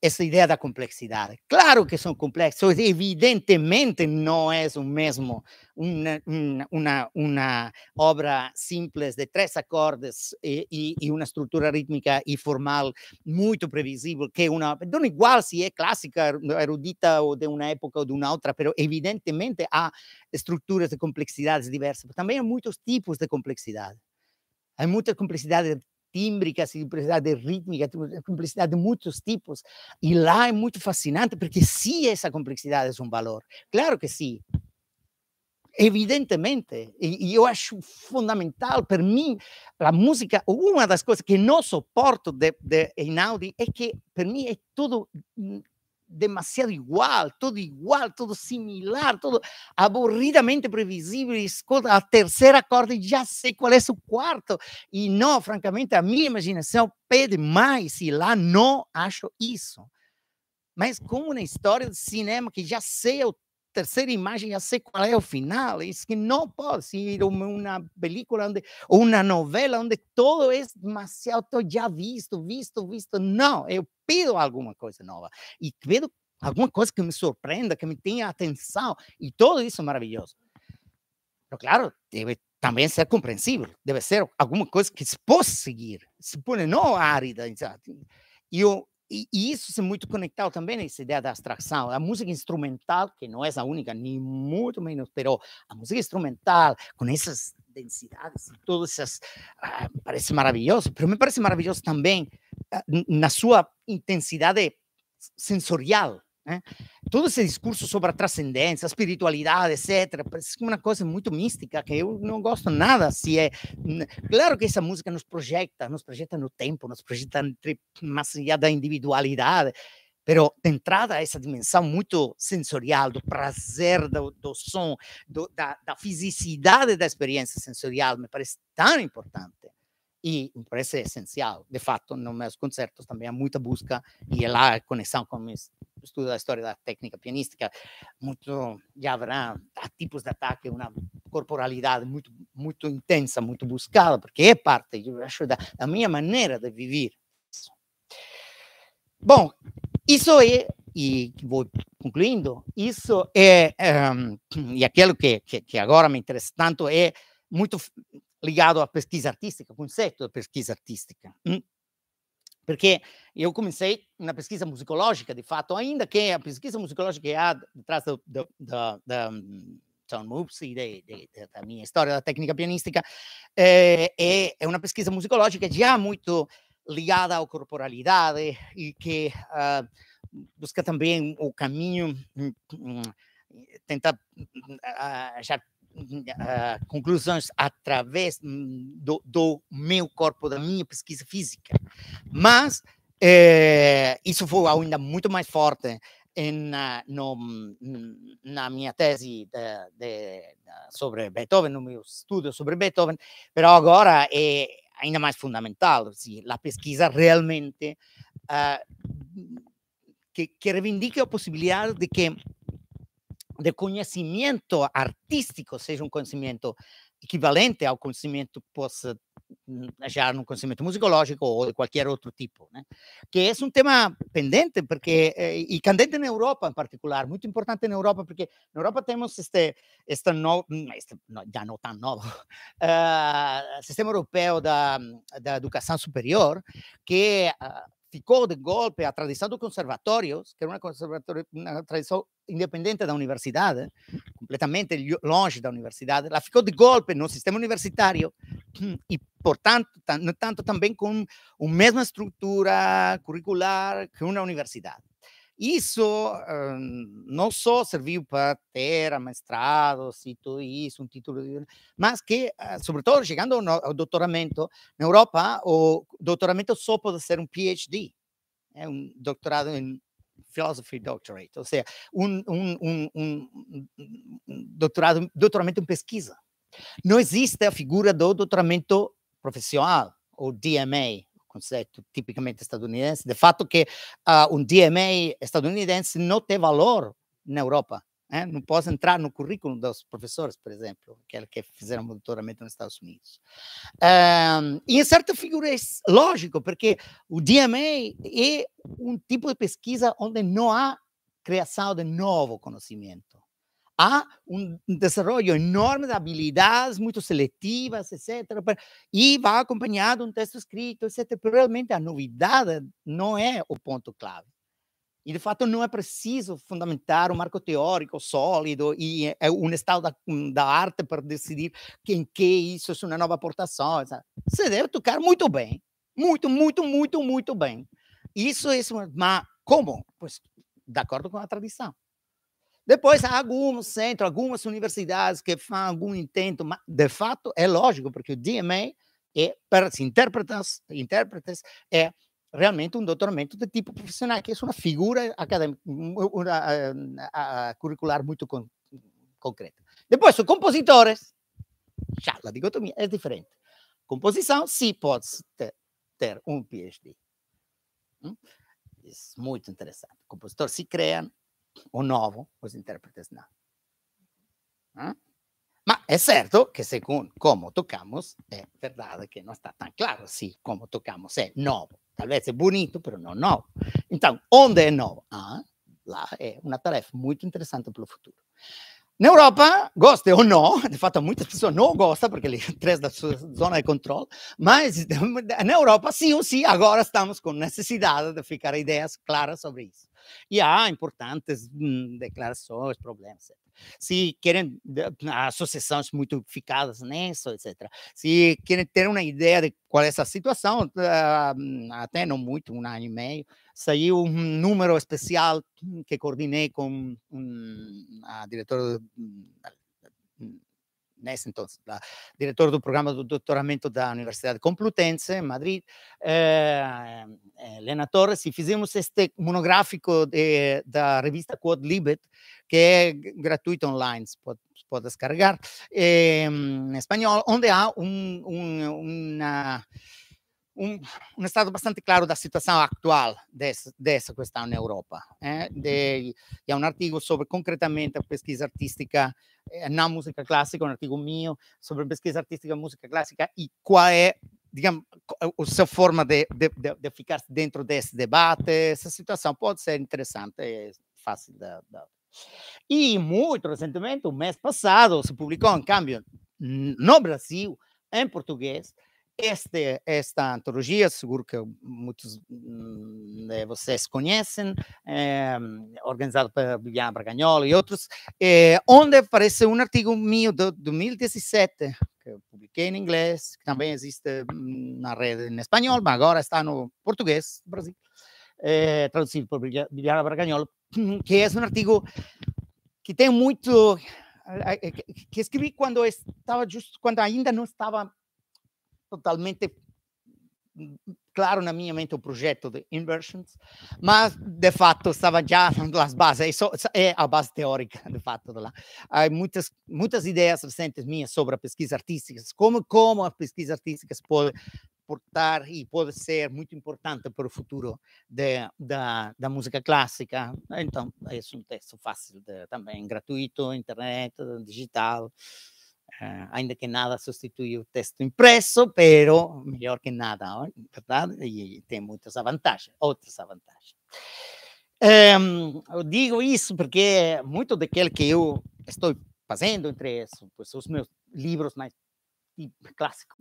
essa ideia da complexidade. Claro que são complexos, evidentemente não é o mesmo uma, uma, uma obra simples de três acordes e, e, uma estrutura rítmica e formal muito previsível que uma. Não igual se é clássica, er, erudita ou de uma época ou de uma outra, mas evidentemente há estruturas de complexidades diversas. Também há muitos tipos de complexidade. Há muita complexidade tímbricas, simplicidade rítmica, tipo, é complexidade de muitos tipos. E lá é muito fascinante, porque sim, essa complexidade é um valor. Claro que sim. Evidentemente, e, e eu acho fundamental para mim, a música, uma das coisas que não suporto de, de Einaudi é que para mim é tudo hum, demasiado igual, todo igual, todo similar, todo aburridamente previsível. Escuta a terceira corda e já sei qual é o quarto. E não, francamente, a minha imaginação pede mais e lá não acho isso. Mas como na história de cinema que já sei o terceira imagem já sei qual é o final. É que não pode ser uma película onde, ou uma novela onde todo é demasiado já visto, visto, visto. Não, eu eh, pido alguma coisa nova. E pido alguma coisa que me surpreenda, que me tenha atenção. E tudo isso é maravilhoso. Mas, claro, deve também ser compreensível. Deve ser alguma coisa que se possa seguir. Se põe não árida. E eu, e, e, isso é muito conectado também nessa ideia da abstração, a música instrumental, que não é a única, nem muito menos, pero a música instrumental, com essas densidades, todas essas, ah, parece maravilhoso, mas me parece maravilhoso também ah, na sua intensidade sensorial, né? Todo esse discurso sobre a transcendência, a espiritualidade, etc., parece uma coisa muito mística que eu não gosto nada. Se é claro que essa música nos projeta, nos projeta no tempo, nos projeta entre mais allá da individualidade, mas de entrada essa dimensão muito sensorial do prazer do, do som, do, da, da fisicidade da experiência sensorial me parece tão importante e parece essencial. De fato, nos meus concertos também há muita busca e é lá a conexão com o estudo da história da técnica pianística. Muito, já haverá há ah, tipos de ataque, uma corporalidade muito, muito intensa, muito buscada, porque é parte, eu acho, da, da minha maneira de viver. Bom, isso é, e vou concluindo, isso é, um, e aquilo que, que, que agora me interessa tanto é muito ligado à pesquisa artística, conceito da pesquisa artística. Hum? Porque eu comecei na pesquisa musicológica, de fato, ainda que a pesquisa musicológica que há atrás da, John da e da minha história da técnica pianística, eh, é, é uma pesquisa musicológica já muito ligada à corporalidade e que uh, busca também o caminho, hum, hum, tenta tentar ah, conclusões através hum, do, do, meu corpo, da minha pesquisa física. Mas eh, isso foi ainda muito mais forte em, na, no, hum, na minha tese de, de, sobre Beethoven, no meu estudo sobre Beethoven, mas agora é ainda mais fundamental, assim, a pesquisa realmente uh, que, que reivindica a possibilidade de que de conhecimento artístico seja um conhecimento equivalente ao conhecimento que possa já hum, no conhecimento musicológico ou de qualquer outro tipo, né? que é um tema pendente porque eh, e candente na Europa em particular, muito importante na Europa porque na Europa temos este, hum, este, já não tão novo uh, [LAUGHS] sistema europeu da, da educação superior que uh, ficou de golpe a tradição dos conservatórios, que era uma, uma tradição independente da universidade, ¿eh? completamente longe da universidade, ela ficou de golpe no sistema universitário e, portanto, tanto também com a mesma estrutura curricular que uma universidade. Isso ah, não só serviu para ter mestrado, e tudo isso, um título, mas que, ah, sobretudo, chegando ao doutoramento, na Europa, o doutoramento só pode ser um PhD, é um doutorado em philosophy doctorate, ou seja, um, um, um, um doutorado, doutoramento em pesquisa. Não existe a figura do doutoramento profissional, ou DMA, conceito tipicamente estadunidense, de fato que uh, um DMA estadunidense não tem valor na Europa. Né? Não posso entrar no currículo dos professores, por exemplo, aqueles que fizeram o doutoramento nos Estados Unidos. Um, e em certa figura é lógico, porque o DMA é um tipo de pesquisa onde não há criação de novo conhecimento há um desenvolvimento enorme de habilidades muito seletivas, etc. E vai acompanhado um texto escrito, etc. Pero realmente a novidade não é o ponto clave. E, de fato, não é preciso fundamentar um marco teórico sólido e eh, eh, um estado da, mm, da arte para decidir quem que isso é uma nova aportação. Você deve tocar muito bem. Muito, muito, muito, muito bem. Isso é uma... Mas como? Pois, de acordo com a tradição. Depois, há alguns centros, algumas universidades que fazem algum intento, mas, de fato, é lógico, porque o DMA é, para os intérpretes, intérpretes é realmente um doutoramento de tipo profissional, que é uma figura acadêmica, uma, uma, curricular muito con, concreta. Depois, os compositores, já, a dicotomia é diferente. Composição, sim, pode ter, ter um PhD. Hum? Isso é muito interessante. Compositores se criam, o nuovo, os intérpretes não. Mas ¿Mm? é certo que segundo como tocamos, é verdade que não está tão claro se como tocamos é novo. Talvez é bonito, mas não novo. Então, onde é novo? Ah, lá é uma tarefa muito interessante para o futuro. Na Europa, goste ou não, de fato muitas pessoas não gostam, porque ele [LAUGHS] traz da sua zona de controle, mas na Europa, sim ou sim, agora estamos com necessidade de ficar ideias claras sobre isso. E há ah, importantes hum, declarações, problemas, se querem associações ah, muito ficadas nisso, etc. Se querem ter uma ideia de qual é essa situação, ah, hum, até não muito, um ano e meio, saiu um número especial que coordinei com um, a diretora hum, então, diretor do programa do doutoramento da Universidade Complutense, Madrid, é, ehm, Lena Torres, e fizemos este monográfico de, da revista Quod Libet, que é gratuito online, se pode, descarregar, em espanhol, onde há uma um, um estado bastante claro da situação atual dessa, dessa questão na Europa. É? Eh? e há mhm. um artigo sobre, concretamente, a pesquisa artística eh, na música clássica, um artigo meu, sobre pesquisa artística música clássica e qual é digamos, eh, a sua forma de, de, ficar dentro desse debate, essa situação pode ser interessante, e fácil da, da... E muito recentemente, o mês passado, se publicou em câmbio no Brasil, em português, este, esta antologia, seguro que muitos de hum, né, vocês conhecem, é, organizado por Guilherme Bragagnolo e outros, é, onde aparece um artigo meu de 2017, que eu publiquei em inglês, que também existe hum, na rede em espanhol, mas agora está no português do Brasil, é, traduzido por Guilherme Bragagnolo, [CLEARS THROAT] que é um artigo que tem muito que escrevi quando estava justo quando ainda não estava totalmente mm, claro na minha mente o projeto de Inversions, mas de fato estava já nas [LAUGHS] bases, isso é a base teórica de fato lá. Há muitas muitas ideias recentes minhas sobre a pesquisa artística, como como a pesquisa artística pode portar e pode ser muito importante para o futuro de, da, da música clássica. Então, é um texto fácil de, também, gratuito, internet, digital. Uh, ainda que nada substitui o texto impresso, pero melhor que nada, verdade? E, tem muitas vantagens, outras vantagens. Um, eu digo isso porque muito daquele que eu estou fazendo entre isso, os meus livros mais clássicos,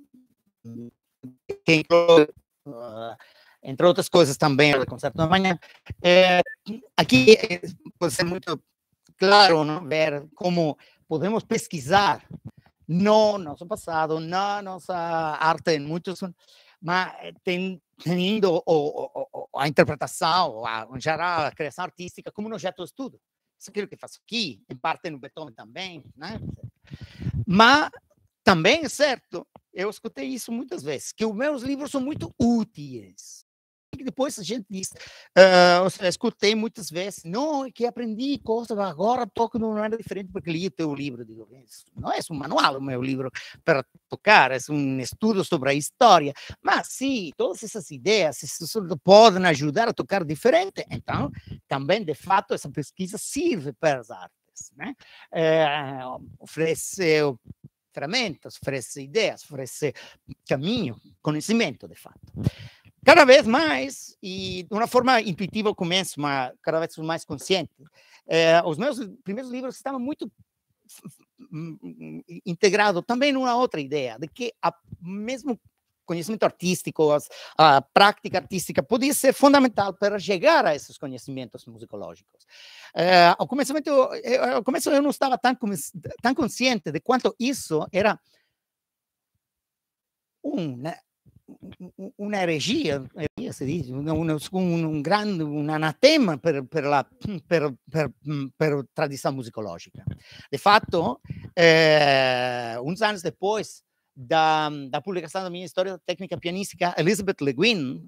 ah, entre outras coisas também, o concerto da manhã. Eh, é, aqui pode ser muito claro não? ver como podemos pesquisar no nosso passado, na nossa arte, em muitos, mas eh, tem, tendo o, o, a interpretação, a, em geral, a criação artística como um objeto de estudo. Isso é aquilo que faço aqui, em parte no Beethoven também, né? Mas também é certo, eu escutei isso muitas vezes, que os meus livros são muito úteis que depois a gente diz, uh, ou seja, escutei muitas vezes, não, é que aprendi coisas, agora toco de uma maneira diferente porque li o teu livro. Digo, é não é um manual o meu livro para tocar, é um estudo sobre a história. Mas sim, todas essas ideias podem ajudar a tocar diferente. Então, também, de fato, essa pesquisa serve para as artes. Né? Eh, oferece ferramentas, oferece ideias, oferece caminho, conhecimento, de fato cada vez mais, e de uma forma intuitiva eu começo, mas cada vez mais consciente. É, os meus primeiros livros estavam muito hum, hum, integrado também numa outra ideia, de que a, mesmo conhecimento artístico, as, a prática artística podia ser fundamental para chegar a esses conhecimentos musicológicos. É, ao, eu, ao começo eu não estava tão, tão consciente de quanto isso era um, né, una heresia, heresia si dice, un, un, grande, un anatema per, per, la, per, per, per tradizione musicologica. Di fatto, eh, uns anos dopo da, da pubblicazione della mia storia tecnica pianistica, Elizabeth Le Guin,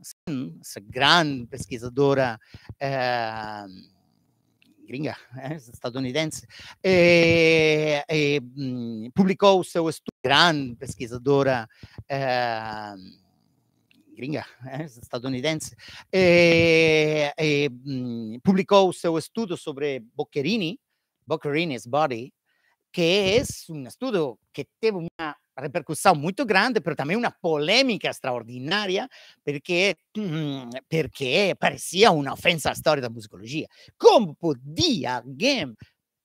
essa grande pesquisadora eh, gringa, eh, estadunidense, publicou e, pubblicò il suo studio, grande pesquisadora eh, gringa, eh, estadounidense, eh, eh, mhmm, publicó o seu estudo sobre Boccherini, Boccherini's Body, che è un studio che teve una repercussione molto grande, però também una polêmica straordinaria, perché, mhmm, porque parecia uma ofensa alla storia della musicologia. Como podia game,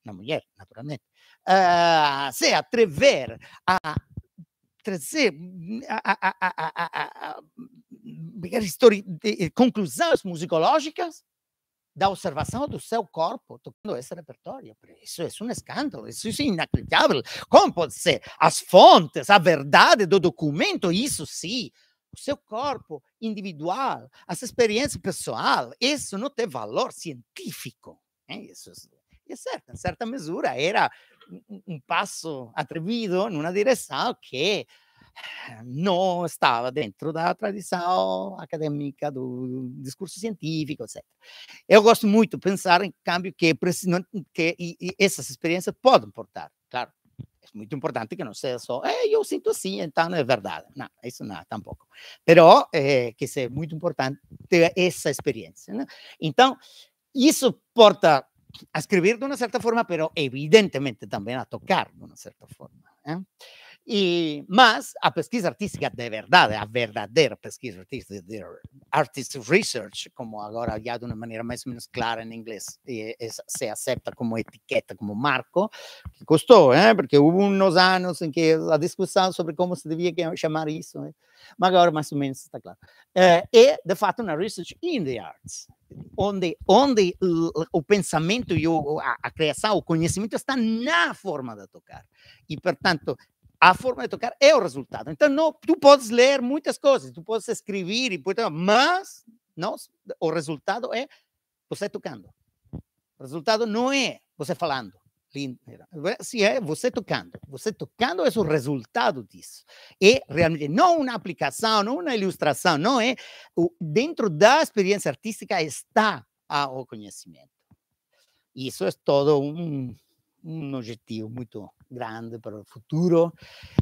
una mulher, naturalmente, uh, se atrever a trazer hum, a, a, a, conclusões musicológicas da observação do seu corpo tocando esse repertório. Isso é um escândalo, isso é inacreditável. Como pode ser? As fontes, a verdade do documento, isso sim. O seu corpo individual, as experiências pessoais isso não tem valor científico. isso. E certo em certa mesura, era un passo atrevido in una direzione eh, che non stava dentro da tradição acadêmica do discurso científico, etc. Eu gosto muito de pensar em cambio que, essas experiências podem portar, claro. É muito importante que não seja só, eh, eu sinto assim, então é verdade. Não, isso não, tampouco. Mas eh, que é muito importante ter essa experiência. Então, isso porta a escribir de una cierta forma, pero evidentemente también a tocar de una cierta forma. ¿eh? E, mas a pesquisa artística de verdade, a verdadeira pesquisa artística, de artist research, como agora já de uma maneira mais ou menos clara em inglês e, e, é, se aceita como etiqueta, como marco, que custou, hein? Eh, porque houve uns anos em que a discussão sobre como se devia chamar isso, né? mas agora mais ou menos está claro. É, é de fato uma research in the arts, onde, onde o pensamento e o, a, a, criação, o conhecimento está na forma de tocar. E, portanto, a forma de tocar é o resultado. Então, não, tu podes ler muitas coisas, tu podes escrever, e mas não o resultado é você tocando. O resultado não é você falando. sim é você tocando. Você tocando é o resultado disso. É realmente não uma aplicação, não uma ilustração, não é. Dentro da experiência artística está ah, o conhecimento. isso é todo um um objetivo muito grande para o futuro.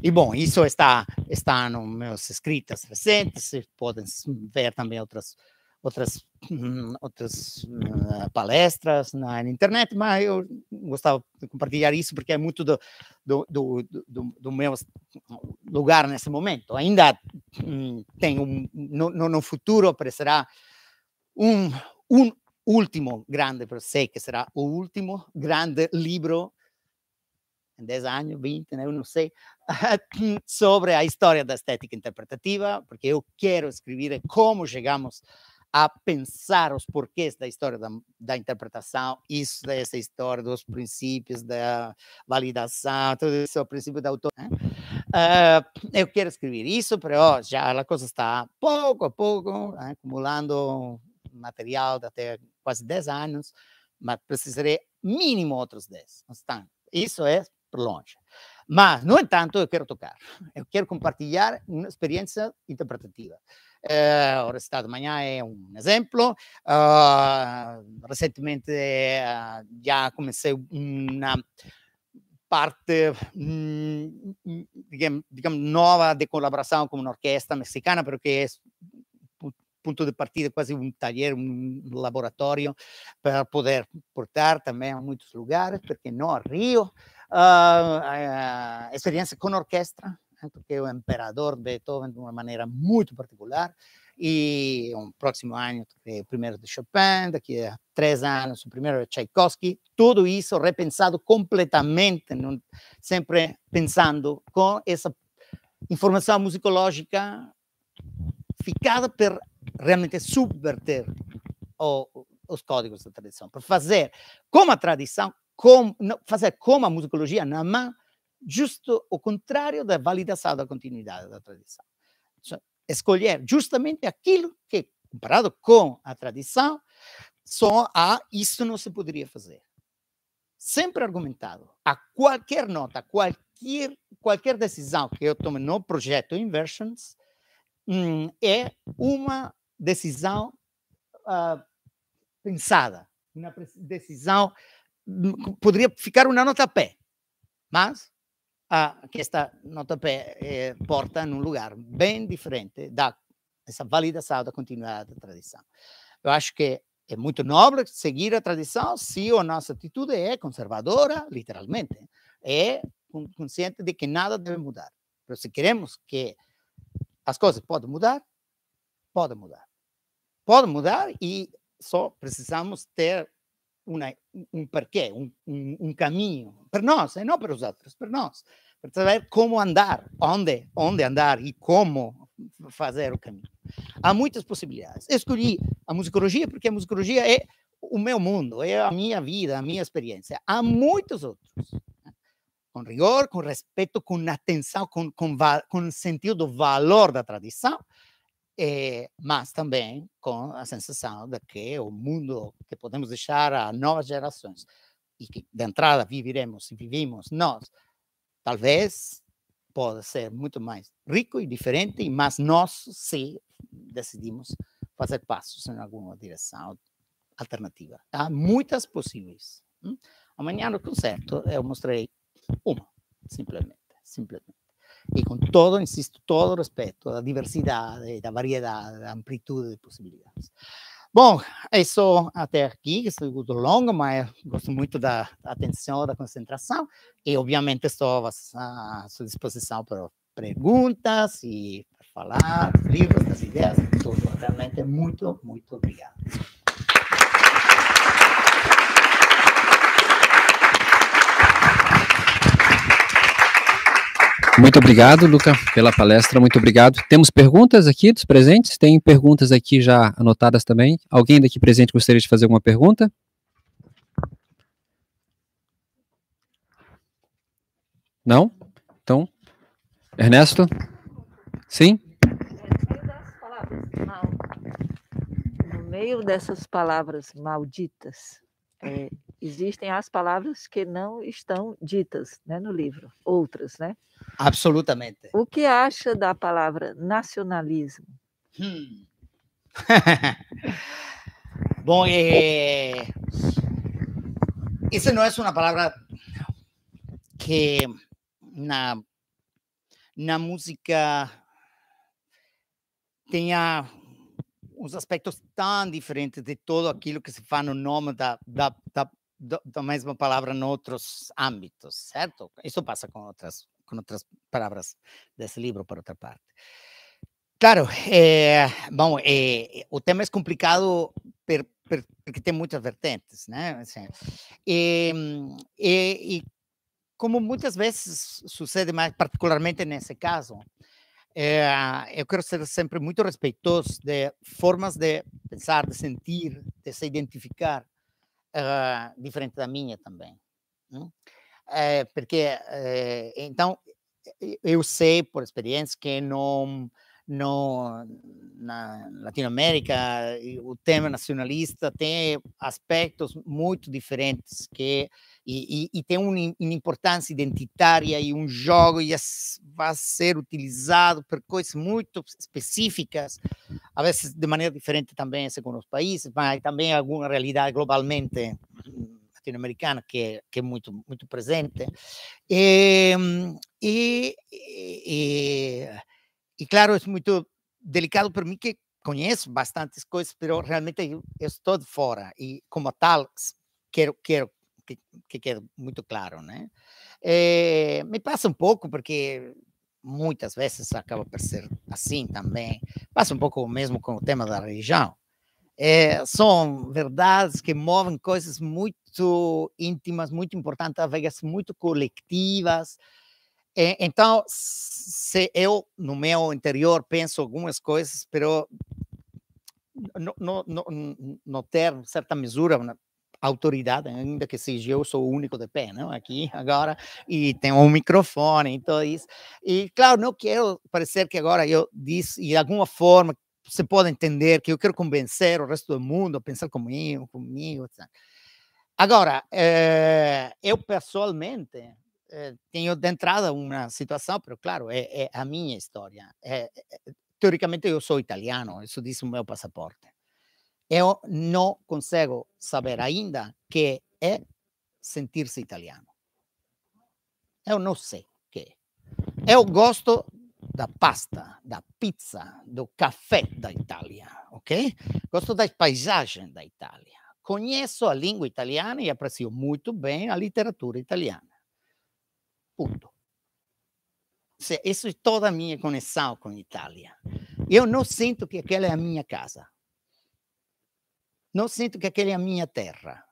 E bom, isso está está nos escritas recentes, podem ver também outras outras hum, outras eh, palestras na, na internet, mas eu gostava de compartilhar isso porque é muito do do, do, do, do meu lugar nesse momento. Ainda hum, tem um no, no futuro aparecerá um, um ultimo grande per sé, che sarà l'ultimo grande libro in 10 anni, 20, non so, sobre a storia da estética interpretativa, perché io quero escrever como chegamos a pensare os porquês da história da, interpretazione interpretação, isso dessa história dos princípios da validação, tudo isso, o princípio da autonomia. Uh, eh, eu quero escrever isso, mas já a coisa está pouco a poco né, acumulando material de até quase 10 anos, mas precisarei mínimo outros 10. Então, isso é por longe. Mas, no entanto, eu quero tocar. Eu quero compartilhar uma experiência interpretativa. Uh, o Recitado manhã é um exemplo. Uh, recentemente uh, já comecei uma parte, hum, hum, digamos, digamos, nova de colaboração com uma orquestra mexicana, porque é ponto de partida, quase um talher, um laboratório, para poder portar também a muitos lugares, porque não a Rio. Uh, uh, eh, experiência eh, com orquestra, eh, porque o imperador Beethoven de uma maneira muito particular. E um próximo ano, o primeiro de Chopin, daqui a três anos, o primeiro de Tchaikovsky. Tudo isso repensado completamente, sempre pensando com essa informação musicológica ficada por realmente é subverter o, os códigos da tradição, para fazer como a tradição, como, fazer como a musicologia na mão, justo o contrário da validação da continuidade da tradição. Então, escolher justamente aquilo que, comparado com a tradição, só há, ah, isso não se poderia fazer. Sempre argumentado, a qualquer nota, qualquer, qualquer decisão que eu tome no projeto Inversions, Hum, é uma decisão uh, pensada, uma decisão hum, poderia ficar uma nota pé, mas ah, que esta nota pé eh, porta num lugar bem diferente da essa validação da continuidade da tradição. Eu acho que é muito nobre seguir a tradição se a nossa atitude é conservadora, literalmente, é consciente de que nada deve mudar. Mas se queremos que as coisas podem mudar? Podem mudar. Podem mudar e só precisamos ter uma, um porquê, um, um, um, caminho para nós, e eh, não para os outros, para nós, para saber como andar, onde, onde andar e como fazer o caminho. Há muitas possibilidades. Escolhi a musicologia porque a musicologia é o meu mundo, é a minha vida, a minha experiência. Há muitos outros com rigor, com respeito, com atenção, com, com, com sentido do valor da tradição, é, mas também com a sensação de que o mundo que podemos deixar a novas gerações e que de entrada viviremos e vivimos nós, talvez pode ser muito mais rico e diferente, mas nós se decidimos fazer passos em alguma direção alternativa. Há muitas possíveis. Hm? Amanhã no concerto eu mostrei uma, simplesmente simplesmente E com todo, insisto, todo respeito da diversidade, da variedade, da amplitude de possibilidades. Bom, é só até aqui, que esse discurso longo, mas gosto muito da atenção, da concentração, e obviamente estou à sua disposição para perguntas e para falar livros, das ideias, tudo. Realmente muito, muito obrigado. Muito obrigado, Luca, pela palestra. Muito obrigado. Temos perguntas aqui dos presentes? Tem perguntas aqui já anotadas também. Alguém daqui presente gostaria de fazer alguma pergunta? Não? Então, Ernesto? Sim? No meio dessas palavras malditas, é, existem as palavras que não estão ditas né, no livro, outras, né? Absolutamente. O que acha da palavra nacionalismo? Hum. [LAUGHS] Bom, eh, não é uma palavra que na, na música tenha uns aspectos tão diferentes de todo aquilo que se faz no nome da, da, da, da mesma palavra em outros âmbitos, certo? Isso passa com outras, com outras palavras desse livro, por outra parte. Claro, é, bom, é, o tema é complicado per, per, porque tem muitas vertentes, né? Assim, e, e, e, como muitas vezes sucede, mas particularmente nesse caso, é, eu quero ser sempre muito respeitoso de formas de pensar, de sentir, de se identificar uh, diferente da minha também. É, porque, é, então, eu sei por experiência que não no, na Latinoamérica, o tema nacionalista tem aspectos muito diferentes que e, e, e tem uma, importância identitária e um jogo e é vai ser utilizado por coisas muito específicas, às vezes de maneira diferente também segundo assim, os países, mas também alguma realidade globalmente latino-americana que, é, que é muito muito presente e, e, e e claro, é muito delicado para mim que conheço bastantes coisas, mas realmente eu, eu, estou de fora e como tal quero quero que, que quede muito claro, né? É, me passa um pouco porque muitas vezes acaba por ser assim também. Passa um pouco mesmo com o tema da religião. É, eh, são verdades que movem coisas muito íntimas, muito importantes, às vezes muito coletivas, é, então, se eu, no meu interior, penso algumas coisas, pero no, no, no, no ter certa mesura, autoridade, ainda que seja eu sou o único de pé, não? Aqui, agora, e tenho um microfone e tudo isso. E, claro, não quero parecer que agora eu disse, de alguma forma, você pode entender que eu quero convencer o resto do mundo a pensar comigo, comigo, etc. Agora, eu eh, pessoalmente, eh, tenho de entrada uma situação, mas claro, é, é, a minha história. É, eh, eh, teoricamente, eu sou italiano, isso diz o meu passaporte. Eu não consigo saber ainda que é sentir-se italiano. Eu não sei o que é. Eu gosto da pasta, da pizza, do café da Itália, ok? Gosto das paisagens da Itália. Conheço a língua italiana e aprecio muito bem a literatura italiana. Ponto. Isso é toda a minha conexão com a Itália. Eu não sinto que aquela é a minha casa. Não sinto que aquela é a minha terra.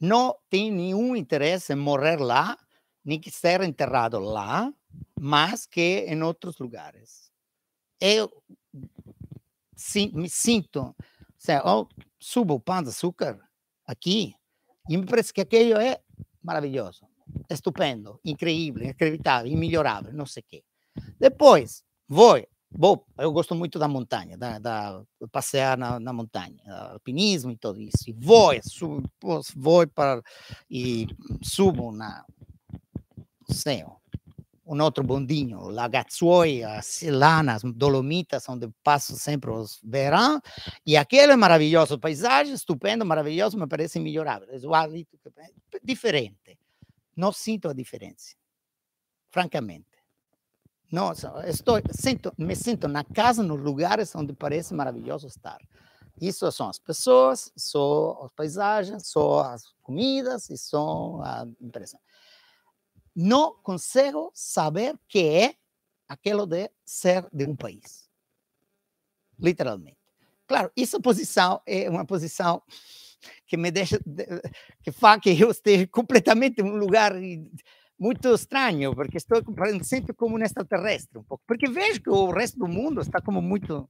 Não tenho nenhum interesse em morrer lá, nem que ser enterrado lá, mas que em outros lugares. Eu me sinto, eu oh, subo o pão de açúcar aqui e me parece que aquilo é maravilhoso estupendo, increíble, acreditável, imelhorável, não sei o quê. Depois, vou, vou, eu gosto muito da montanha, da, da passear na, na, montanha, alpinismo e tudo isso. E vou, subo, vou para e subo na sei, um outro bondinho, Lagazzuoia, Lanas, Dolomitas, onde passo sempre os verão, e aquilo é maravilhoso, paisagem, estupendo, maravilhoso, me parece melhorável, diferente não sinto a diferença, francamente. Não, estou, sinto, me sinto na casa, nos lugares onde parece maravilhoso estar. Isso são as pessoas, são as paisagens, são as comidas e são a empresa. Não consigo saber que é aquilo de ser de um país. Literalmente. Claro, isso posição é uma posição que me deixa, que faz que eu esteja completamente em um lugar eh, muito estranho, porque estou me sinto como um extraterrestre um pouco, porque vejo que o resto do mundo está como muito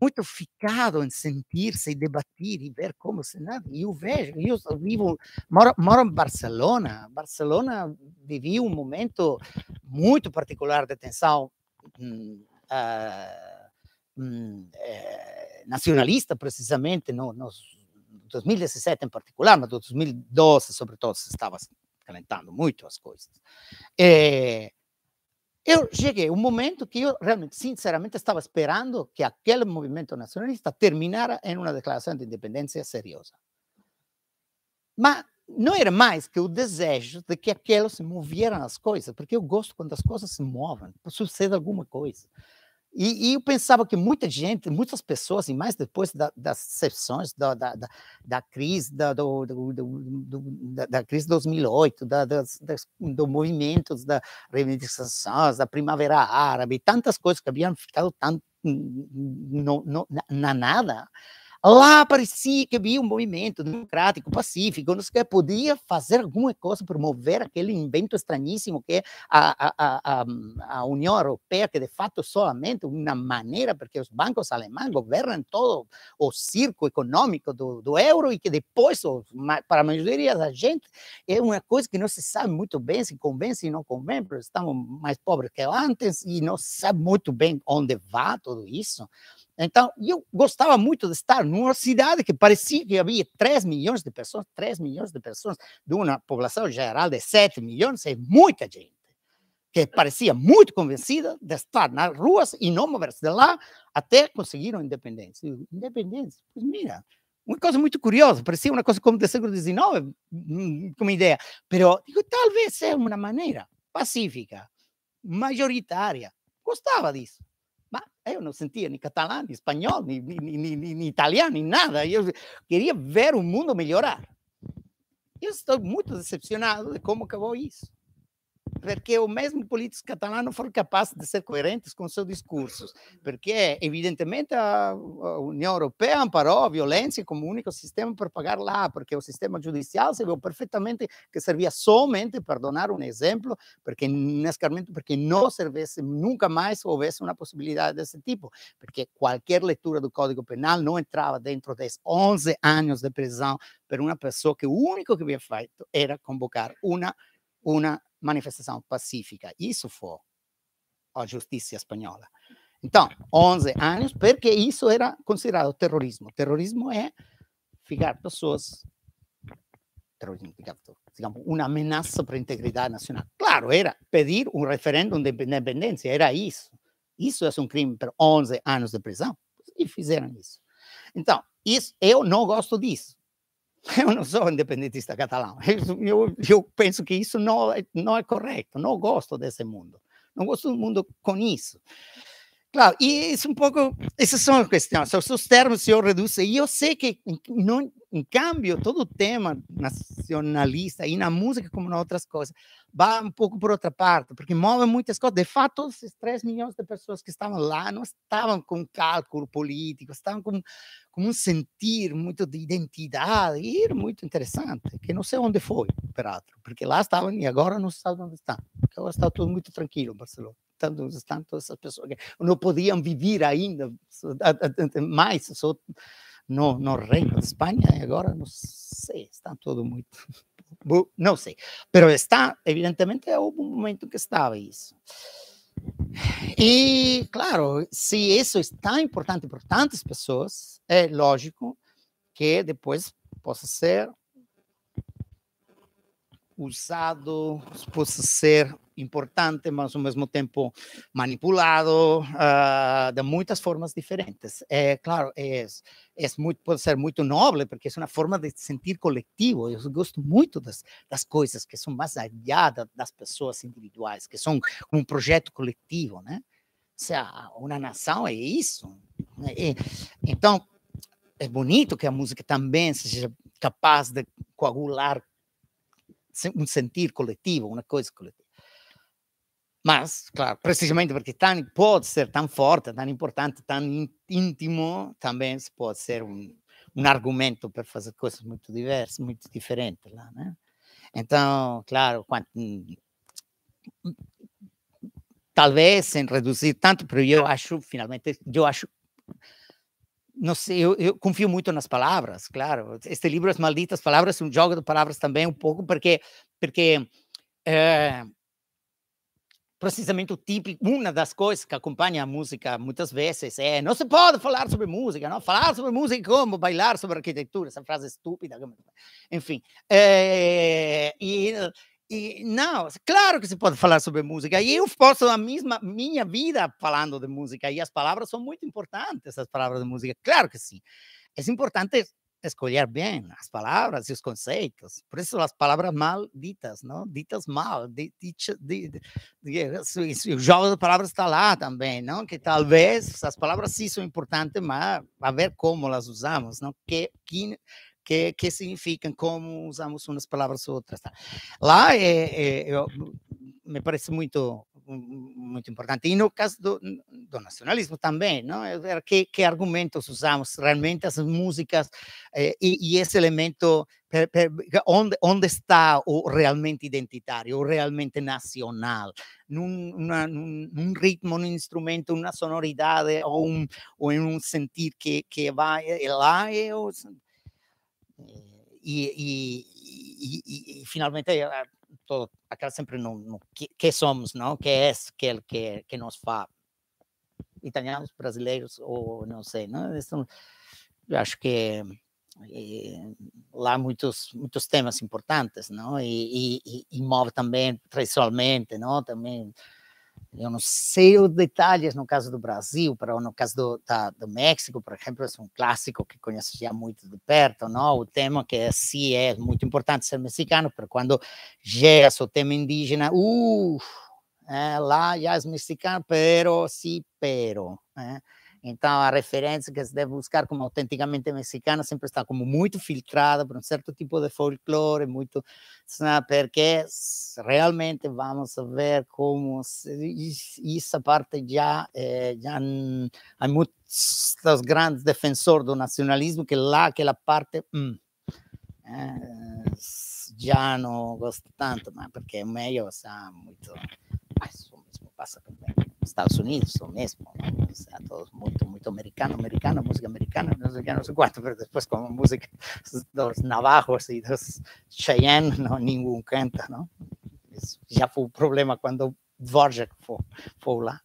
muito ficado em sentir-se e debater e ver como se nada. E eu vejo, eu vivo, moro, moro em Barcelona. Barcelona vivi um momento muito particular de tensão hum, uh, hum, eh, nacionalista, precisamente, no, nos 2017 em particular, mas 2012 sobretudo, se estava calentando muito as coisas. É, eu cheguei um momento que eu realmente, sinceramente, estava esperando que aquele movimento nacionalista terminara em uma declaração de independência seriosa. Mas não era mais que o desejo de que aquilo se movieram as coisas, porque eu gosto quando as coisas se movem, suceda alguma coisa. E, e, eu pensava que muita gente, muitas pessoas, e mais depois da, das sessões da, da, da crise da, do, do, do, da, da crise de 2008, da, das, das, do movimentos da reivindicação, da primavera árabe, tantas coisas que haviam ficado tanto no, no, na, na nada, Lá parecia que havia um movimento democrático, pacífico, não sei o que, podia fazer alguma coisa, promover aquele invento estranhíssimo que é a, a, a, a União Europeia, que de fato somente uma maneira, porque os bancos alemães governam todo o circo econômico do, do euro e que depois, para a maioria da gente, é uma coisa que não se sabe muito bem se convém, se não convém, porque estamos mais pobres que antes e não sabe muito bem onde vai tudo isso. Então, eu gostava muito de estar numa cidade que parecia que havia 3 milhões de pessoas, 3 milhões de pessoas, de uma população geral de 7 milhões, é muita gente, que parecia muito convencida de estar nas ruas e não mover-se de lá até conseguir a independência. Eu, independência? Pois mira, uma coisa muito curiosa, parecia uma coisa como do século XIX, hum, hum, como ideia, mas digo, talvez seja é uma maneira pacífica, majoritária. Gostava disso. Eh, eu não sentia nem catalão, nem espanhol, nem, nem, nem, nem italiano, nem nada. Eu queria ver o mundo melhorar. Eu estou muito decepcionado de como acabou isso porque o mesmo político catalano foi capaz de ser coerente com seus discursos, porque evidentemente a, União Europeia amparou a violência como único sistema para pagar lá, porque o sistema judicial se viu perfeitamente que servia somente para donar um exemplo, porque nescarmento, porque não servisse nunca mais houvesse uma possibilidade desse tipo, porque qualquer leitura do Código Penal não entrava dentro desses 11 anos de prisão para uma pessoa que o único que havia feito era convocar uma uma manifestação pacífica. Isso foi a justiça espanhola. Então, 11 anos, porque isso era considerado terrorismo. Terrorismo é ficar pessoas. Terrorismo, digamos, uma ameaça para a integridade nacional. Claro, era pedir um referendo de independência, era isso. Isso é um crime para 11 anos de prisão. E fizeram isso. Então, isso, eu não gosto disso. [LAUGHS] Eu não sou independentista catalão. Eu, [LAUGHS] eu, penso que isso não, não é correto. Não gosto desse mundo. Não gosto do mundo com isso. Claro, e isso um pouco, essas são as questões, são os termos que eu reduzo, e eu sei que, não, em cambio, todo o tema nacionalista, e na música como em outras coisas, vai um pouco por outra parte, porque move muitas coisas. De fato, esses 3 milhões de pessoas que estavam lá não estavam com cálculo político, estavam com, com um sentir muito de identidade, e era muito interessante, que não sei onde foi, peraltro, porque lá estavam e agora não se sabe onde estão, porque agora está tudo muito tranquilo em Barcelona tantos, tantas pessoas que não podiam viver ainda mais só no, no reino de Espanha, agora não sei, está tudo muito [LAUGHS] não sei, mas está, evidentemente, é um momento que estava isso. E, claro, se isso está é importante para tantas pessoas, é lógico que depois possa ser usado, possa ser importante, mas ao mesmo tempo manipulado uh, de muitas formas diferentes. É claro, é, é muito, pode ser muito nobre, porque é uma forma de sentir coletivo. Eu gosto muito das, das coisas que são mais allá das pessoas individuais, que são um projeto coletivo, né? uma nação é isso. Né? E, então, é bonito que a música também seja capaz de coagular um sentir coletivo, uma coisa coletiva. Mas, claro, precisamente porque tão, pode ser tão forte, tão importante, tão íntimo, também pode ser um, um argumento para fazer coisas muito diversas, muito diferentes lá, né? Então, claro, quando, hum, talvez sem reduzir tanto, porque eu acho, finalmente, eu acho, não sei, eu, eu confio muito nas palavras, claro. Este livro, As Malditas Palavras, é um jogo de palavras também um pouco, porque, porque é, precisamente o típico, uma das coisas que acompanha a música muitas vezes é não se pode falar sobre música, não falar sobre música como bailar sobre arquitetura, essa frase estúpida, enfim. É, e, e não, claro que se pode falar sobre música. E eu posso a mesma minha vida falando de música e as palavras são muito importantes, as palavras de música, claro que sim. É importante escolher bem as palavras e os conceitos. Por isso, as palavras mal ditas, não? ditas mal. o jogo de palavras está lá também, não? que talvez as palavras sim são importantes, mas a ver como elas usamos, não? que, que que, que significam, como usamos umas palavras outras. Tá? Lá é, é, eu, eh, eh, me parece muito muy importante. y no caso do, nacionalismo también, ¿no? É ver ¿qué argumentos usamos realmente las músicas eh, Y ese elemento ¿dónde está o realmente identitario, o realmente nacional, un un ritmo, un instrumento, una sonoridad eh, o un un em sentir que, que vai lá e, Y finalmente ah, todo, aquela sempre no, no que, que, somos, não? Que é esse que que que nos faz italianos, brasileiros ou não sei, não? eu acho que e, eh, lá muitos muitos temas importantes, não? E, e, e move também tradicionalmente, não? Também eu não sei os detalhes no caso do Brasil, para no caso do, da, do México, por exemplo, é um clássico que conheço já muito de perto, não? O tema que é, sim é muito importante ser mexicano, mas quando chega o tema indígena, uh, é, lá já é mexicano, pero, sim, sí, pero. Né? Então, a referência que se deve buscar como autenticamente mexicana sempre está como muito filtrada por um certo tipo de folclore, muito, porque realmente vamos ver como essa parte já, é, já há muitos grandes defensores do nacionalismo que lá aquela parte hum, é, já não gosta tanto, mas né, porque é meio, sabe, muito, mas o mesmo passa também. Estados Unidos, o mesmo. O sea, todos muito, muito americano, americano, música americana, não sei que, não sei quanto, mas depois com a música dos [LAUGHS] Navajos e dos Cheyenne, não, nenhum canta, não? Isso já foi o problema quando Dvorak foi, foi lá.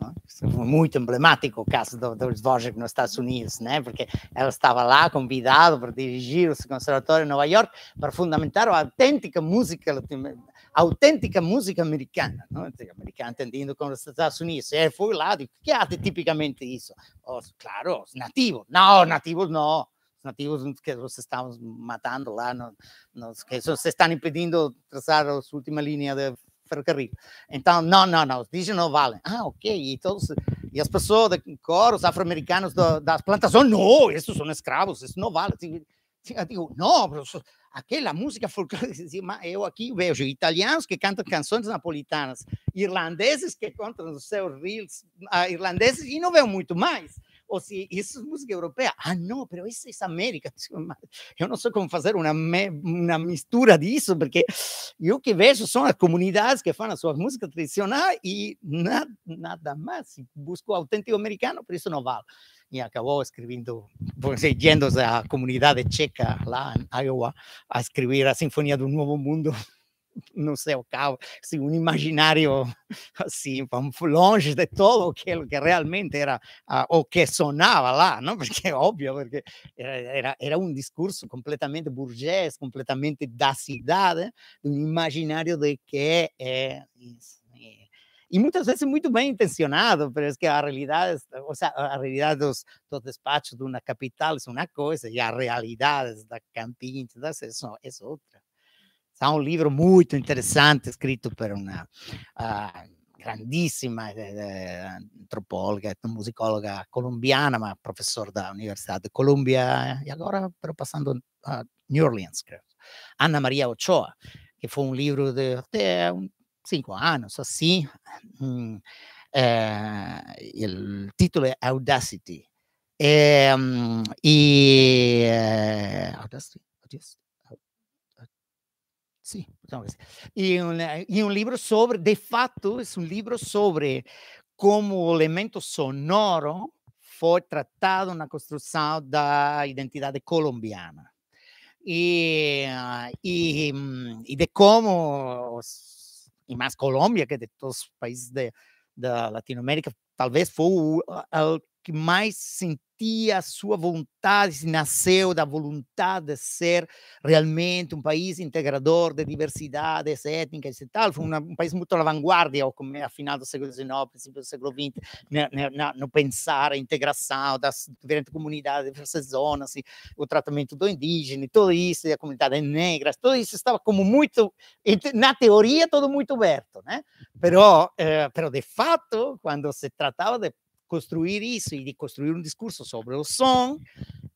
Não? Foi muito emblemático o caso do, do Dvorak nos Estados Unidos, né? porque ela estava lá convidado para dirigir o Conservatório em Nova York para fundamentar a autêntica música latino-americana autêntica música americana, não? É? americana entendendo com os Estados Unidos. é foi lá, digo, que é tipicamente isso? Os, claro, os nativos. Não, nativos não. Os nativos que os estamos matando lá, não, nos, que os estão impedindo traçar a última linha de ferrocarril. Então, não, não, não, os não valem. Ah, ok, e todos... E as pessoas de cor, os afro-americanos das plantações, não, esses são escravos, isso não vale. Eu digo, não, aquela música folclórica. Eu aqui vejo italianos que cantam canções napolitanas, irlandeses que cantam os seus reels ah, irlandeses e não vejo muito mais ou se isso é música europeia. Ah, não, mas isso é América. Eu [LAUGHS] não sei como fazer uma, uma mistura disso, porque eu que vejo são as comunidades que fazem a sua música tradicional e nada, nada mais. Busco autêntico americano, por isso não vale. E acabou escrevendo, yendo a comunidade checa lá em Iowa a escrever a Sinfonia do Novo Mundo. [LAUGHS] não sei o cabo, assim, um imaginário [LAUGHS] assim, longe de todo aquilo que realmente era ou ah, o que sonava lá, não? [LAUGHS] Porque óbvio, porque era, era, era um discurso completamente burguês, completamente da cidade, ¿eh? um imaginário de que é eh, isso e muitas vezes muito bem intencionado, mas que a realidade, ou seja, a realidade dos, dos despachos de uma capital é uma coisa e a realidade da campinha é, é outra. Sarà un libro molto interessante scritto per una uh, grandissima eh, eh antropologa, etnomusicologa colombiana, ma professore da Università di Columbia, e agora però passando a New Orleans, credo. Anna Maria Ochoa, che fu un libro di até un, cinque anni, assim. Mm, eh, il titolo è Audacity. E, um, mm, e eh, Audacity? Audacity? Sim, e um, e um livro sobre, de fato, é um livro sobre como o elemento sonoro foi tratado na construção da identidade colombiana. E, e, ah, mm, de como, e mais Colômbia, que de todos os países da Latinoamérica, talvez foi o que mais sentia a sua vontade, nasceu da vontade de ser realmente um país integrador de diversidades étnicas e tal. Foi hum. uma, um país muito à vanguardia, ao final do século XIX, princípio do século XX, no, né, né, no pensar a integração das diferentes comunidades, diversas zonas, e o tratamento do indígena, e tudo isso, e a comunidade negra, tudo isso estava como muito, na teoria, tudo muito aberto, né? Pero, eh, de fato, quando se tratava de construir isso e de construir um discurso sobre o som,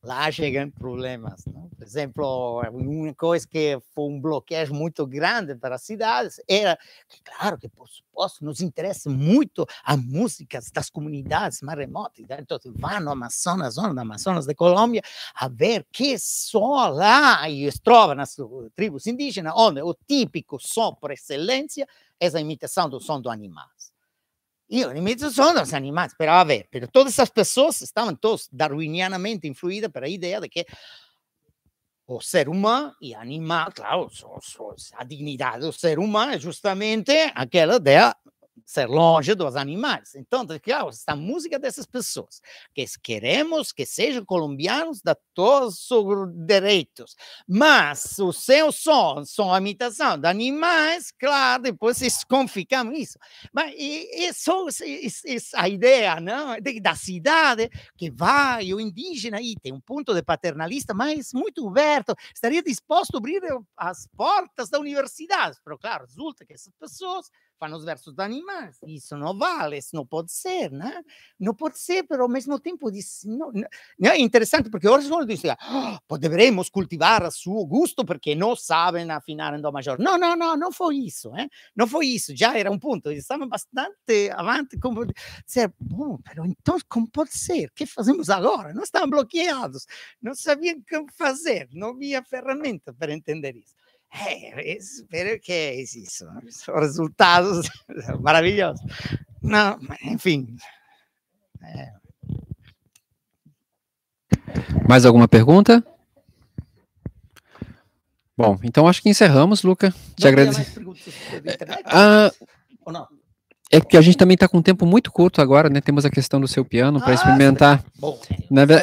lá chegam problemas. Né? Por exemplo, uma coisa que foi um bloqueio muito grande para as cidades era, claro que, por suposto, nos interessa muito a música das comunidades mais remotas. Né? Então, assim, vá no Amazonas, zona do Amazonas da Colômbia, a ver que só lá e se trova nas tribos indígenas, onde o típico som por excelência é a imitação do som do animal. Io all'inizio sono si animais, sperava a ver, pero todas essas pessoas estavam todos darwinianamente influídas pela ideia de que o ser humano e animal, claro, a dignidade do ser humano é justamente aquela da ser é longe dos animais. Então, claro, ah, esta música dessas pessoas, que queremos que sejam colombianos, da todos os direitos, mas os seus sons são imitação de animais, claro, depois desconficamos [LAUGHS] isso. Mas e, e só essa ideia não? De, da cidade que vai, o indígena, aí tem um ponto de paternalista, mas muito aberto, estaria disposto a abrir eh, as portas da universidade. Mas, claro, resulta que essas pessoas para os versos animais. Isso não vale, isso não pode ser, né? Não pode ser, mas ao mesmo tempo diz, não, não. Né? é interessante porque o Orsol diz, ah, poderemos cultivar a seu gosto porque não sabem afinar em dó maior. Não, não, não, não foi isso, eh? não foi isso, já era um ponto, estavam bastante avante, como dizer, bom, então como pode ser? O que fazemos agora? Não estavam bloqueados, não sabiam o que fazer, não havia ferramenta para entender isso. Hey, eh, espero que isso, resultados [LAUGHS] maravilhosos. Não, enfim. É. Eh. Mais alguma pergunta? Bom, então acho que encerramos, Luca. Te agradeço. Ah, ah É que a gente também está com um tempo muito curto agora, né? Temos a questão do seu piano para ah, experimentar. Bom,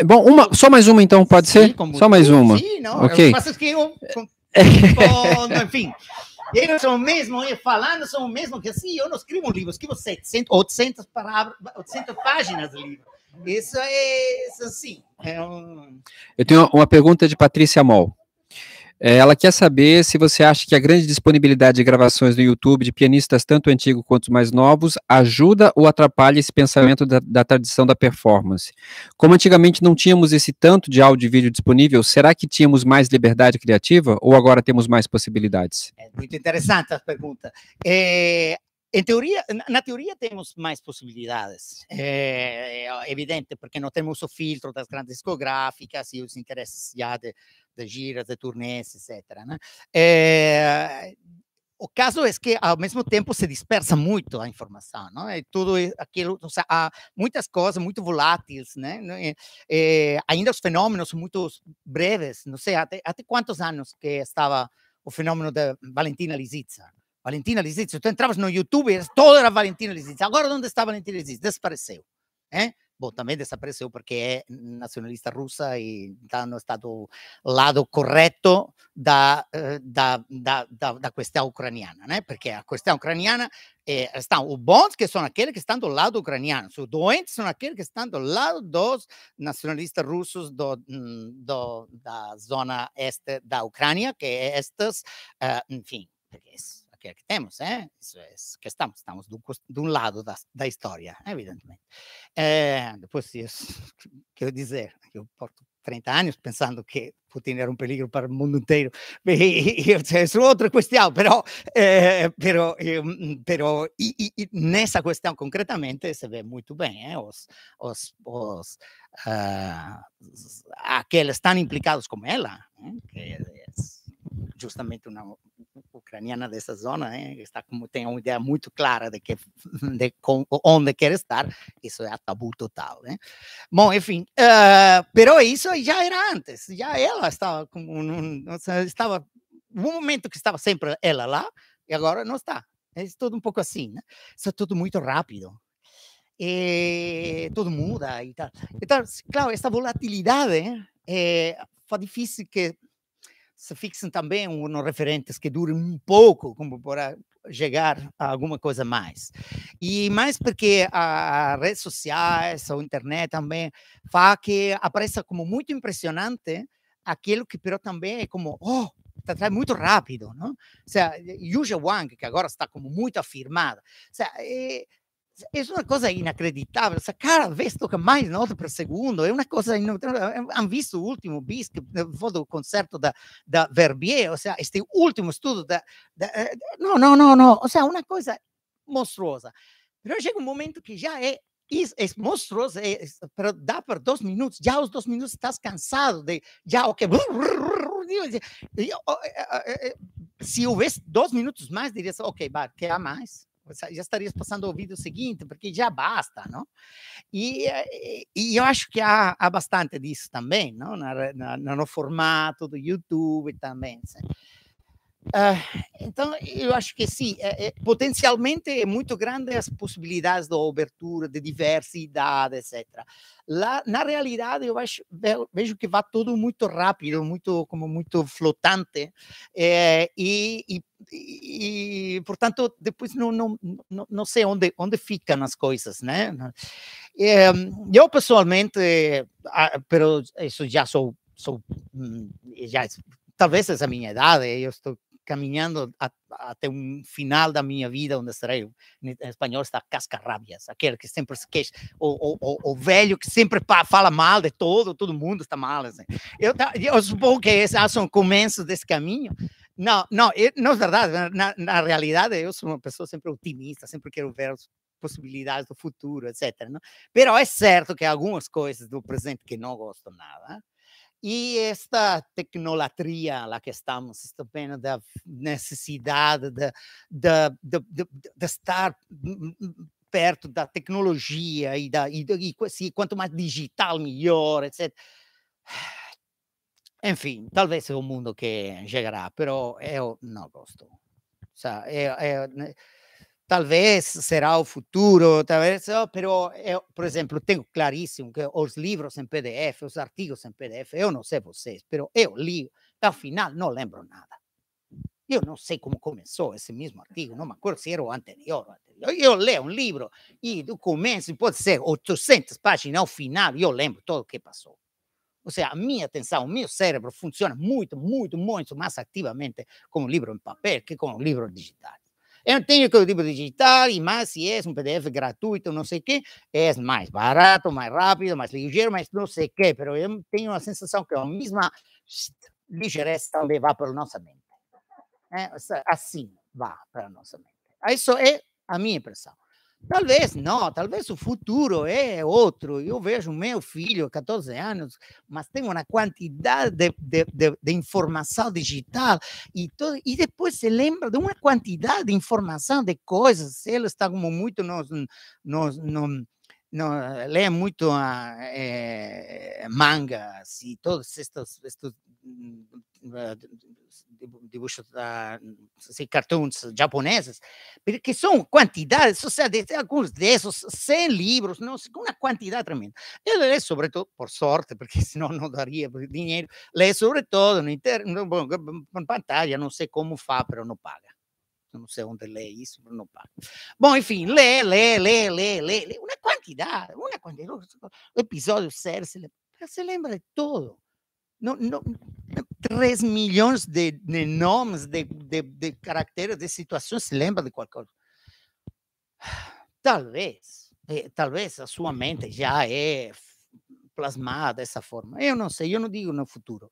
bom uma, só mais uma então, pode ser? Só mais uma. Sim, não. Ok. Eu faço que eu enfim. Eles são o mesmo, falando são o mesmo que assim, eu não escrevo um livro, escrevo 700, 800, palavras, 800 páginas de livro. Isso é, isso é assim, é um... Eu tenho uma pergunta de Patrícia Mol. É, ela quer saber se você acha que a grande disponibilidade de gravações no YouTube de pianistas tanto antigos quanto mais novos ajuda ou atrapalha esse pensamento da, da, tradição da performance. Como antigamente não tínhamos esse tanto de áudio e vídeo disponível, será que tínhamos mais liberdade criativa ou agora temos mais possibilidades? É muito interessante a pergunta. É, em teoria, na teoria temos mais possibilidades, é, é, evidente, porque não temos o filtro das grandes discográficas e os interesses já de, de giras, de turnês, etc. Né? É, o caso é que, ao mesmo tempo, se dispersa muito a informação, não? é tudo aquilo, seja, há muitas coisas muito voláteis, né? É? Eh, ainda os fenômenos muito breves, não sei, até, até quantos anos que estava o fenômeno da Valentina Lisitsa? Valentina Lisitsa, tu entravas no YouTube e todo era Valentina Lisitsa. Agora, onde está Valentina Lisitsa? Desapareceu. Né? boh, também dessa pressão, porque é nacionalista russa e está no stato lado correto da, da, da, da, da questão ucraniana, né? Porque a questão ucraniana é, estão os bons, que são aqueles que estão do lado ucraniano, os doentes são aqueles que estão do lado dos nacionalistas russos do, do da zona este da Ucrânia, que é estas, uh, enfim, porque que, é que temos, é? Isso é que estamos, estamos de um lado da, da história, evidentemente. É, depois, isso, [LAUGHS] quero dizer, eu porto 30 anos pensando que Putin era um perigo para o mundo inteiro, [LAUGHS] e, e, e, é outra questão, però, eh, però, però e, e, nessa questão concretamente se vê muito bem, é os, os, os uh, aqueles tão implicados como ela, que justamente uma ucraniana dessa zona, hein, ¿eh? está como tem uma ideia muito clara de que de com, onde quer estar, isso é tabu total, né? ¿eh? Bom, enfim, uh, eh, pero isso já era antes, já ela estava com um, estava um momento que estava sempre ela lá e agora não está. É tudo um pouco assim, né? Isso é tudo muito rápido. e tudo muda e tal. Então, claro, essa volatilidade é, foi difícil que se fixem também nos referentes que durem um pouco, como para chegar a alguma coisa mais. E mais porque as redes sociais, a internet também, faz que apareça como muito impressionante aquilo que, pero também é como, oh, está muito rápido, não? Ou seja, Yuja Wang, que agora está como muito afirmada. Ou seja, é, es una cosa inacreditabile. Sacar a Vestock mai noto por segundo è una cosa. han visto último bis, do eh, concerto da, da Verbier, o sea, este último estudo, Da, não, eh, no, no, no, no. O sea, una cosa mostruosa. chega un momento que já é es, es monstruoso, eh, es, pero da por dos minutos, ya los dos minutos estás cansado de, ya, ok, si houvesse dos minutos más dirías, ok, va, ¿qué más? já estarias passando o vídeo seguinte, porque já basta, não? E, eh, e eu acho que há, há bastante disso também, não? Na, na, no formato do YouTube também. Uh, então, eu acho que sim, é, é, potencialmente é muito grande as possibilidades da abertura, de diversidade, etc. Lá, na realidade, eu acho, vejo que vai tudo muito rápido, muito como muito flotante, é, e, e, e, portanto, depois não, não, não, não, sei onde, onde ficam as coisas, né? Ehm, eu, pessoalmente, ah, pero isso já sou, sou hum, já talvez essa minha idade, eu estou caminhando a, até um final da minha vida, onde serei, em espanhol está cascarrabias, aquele que sempre se queixa, o, o, o, velho que sempre fala mal de todo, todo mundo está mal. Assim. Eu, eu suponho que esses são começos desse caminho. Não, não, eh, não é verdade. Na, na realidade, eu sou uma pessoa sempre otimista, sempre quero ver as possibilidades do futuro, etc. Não? Pero é certo que há algumas coisas do presente que não gosto nada, e esta tecnolatria lá que estamos, esta pena da necessidade de, de, de, de estar perto da tecnologia e, da, e, e, e quanto mais digital, melhor, etc. Enfim, talvez seja é o mundo que chegará, mas eu não gosto. eu, eu, né, talvez será o futuro, talvez, oh, pero eu, eh, por exemplo, tenho claríssimo que os livros em PDF, os artigos em PDF, eu não sei vocês, pero eu li, ao final não lembro nada. Eu não sei como começou esse mesmo artigo, não me acordo se era o anterior. anterior. Eu leio um livro e do começo, pode ser 800 páginas, ao final eu lembro tudo o que passou. Ou seja, a minha atenção, o meu cérebro funciona muito, muito, muito mais ativamente com o livro em papel que com o livro digital. Eu tenho aquele tipo digital e mais se é um PDF gratuito, não sei ¿eh? o quê, é mais barato, mais rápido, mais ligeiro, mas não sei o quê. Mas eu tenho a sensação que a mesma ligeireza também vai para a nossa mente. É, assim vá para a nossa mente. Isso é a minha impressão. Talvez não, talvez o futuro é outro. Eu vejo meu filho, 14 anos, mas tem uma quantidade de, de, de, de informação digital e, todo, e depois se lembra de uma quantidade de informação, de coisas. Ele está como muito nos, nos, nos não, lê muito a, ah, é, eh, mangas e todos estes, estes hum, Eh, dibujos de ah, japoneses, que son sea de algunos de esos 100 libros una cantidad tremenda. sobre todo por suerte porque [LAUGHS] si no no daría dinero Leo sobre todo en pantalla, no sé cómo fa pero no paga. no sé dónde lee isso, paga. Bom, enfim, lê, lê, lê, se lembra de Não, não, 3 milhões de, de nomes, de, de, de, caracteres, de situações, se lembra de qualquer coisa. Talvez, eh, talvez a sua mente já é plasmada dessa forma. Eu não sei, eu não digo no futuro.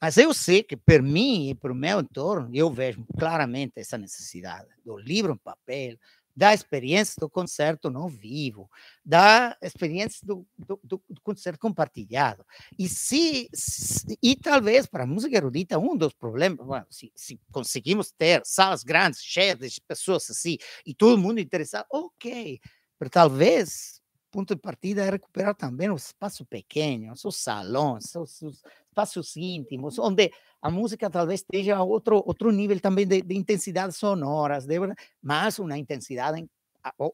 Mas eu sei que, para mim e para o meu entorno, eu vejo claramente essa necessidade do livro em papel, da experiência do concerto não vivo, da experiência do, do, do, concerto compartilhado. E se, se e talvez para a música erudita um dos problemas, bueno, se, se, conseguimos ter salas grandes cheias de pessoas assim e todo mundo interessado, ok, mas talvez ponto de partida é recuperar também o espaço pequeno, os salões, os, os espaços íntimos, onde a música talvez esteja outro outro nível também de, de intensidade sonoras, de, mas uma intensidade,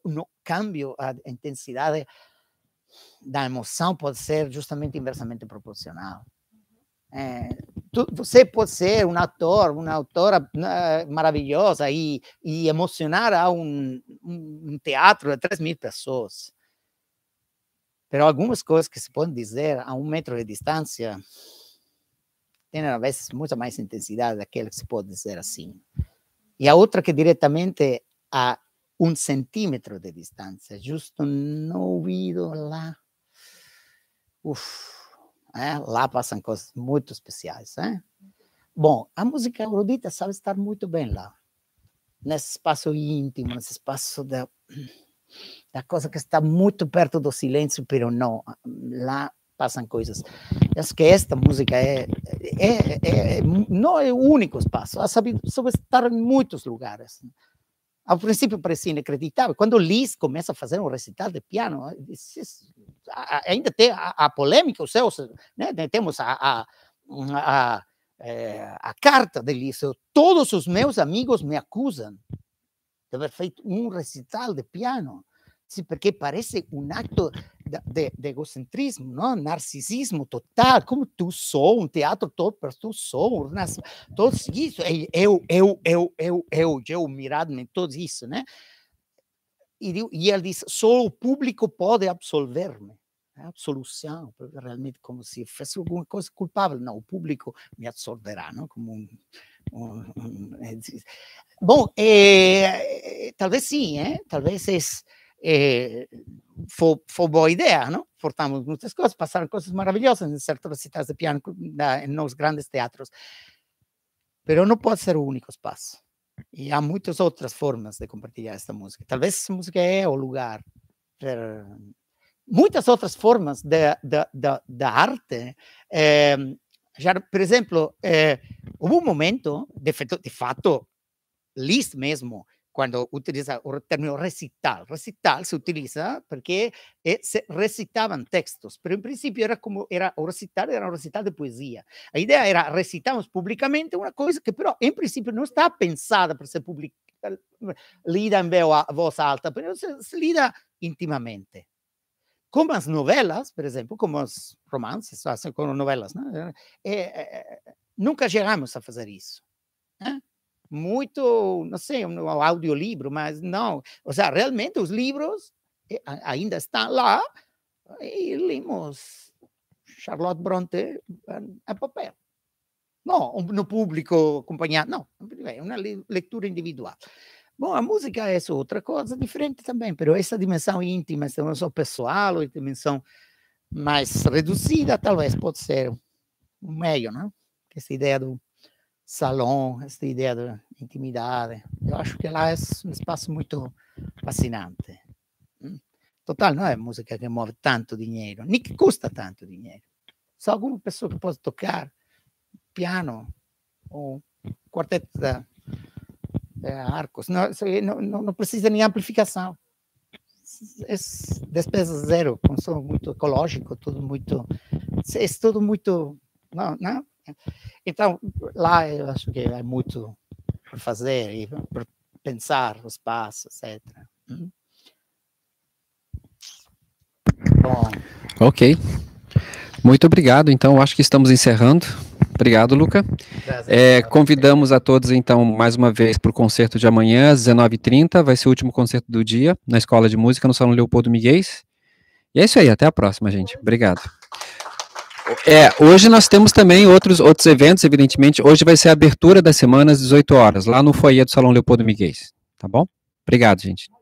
um cambio a intensidade da emoção pode ser justamente inversamente proporcional. É, tu, você pode ser um ator, uma autora né, maravilhosa e, e emocionar a um, um, um teatro de 3 mil pessoas. Pero algumas coisas que se podem dizer a um metro de distância têm, às vezes, muita mais intensidade daquela que se pode dizer assim. E a outra que diretamente a um centímetro de distância, justo no ouvido lá. Uf, é? ¿eh? lá passam coisas muito especiais. É? ¿eh? Bom, a música erudita sabe estar muito bem lá, nesse espaço íntimo, nesse espaço da da coisa que está muito perto do silêncio, pero não, lá passam coisas. acho que esta música é, é, é, é não é o único espaço, a sabido sobre estar em muitos lugares. Ao princípio parecia inacreditável. Quando Liz começa a fazer um recital de piano, ainda eh, tem a, a polêmica, os seus, né? temos a, a, a, eh, carta de Liz. Todos os meus amigos me acusam de aver feito um recital de piano, sì, perché pare un atto de egocentrismo, não? narcisismo total, Como tu sou, um teatro todo para tu sou, nas, todo isso, eu, eu, eu, eu, eu, eu, mirado-me, todo isso, né? E, e ele diz, só o público pode absolver-me. Né? Absolução, realmente como se fosse alguma coisa culpável. Não, o público me absolverá, não? como um, é bom, é, talvez sim, é? talvez es, é, foi, boa ideia, não? Portamos muitas coisas, passaram coisas maravilhosas em certas cidades de piano, na, nos grandes teatros. Mas não pode ser o único espaço. E há muitas outras formas de compartilhar esta música. Talvez essa música é o lugar para muitas outras formas da, da, da, arte já, por exemplo, eh, houve um momento, de, feito, de fato, Liszt mesmo, quando utiliza o termo recital. Recital se utiliza porque eh, se recitavam textos, mas em princípio era como era o recital, era um recital de poesia. A ideia era recitamos publicamente uma coisa que, però, em princípio não está pensada para ser publicada, eh, lida em voz alta, mas se, se lida intimamente como as novelas, por exemplo, como os romances, assim, como novelas, né? é, nunca chegamos a fazer isso. Né? Muito, não sei, um audiolivro, mas não. Ou seja, realmente os livros ainda estão lá e lemos Charlotte Bronte a papel. Não no público acompanhado, não, é uma leitura individual. Bom, a música é outra coisa, diferente também, mas essa dimensão íntima, essa dimensão pessoal, ou dimensão mais reduzida, talvez pode ser um meio, né? Essa ideia do salão, essa ideia da intimidade. Eu acho que lá é um espaço muito fascinante. Hum? Total, não é música que move tanto dinheiro, nem que custa tanto dinheiro. Só alguma pessoa que pode tocar piano ou quarteto da arcos. Não, não, não precisa nem amplificação. É despesa zero, consumo muito ecológico, tudo muito. É tudo muito. Não, não? Então, lá eu acho que é muito por fazer e por pensar os passos, etc. Hum. Bom. Ok. Muito obrigado. Então, acho que estamos encerrando. Obrigado, Luca. É, convidamos a todos, então, mais uma vez para o concerto de amanhã, às 19h30. Vai ser o último concerto do dia na Escola de Música, no Salão Leopoldo Miguel. E é isso aí, até a próxima, gente. Obrigado. É, hoje nós temos também outros, outros eventos, evidentemente. Hoje vai ser a abertura das semanas às 18 horas, lá no foyer do Salão Leopoldo Miguel. Tá bom? Obrigado, gente.